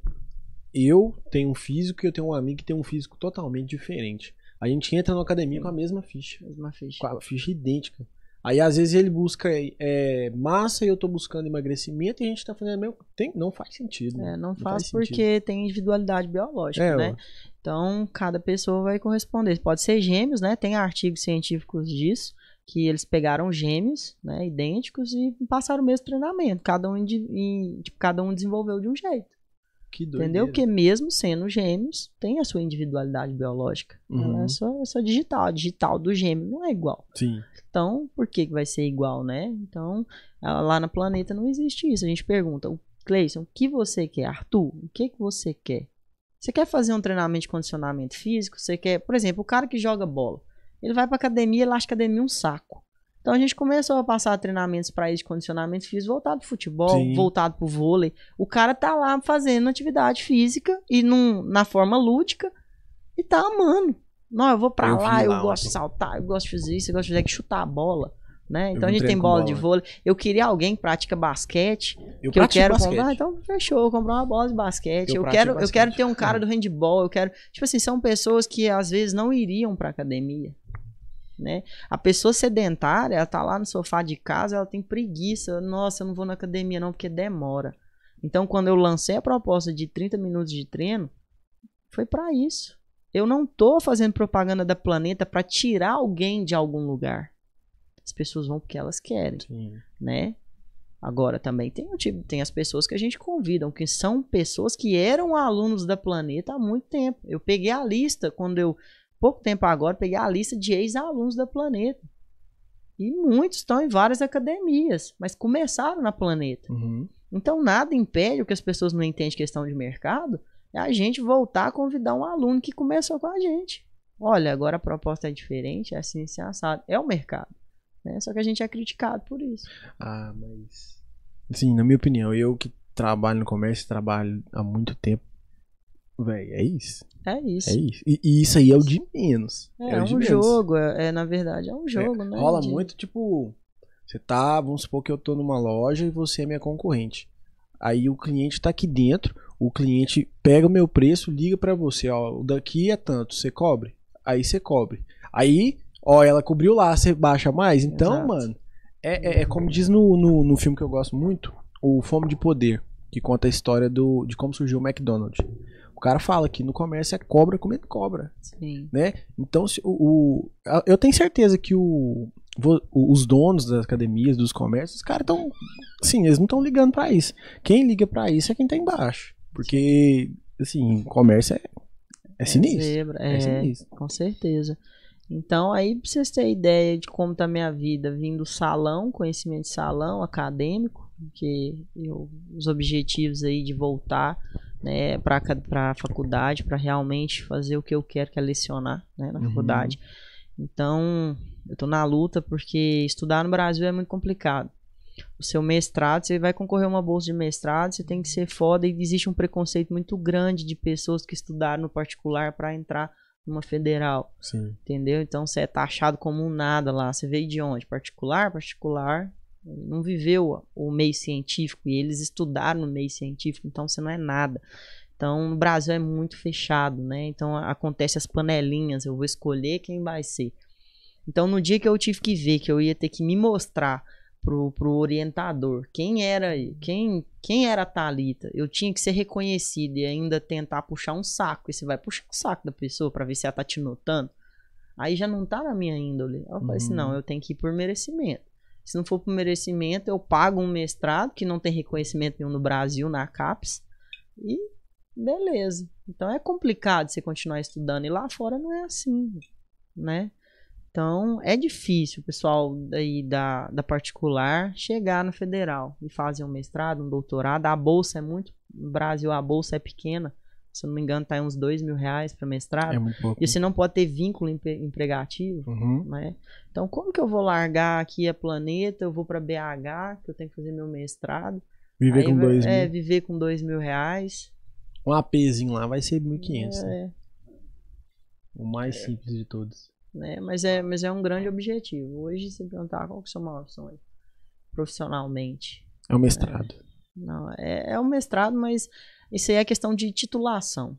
eu tenho um físico e eu tenho um amigo que tem um físico totalmente diferente. A gente entra na academia Sim. com a mesma ficha. Mesma ficha. Com a ficha idêntica. Aí às vezes ele busca é, massa e eu tô buscando emagrecimento e a gente tá fazendo mesmo. Tem, não faz sentido. É, não, não faz, faz porque sentido. tem individualidade biológica, é, né? Então cada pessoa vai corresponder. Pode ser gêmeos, né? Tem artigos científicos disso que eles pegaram gêmeos, né, idênticos e passaram o mesmo treinamento. Cada um, tipo, cada um desenvolveu de um jeito. Que Entendeu? Porque mesmo sendo gêmeos, tem a sua individualidade biológica. Uhum. é só, é só digital. A digital do gêmeo não é igual. Sim. Então, por que vai ser igual, né? Então, lá no planeta não existe isso. A gente pergunta, Cleison, o que você quer? Arthur, o que, que você quer? Você quer fazer um treinamento de condicionamento físico? Você quer, por exemplo, o cara que joga bola. Ele vai pra academia, ele acha a academia um saco. Então a gente começou a passar treinamentos para de condicionamento físico, voltado para futebol, Sim. voltado para o vôlei. O cara tá lá fazendo atividade física e num, na forma lúdica e tá amando. Não, eu vou para lá, eu lá, gosto de saltar, eu gosto de fazer isso, eu gosto de fazer que chutar a bola. Né? Então a gente tem bola, bola, de vôlei. Eu queria alguém que pratica basquete. Eu que eu quero basquete. comprar. Então, fechou, comprar uma bola de basquete. Eu, eu quero, basquete. eu quero ter um cara é. do handball. Eu quero. Tipo assim, são pessoas que às vezes não iriam pra academia né? A pessoa sedentária, ela tá lá no sofá de casa, ela tem preguiça. Nossa, eu não vou na academia não, porque demora. Então, quando eu lancei a proposta de 30 minutos de treino, foi para isso. Eu não tô fazendo propaganda da planeta para tirar alguém de algum lugar. As pessoas vão porque elas querem, Sim. né? Agora também tem, tipo, tem as pessoas que a gente convida, que são pessoas que eram alunos da Planeta há muito tempo. Eu peguei a lista quando eu pouco tempo agora, peguei a lista de ex-alunos da Planeta. E muitos estão em várias academias, mas começaram na Planeta. Uhum. Então, nada impede, o que as pessoas não entendem questão de mercado, é a gente voltar a convidar um aluno que começou com a gente. Olha, agora a proposta é diferente, é assim, assim assado. É o mercado. Né? Só que a gente é criticado por isso. Ah, mas... Sim, na minha opinião, eu que trabalho no comércio, trabalho há muito tempo, velho, é isso. É isso. É isso. E, e, isso aí é o de menos. É, é, é um menos. jogo, é, é, na verdade é um é, jogo, né? Rola de... muito, tipo, você tá, vamos supor que eu tô numa loja e você é minha concorrente. Aí o cliente tá aqui dentro, o cliente pega o meu preço, liga para você, ó, o daqui é tanto, você cobre? Aí você cobre. Aí, ó, ela cobriu lá, você baixa mais? Então, Exato. mano, é, é, é, como diz no, no, no filme que eu gosto muito, o Fome de Poder, que conta a história do, de como surgiu o McDonald's. O cara fala que no comércio é cobra comendo cobra. Sim. Né? Então, se, o, o, eu tenho certeza que o, os donos das academias, dos comércios, os caras estão. Sim, eles não estão ligando para isso. Quem liga para isso é quem tá embaixo. Porque, assim, comércio é, é, é sinistro. É, zebra, é, é sinistro. Com certeza. Então, aí pra vocês terem ideia de como tá minha vida, vindo salão, conhecimento de salão, acadêmico, porque eu, os objetivos aí de voltar né, para a faculdade, para realmente fazer o que eu quero, que é lecionar né, na uhum. faculdade. Então, eu estou na luta porque estudar no Brasil é muito complicado. O seu mestrado, você vai concorrer a uma bolsa de mestrado, você tem que ser foda e existe um preconceito muito grande de pessoas que estudaram no particular para entrar numa federal. Sim. Entendeu? Então você é taxado como um nada lá. Você veio de onde? Particular, particular, não viveu o meio científico e eles estudaram no meio científico, então você não é nada. Então, o Brasil é muito fechado, né? Então, acontece as panelinhas, eu vou escolher quem vai ser. Então, no dia que eu tive que ver que eu ia ter que me mostrar pro, pro orientador quem era quem quem era a Talita, eu tinha que ser reconhecido e ainda tentar puxar um saco, e você vai puxar o saco da pessoa para ver se ela tá te notando. Aí já não tá na minha índole. Eu falei hum. assim, uhum. não, eu tenho que ir por merecimento. Se não for por merecimento, eu pago um mestrado, que não tem reconhecimento nenhum no Brasil, na CAPES, e beleza. Então é complicado você continuar estudando, e lá fora não é assim, né? Então é difícil o pessoal daí da, da particular chegar no federal e fazer um mestrado, um doutorado. A bolsa é muito. No Brasil, a bolsa é pequena se eu não me engano, tá aí uns dois mil reais para mestrado. É muito pouco. E você não pode ter vínculo empregativo, uhum. né? Então, como que eu vou largar aqui a planeta? Eu vou para BH, que eu tenho que fazer meu mestrado. Viver Aí, com dois mil. É, viver com dois mil reais. Um APzinho lá vai ser 1.500. É. Né? O mais é. simples de todos. Né? Mas, é, mas é um grande objetivo. Hoje, se perguntar qual que é a sua maior opção profissionalmente. É o mestrado. Não, é, é o mestrado, mas isso aí é questão de titulação,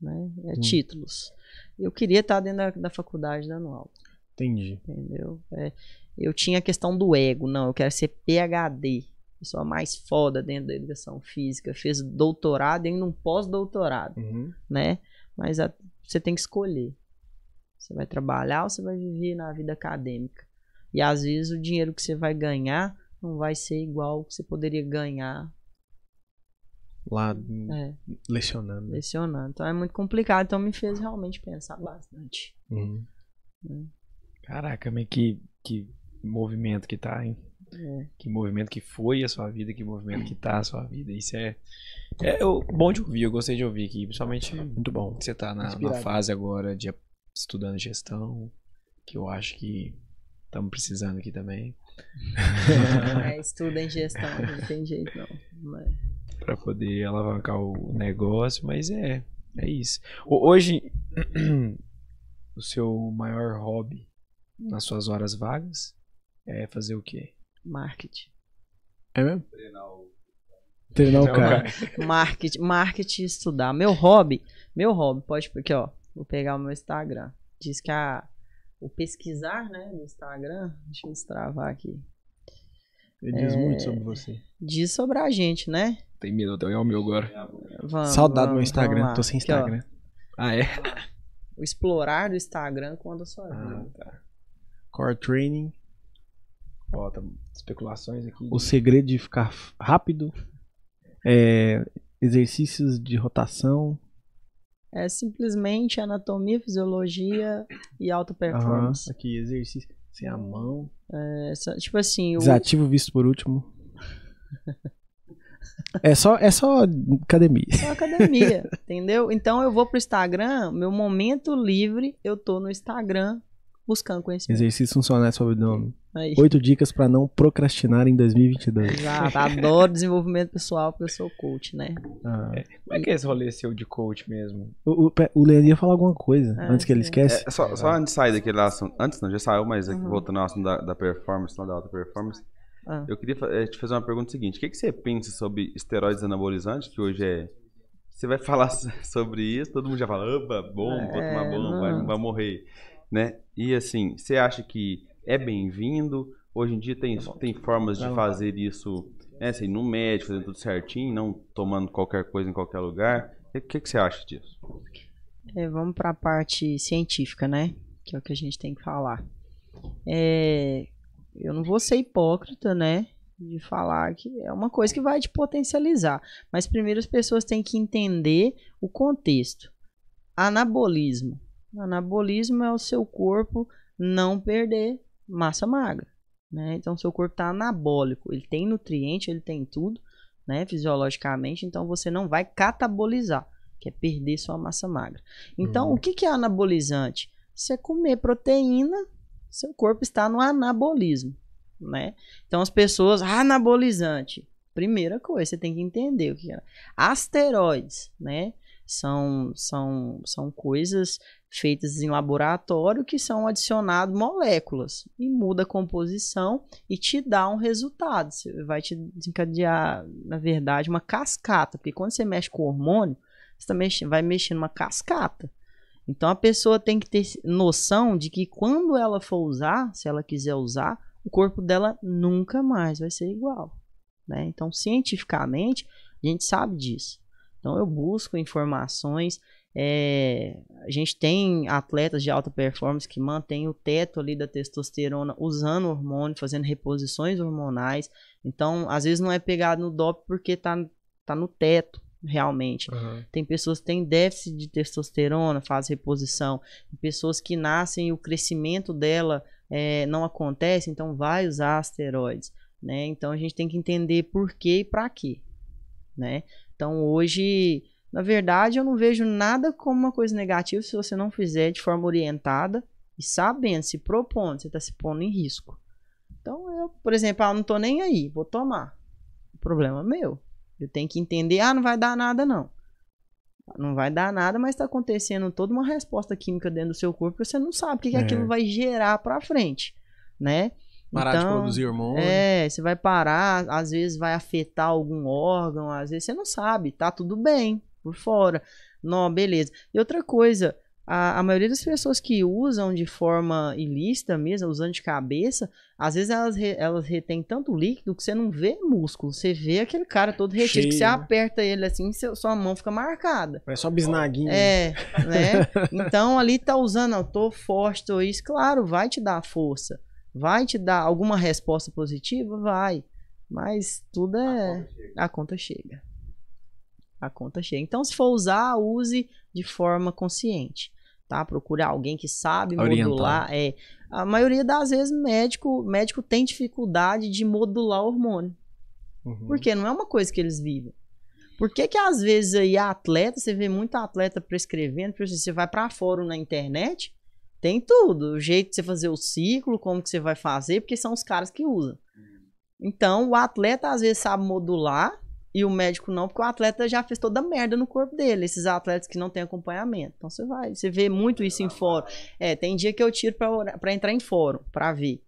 né? É hum. títulos. Eu queria estar dentro da, da faculdade dando aula. Entendi. Entendeu? É, eu tinha a questão do ego, não, eu quero ser PhD, pessoa mais foda dentro da educação física, fez doutorado ainda um pós-doutorado, uhum. né? Mas a, você tem que escolher. Você vai trabalhar ou você vai viver na vida acadêmica? E às vezes o dinheiro que você vai ganhar não vai ser igual que você poderia ganhar lá é. lecionando. Lecionando. Então é muito complicado. Então me fez realmente pensar bastante. Uhum. Né? Caraca, meio que, que movimento que tá, hein? É. Que movimento que foi a sua vida, que movimento que tá a sua vida. Isso é, é bom de ouvir, eu gostei de ouvir aqui. Principalmente, muito bom. Você tá na, na fase agora de estudando gestão, que eu acho que estamos precisando aqui também. é, estuda em gestão, não tem jeito não. Mas... Né? para poder alavancar o negócio, mas é, é isso. Hoje, o seu maior hobby nas suas horas vagas é fazer o quê? Marketing. É mesmo? Treinar o, Treinar o cara. cara. Marketing, marketing estudar. Meu hobby, meu hobby, pode, porque ó, vou pegar o meu Instagram. Diz que a, o pesquisar, né, no Instagram, deixa eu destravar aqui. Ele diz é, muito sobre você. Diz sobre a gente, né? Tem medo até o meu agora. Vamos, Saudade do meu Instagram, tô sem Instagram. Aqui, ah, é? O explorar do Instagram com a sua ah, vida. Ah, tá. Core Training. Ó, tá especulações aqui. O segredo de ficar rápido. É, exercícios de rotação. É simplesmente anatomia, fisiologia e alta performance. Aham, aqui, exercício. Sem a mão. É, tipo assim. o Desativo visto por último. é só, é só academia. É só academia, entendeu? Então eu vou pro Instagram, meu momento livre, eu tô no Instagram buscando conhecimento. Exercícios funcionais sobre o Aí. Oito dicas para não procrastinar em 2022. Exato, ah, tá. adoro desenvolvimento pessoal porque eu sou coach, né? Ah. É. Como é que é esse rolê seu de coach mesmo? O, o, o Leandro ia falar alguma coisa ah, antes que ele esquece. É, só, só ah. antes de sair daquele assunto, antes não, já saiu, mas é uhum. voltando ao assunto da, da performance, da alta performance, ah. eu queria eh, te fazer uma pergunta seguinte: o que, que você pensa sobre esteroides anabolizantes, que hoje é você vai falar sobre isso, todo mundo já fala, opa, bom, vou é, tomar bom, vai, vai morrer né? E assim, você acha que é bem-vindo? Hoje em dia tem, é tem formas de fazer isso né? assim, no médico, fazendo tudo certinho, não tomando qualquer coisa em qualquer lugar. O que, que você acha disso? É, vamos para a parte científica, né? Que é o que a gente tem que falar. É, eu não vou ser hipócrita, né? De falar que é uma coisa que vai te potencializar. Mas primeiro as pessoas têm que entender o contexto. Anabolismo Anabolismo é o seu corpo não perder massa magra. Né? Então, seu corpo está anabólico, ele tem nutriente, ele tem tudo, né? fisiologicamente, então você não vai catabolizar, que é perder sua massa magra. Então, uhum. o que, que é anabolizante? Você comer proteína, seu corpo está no anabolismo. Né? Então, as pessoas, ah, anabolizante, primeira coisa, você tem que entender o que é. Asteroides, né? São, são, são coisas feitas em laboratório que são adicionadas moléculas e muda a composição e te dá um resultado. vai te desencadear, na verdade, uma cascata, porque quando você mexe com o hormônio, você tá mexendo, vai mexendo uma cascata. Então a pessoa tem que ter noção de que quando ela for usar, se ela quiser usar, o corpo dela nunca mais vai ser igual. Né? Então, cientificamente, a gente sabe disso. Então eu busco informações. É, a gente tem atletas de alta performance que mantêm o teto ali da testosterona usando hormônio, fazendo reposições hormonais. Então, às vezes não é pegado no DOP porque tá, tá no teto realmente. Uhum. Tem pessoas que têm déficit de testosterona, faz reposição. Tem pessoas que nascem e o crescimento dela é, não acontece, então vai usar asteroides. Né? Então a gente tem que entender por quê e para quê. Né? Então hoje, na verdade, eu não vejo nada como uma coisa negativa se você não fizer de forma orientada e sabendo, se propondo, você está se pondo em risco. Então eu, por exemplo, ah, não estou nem aí, vou tomar. O problema é meu. Eu tenho que entender, ah, não vai dar nada não. Não vai dar nada, mas está acontecendo toda uma resposta química dentro do seu corpo você não sabe o que, é. que aquilo vai gerar para frente, né? Parar então, de produzir hormônio. É, você vai parar, às vezes vai afetar algum órgão, às vezes você não sabe, tá tudo bem por fora. Não, beleza. E outra coisa, a, a maioria das pessoas que usam de forma ilícita mesmo, usando de cabeça, às vezes elas, re, elas retêm tanto líquido que você não vê músculo, você vê aquele cara todo retido, que você aperta ele assim, seu, sua mão fica marcada. É só bisnaguinha. É, né? Então ali tá usando, eu tô forte, tô isso, claro, vai te dar força. Vai te dar alguma resposta positiva? Vai. Mas tudo é. A conta chega. A conta chega. Então, se for usar, use de forma consciente. Tá? Procure alguém que sabe modular. É, a maioria das vezes, médico, médico tem dificuldade de modular hormônio. Uhum. Porque não é uma coisa que eles vivem. Por que, que às vezes aí atleta, você vê muito atleta prescrevendo, você vai para fórum na internet, tem tudo. O jeito de você fazer o ciclo, como que você vai fazer, porque são os caras que usam. Então, o atleta às vezes sabe modular e o médico não, porque o atleta já fez toda a merda no corpo dele, esses atletas que não têm acompanhamento. Então você vai, você vê muito isso em fórum. É, tem dia que eu tiro para entrar em fórum, para ver.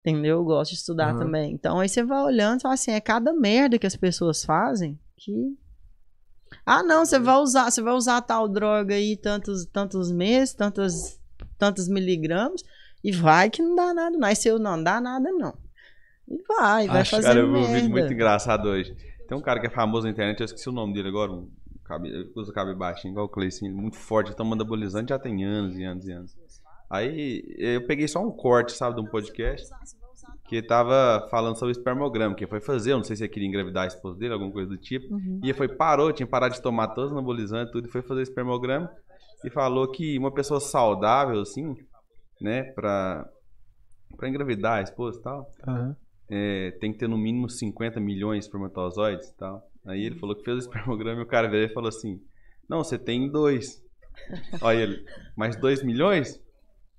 Entendeu? Eu gosto de estudar uhum. também. Então aí você vai olhando e fala assim, é cada merda que as pessoas fazem que ah, não, você uhum. vai usar, você vai usar tal droga aí tantos tantos meses, tantas tantos miligramas, e vai que não dá nada, não. Aí se eu não dá nada, não. E vai, vai Acho, fazer cara, eu vi um vídeo muito engraçado hoje. Tem um cara que é famoso na internet, eu esqueci o nome dele agora, um cabelo usa cabelo baixinho, igual o Clay, é muito forte, toma tá anabolizante já tem anos e anos e anos. Aí eu peguei só um corte, sabe, de um podcast que tava falando sobre espermograma, que foi fazer, eu não sei se ele queria engravidar a esposa dele, alguma coisa do tipo. Uhum. E foi parou, tinha parado de tomar todos os anabolizantes, tudo, e foi fazer espermograma e falou que uma pessoa saudável, assim, né, pra, pra engravidar a esposa e tal, uhum. é, tem que ter no mínimo 50 milhões de espermatozoides e tal. Aí ele falou que fez o espermograma e o cara veio e falou assim: Não, você tem dois. Olha ele, mais dois milhões?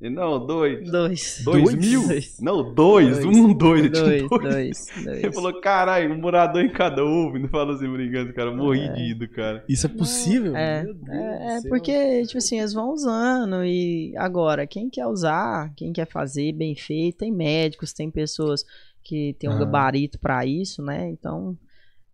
Não, dois. Dois. Dois, dois mil? Dois. Não, dois. dois. Um, dois. Dois, tipo dois. Ele falou, caralho, um morador em cada ovo. Não falou assim brincando, cara. Morri é. de ido, cara. Isso é, é possível? É, é, é porque, tipo assim, eles vão usando e agora, quem quer usar, quem quer fazer bem feito, tem médicos, tem pessoas que tem um ah. gabarito para isso, né? Então,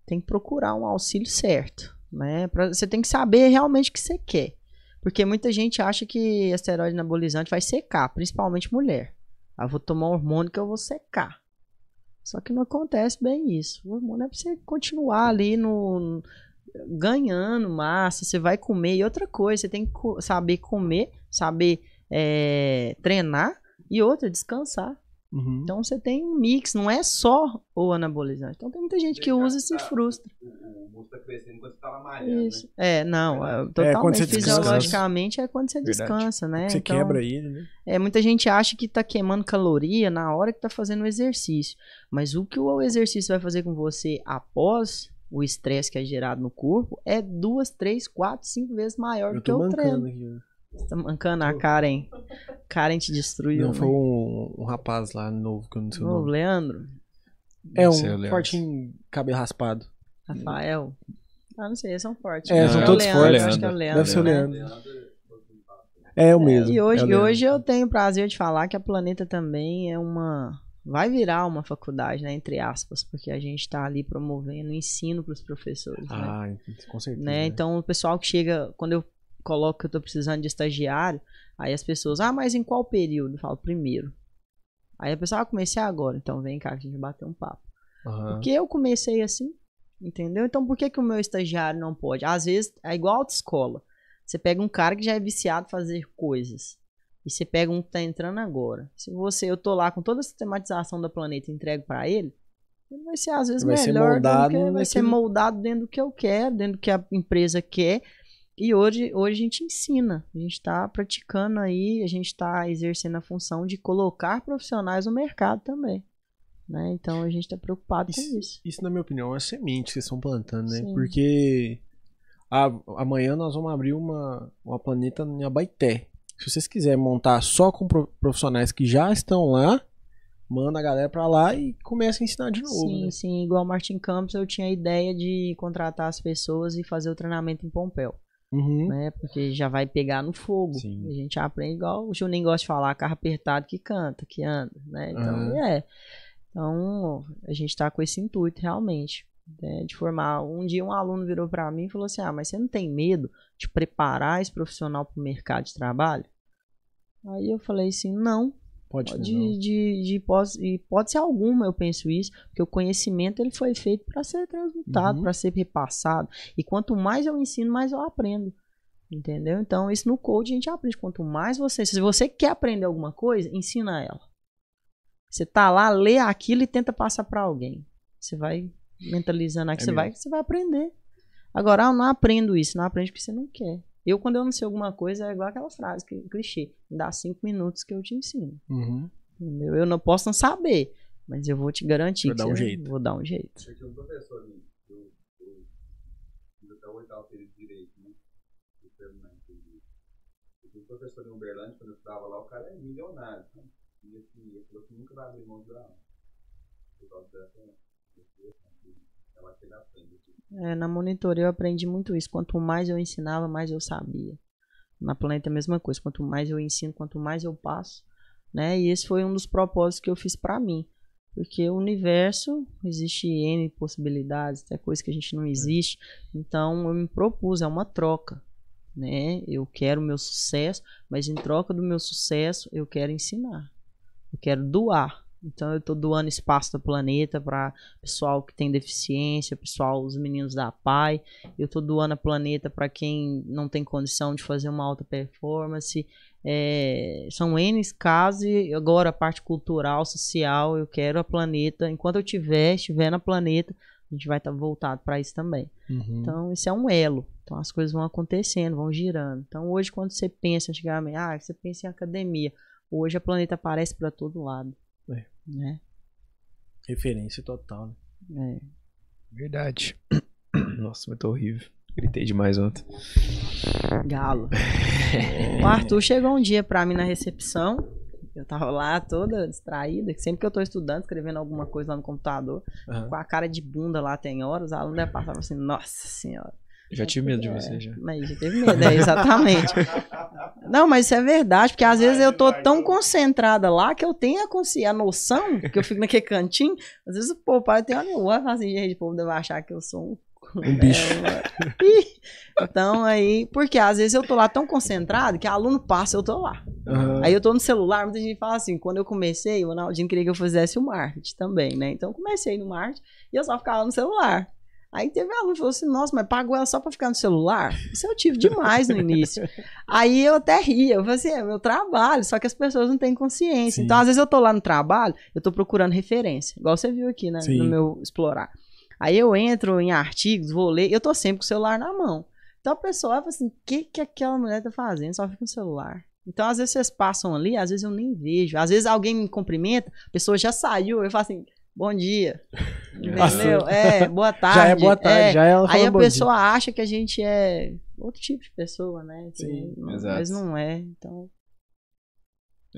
tem que procurar um auxílio certo, né? Pra, você tem que saber realmente o que você quer. Porque muita gente acha que esteroide anabolizante vai secar, principalmente mulher. Ah, vou tomar um hormônio que eu vou secar. Só que não acontece bem isso. O hormônio é pra você continuar ali no ganhando massa, você vai comer. E outra coisa, você tem que saber comer, saber é, treinar e outra, descansar. Uhum. Então você tem um mix, não é só o anabolizante. Então tem muita gente que usa e se tá, frustra. O, músculo está crescendo quando você está lá malhando. Né? Isso. Né? É, não, é, é, totalmente é fisiologicamente é quando você Verdade. descansa, né? Você então, quebra ele, né? É, muita gente acha que está queimando caloria na hora que está fazendo o exercício. Mas o que o exercício vai fazer com você após o estresse que é gerado no corpo é duas, três, quatro, cinco vezes maior do que o treino. Aqui, né? Tá mancando a Karen. Karen te destruiu. Não, né? foi um, um, rapaz lá novo que eu não sei o nome. Leandro? É um é Forte, em cabelo raspado. Rafael? Ah, não sei, esse é É, não, são é todos fortes. Acho que é o Leandro. Deve ser o né? Leandro. É, é o é, mesmo. e hoje, é hoje eu tenho o prazer de falar que a Planeta também é uma. Vai virar uma faculdade, né? Entre aspas, porque a gente está ali promovendo ensino para os professores. Né? Ah, né? com certeza. Né, né? Então, o pessoal que chega. Quando eu coloco que eu tô precisando de estagiário, aí as pessoas, ah, mas em qual período? Eu falo, primeiro. Aí a pessoa, ah, comecei agora, então vem cá que a gente bater um papo. Uhum. Porque eu comecei assim, entendeu? Então por que, que o meu estagiário não pode? Às vezes é igual autoescola. Você pega um cara que já é viciado em fazer coisas. E você pega um que tá entrando agora. Se você, eu tô lá com toda a sistematização do planeta e entrego para ele, ele vai ser às vezes vai melhor, ser moldado, que, vai ser moldado dentro do que eu quero, dentro do que a empresa quer, e hoje, hoje a gente ensina, a gente está praticando aí, a gente está exercendo a função de colocar profissionais no mercado também. Né? Então a gente está preocupado isso, com isso. Isso, na minha opinião, é semente que estão plantando, né? Sim. Porque a, amanhã nós vamos abrir uma, uma planeta em Abaité. Se vocês quiserem montar só com profissionais que já estão lá, manda a galera para lá e começa a ensinar de novo. Sim, né? sim. Igual Martin Campos, eu tinha a ideia de contratar as pessoas e fazer o treinamento em Pompeu. Uhum. Né? Porque já vai pegar no fogo. Sim. A gente aprende igual o Juninho gosta de falar, carro apertado que canta, que anda, né? Então, uhum. é. Então, a gente tá com esse intuito realmente, né? de formar. Um dia um aluno virou para mim e falou assim: "Ah, mas você não tem medo de preparar esse profissional para o mercado de trabalho?" Aí eu falei assim: "Não, Pode ser, de, de, de hipótese, hipótese alguma, eu penso isso, porque o conhecimento ele foi feito para ser transmutado, uhum. para ser repassado. E quanto mais eu ensino, mais eu aprendo. Entendeu? Então, isso no coaching a gente aprende. Quanto mais você. Se você quer aprender alguma coisa, ensina ela. Você tá lá, lê aquilo e tenta passar para alguém. Você vai mentalizando aqui, é você, vai, você vai aprender. Agora, ah, eu não aprendo isso, não aprendo porque você não quer. Eu, quando eu não sei alguma coisa, é igual aquela frase, que, clichê. Dá cinco minutos que eu te ensino. Uhum. Entendeu? Eu não posso não saber, mas eu vou te garantir. Vou dar um jeito. vou dar um jeito. Eu tinha um professor ali, eu, eu, eu até o oitavo período de direito, né? Eu terminei, entendi. Eu tinha um professor de Uberlândia, quando eu estava lá, o cara é milionário. Né? E assim, ele falou que nunca vai abrir mão de aula. Por causa dessa. dessa então, é, na monitoria eu aprendi muito isso. Quanto mais eu ensinava, mais eu sabia. Na planeta é a mesma coisa. Quanto mais eu ensino, quanto mais eu passo. Né? E esse foi um dos propósitos que eu fiz para mim. Porque o universo existe N possibilidades, até coisas que a gente não é. existe. Então eu me propus, é uma troca. Né? Eu quero o meu sucesso, mas em troca do meu sucesso, eu quero ensinar. Eu quero doar. Então eu tô doando espaço do planeta para pessoal que tem deficiência, pessoal, os meninos da PAI. Eu tô doando a planeta para quem não tem condição de fazer uma alta performance. É, são N casos e agora a parte cultural, social, eu quero a planeta. Enquanto eu tiver, estiver na planeta, a gente vai estar tá voltado para isso também. Uhum. Então, isso é um elo. Então, as coisas vão acontecendo, vão girando. Então, hoje, quando você pensa antigamente, ah, você pensa em academia. Hoje a planeta aparece para todo lado. Né? Referência total, né? É. Verdade. Nossa, mas tá horrível. Gritei demais ontem. Galo. o Arthur chegou um dia pra mim na recepção. Eu tava lá toda distraída. Sempre que eu tô estudando, escrevendo alguma coisa lá no computador, uhum. com a cara de bunda lá tem horas, os alunos passavam assim, nossa senhora. Eu já tive medo de é, você, já. Mas já teve medo, é, exatamente. Não, mas isso é verdade, porque às vezes eu tô tão concentrada lá que eu tenho a, a noção, que eu fico naquele cantinho. Às vezes, pô, o pai tem uma neura assim, gente, o povo deve achar que eu sou um um bicho. É, então aí, porque às vezes eu tô lá tão concentrado que aluno passa, eu tô lá. Uhum. Aí eu tô no celular, muita gente fala assim, quando eu comecei, o Ronaldinho queria que eu fizesse o marketing também, né? Então comecei no marketing e eu só ficava no celular. Aí teve a aluno que falou assim: nossa, mas pagou ela só para ficar no celular? Isso eu tive demais no início. Aí eu até ria, eu falei assim: é meu trabalho, só que as pessoas não têm consciência. Sim. Então, às vezes eu tô lá no trabalho, eu tô procurando referência, igual você viu aqui né, Sim. no meu explorar. Aí eu entro em artigos, vou ler, eu tô sempre com o celular na mão. Então a pessoa fala assim: o que, que aquela mulher tá fazendo? Só fica no celular. Então, às vezes vocês passam ali, às vezes eu nem vejo. Às vezes alguém me cumprimenta, a pessoa já saiu, eu falo assim, Bom dia. É. Entendeu? É, boa tarde. Já é boa tarde, é. já é Aí a pessoa dia. acha que a gente é outro tipo de pessoa, né? Então, Sim, não, exato. Mas não é, então.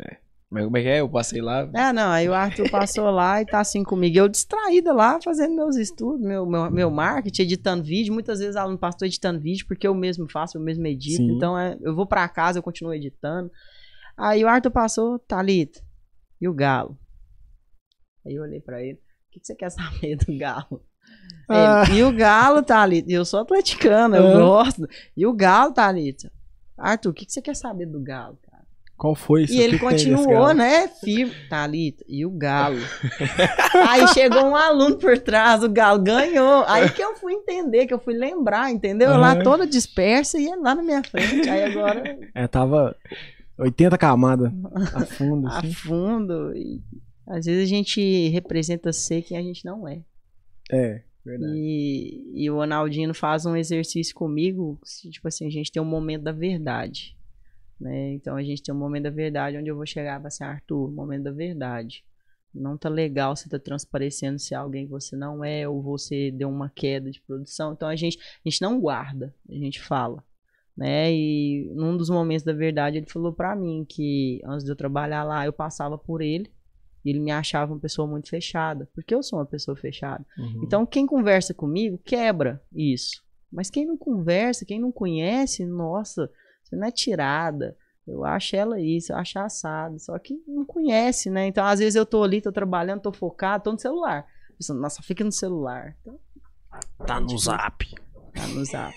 É. Mas como é que é? Eu passei lá. É, não, aí o Arthur passou lá e tá assim comigo. Eu distraída lá, fazendo meus estudos, meu, meu, meu marketing, editando vídeo. Muitas vezes aluno pastor editando vídeo, porque eu mesmo faço, eu mesmo edito. Sim. Então é, eu vou para casa, eu continuo editando. Aí o Arthur passou, Thalita, e o Galo? Aí eu olhei pra ele, o que, que você quer saber do Galo? Ah. Ele, e o Galo, Thalita, eu sou atleticano, eu ah. gosto. E o Galo, Thalita, Arthur, o que, que você quer saber do Galo, cara? Qual foi isso? E ele continuou, né? Firme, Thalita, e o Galo. aí chegou um aluno por trás, o Galo ganhou. Aí que eu fui entender, que eu fui lembrar, entendeu? Lá toda dispersa e lá na minha frente. Aí agora. É, tava 80 camadas. A fundo. Assim. A fundo. E às vezes a gente representa ser quem a gente não é. É, verdade. E, e o Ronaldinho faz um exercício comigo, tipo assim, a gente tem um momento da verdade. Né? Então a gente tem um momento da verdade onde eu vou chegar e assim, Arthur, momento da verdade. Não tá legal você tá transparecendo se alguém que você não é, ou você deu uma queda de produção. Então a gente, a gente não guarda, a gente fala. Né? E num dos momentos da verdade ele falou para mim que antes de eu trabalhar lá, eu passava por ele e ele me achava uma pessoa muito fechada, porque eu sou uma pessoa fechada. Uhum. Então, quem conversa comigo quebra isso. Mas quem não conversa, quem não conhece, nossa, você não é tirada. Eu acho ela isso, eu acho assado. Só que não conhece, né? Então, às vezes eu tô ali, tô trabalhando, tô focado, tô no celular. Pensando, nossa, fica no celular. Então, tá no tipo, zap. Tá no zap.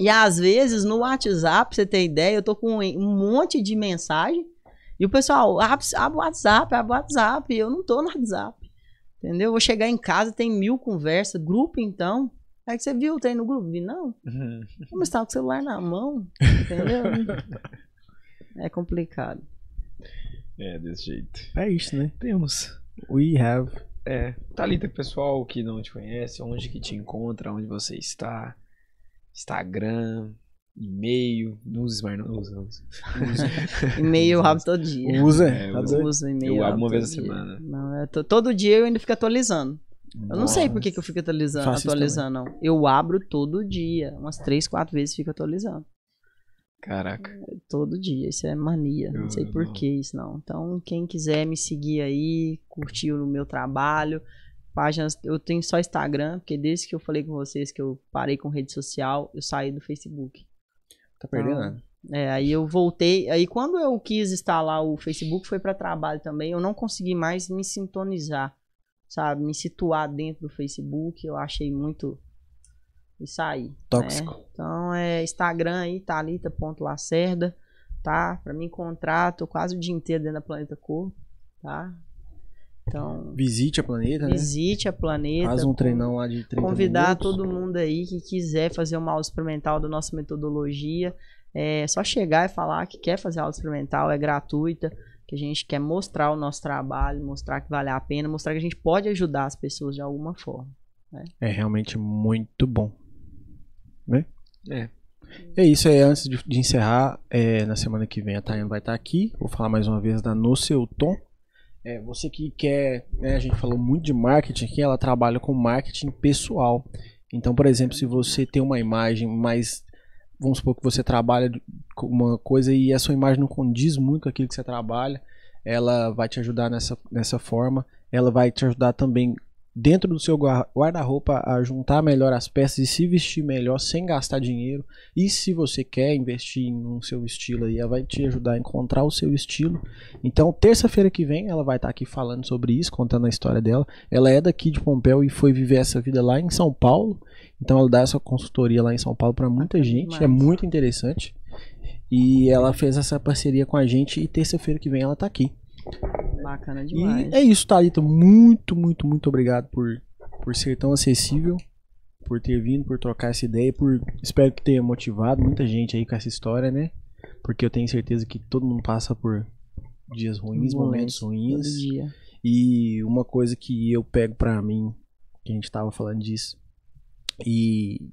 e às vezes no WhatsApp, pra você ter ideia, eu tô com um monte de mensagem e o pessoal, abre, o WhatsApp, abre o WhatsApp. Eu não tô no WhatsApp. Entendeu? Vou chegar em casa, tem mil conversas, grupo então. Aí que você viu, tem no grupo, vi, não. como uhum. Mas com o celular na mão, entendeu? é complicado. É, desse jeito. É isso, né? Temos. We have. É. Thalita, tá pessoal que não te conhece, onde que te encontra, onde você está. Instagram, e-mail. Não usa Smart, não. Usa, usa. e-mail eu abro todo dia. Usa? É, é tá eu uso, e-mail. Eu abro uma vez a semana. Não, tô, todo dia eu ainda fico atualizando. Nossa. Eu não sei por que, que eu fico atualizando, atualizando não. Eu abro todo dia. Umas três, quatro vezes fico atualizando. Caraca. Todo dia, isso é mania. Eu, não sei por não. que isso não. Então, quem quiser me seguir aí, curtir o meu trabalho, páginas, eu tenho só Instagram, porque desde que eu falei com vocês que eu parei com rede social, eu saí do Facebook. Tá perdendo né É, aí eu voltei. Aí quando eu quis instalar o Facebook, foi para trabalho também. Eu não consegui mais me sintonizar, sabe? Me situar dentro do Facebook. Eu achei muito. Isso aí. Né? Tóxico. Né? Então é Instagram aí, thalita.lacerda, tá? Pra me encontrar, tô quase o dia inteiro dentro da Planeta Cor, tá? Então, visite a planeta, visite né? Visite a planeta. Faz um treinão lá de 30 Convidar minutos. todo mundo aí que quiser fazer uma aula experimental da nossa metodologia. É só chegar e falar que quer fazer aula experimental, é gratuita, que a gente quer mostrar o nosso trabalho, mostrar que vale a pena, mostrar que a gente pode ajudar as pessoas de alguma forma. Né? É realmente muito bom. Né? É. É isso, é antes de, de encerrar, é, na semana que vem a Tayane vai estar aqui. Vou falar mais uma vez da No Seu Tom. É, você que quer, né, a gente falou muito de marketing aqui, ela trabalha com marketing pessoal. Então, por exemplo, se você tem uma imagem mais. Vamos supor que você trabalha com uma coisa e a sua imagem não condiz muito com aquilo que você trabalha, ela vai te ajudar nessa, nessa forma. Ela vai te ajudar também dentro do seu guarda-roupa a juntar melhor as peças e se vestir melhor sem gastar dinheiro. E se você quer investir em um seu estilo aí, ela vai te ajudar a encontrar o seu estilo. Então, terça-feira que vem ela vai estar tá aqui falando sobre isso, contando a história dela. Ela é daqui de Pompéu e foi viver essa vida lá em São Paulo. Então, ela dá essa consultoria lá em São Paulo para muita gente, é muito interessante. E ela fez essa parceria com a gente e terça-feira que vem ela está aqui. Bacana demais. E é isso, Thalita. Muito, muito, muito obrigado por, por ser tão acessível, por ter vindo, por trocar essa ideia, por espero que tenha motivado muita gente aí com essa história, né? Porque eu tenho certeza que todo mundo passa por dias ruins, Bom, momentos ruins. E uma coisa que eu pego para mim, que a gente tava falando disso, e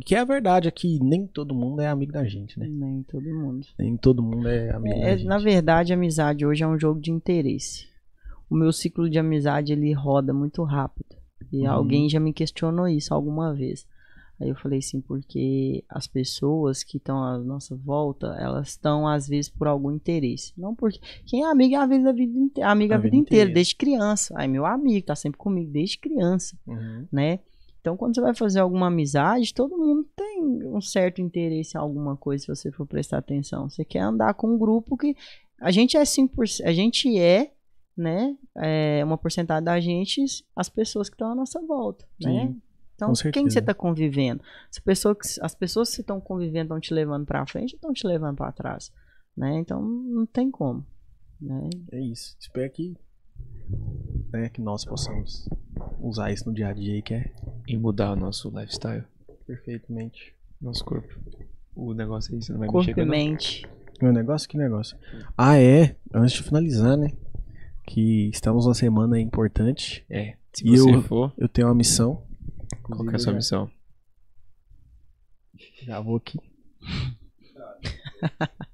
que é a verdade, é que nem todo mundo é amigo da gente, né? Nem todo mundo. Nem todo mundo é amigo é, da é, gente. Na verdade, amizade hoje é um jogo de interesse. O meu ciclo de amizade, ele roda muito rápido. E hum. alguém já me questionou isso alguma vez. Aí eu falei assim, porque as pessoas que estão à nossa volta, elas estão às vezes por algum interesse. Não porque quem é amigo é a vida, vida amigo é a, a vida, vida inteira, inteira, desde criança. Aí meu amigo tá sempre comigo desde criança, uhum. né? Então, quando você vai fazer alguma amizade, todo mundo tem um certo interesse em alguma coisa, se você for prestar atenção. Você quer andar com um grupo que a gente é 5%, a gente é, né, é uma porcentagem da gente, as pessoas que estão à nossa volta, né? Sim, né? Então, quem você está convivendo? As pessoas que, as pessoas que estão convivendo estão te levando para frente ou estão te levando para trás, né? Então, não tem como, né? É isso. Espero que, né, que nós possamos usar isso no dia a dia e quer e mudar o nosso lifestyle. Perfeitamente. Nosso corpo. O negócio é isso, não vai corpo mexer com e mente. Meu negócio? Que negócio? Ah, é. Antes de finalizar, né? Que estamos numa semana importante. É. Se e eu, for. Eu tenho uma missão. Qual é a sua missão? Já vou aqui.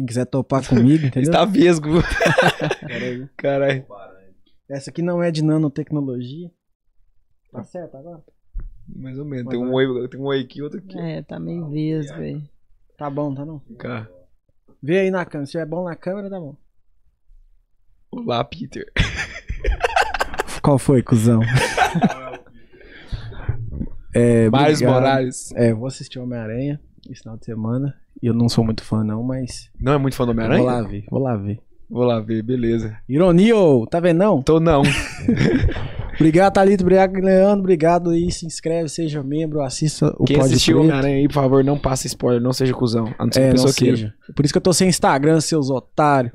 Quem quiser topar comigo, entendeu? Está vesgo. Caralho. Caralho. Essa aqui não é de nanotecnologia. Tá certo agora? Mais ou menos. tem, um oi, tem um oi aqui e outro aqui. É, tá meio ah, vesgo aí. Tá bom, tá não? Cá. Vê aí na câmera. Se é bom na câmera, tá bom. Olá, Peter. Qual foi, cuzão? é, moraes. Morales. É, vou assistir Homem-Aranha esse final de semana eu não sou muito fã, não, mas. Não é muito fã do Homem-Aranha? Vou lá ver, vou lá ver. Vou lá ver, beleza. Ironia, tá vendo não? Tô não. obrigado, Thalito, obrigado, Leandro, obrigado aí. Se inscreve, seja membro, assista o Quem assistiu o Homem-Aranha aí, por favor, não passe spoiler, não seja cuzão. A não ser é, que a pessoa seja. Por isso que eu tô sem Instagram, seus otários.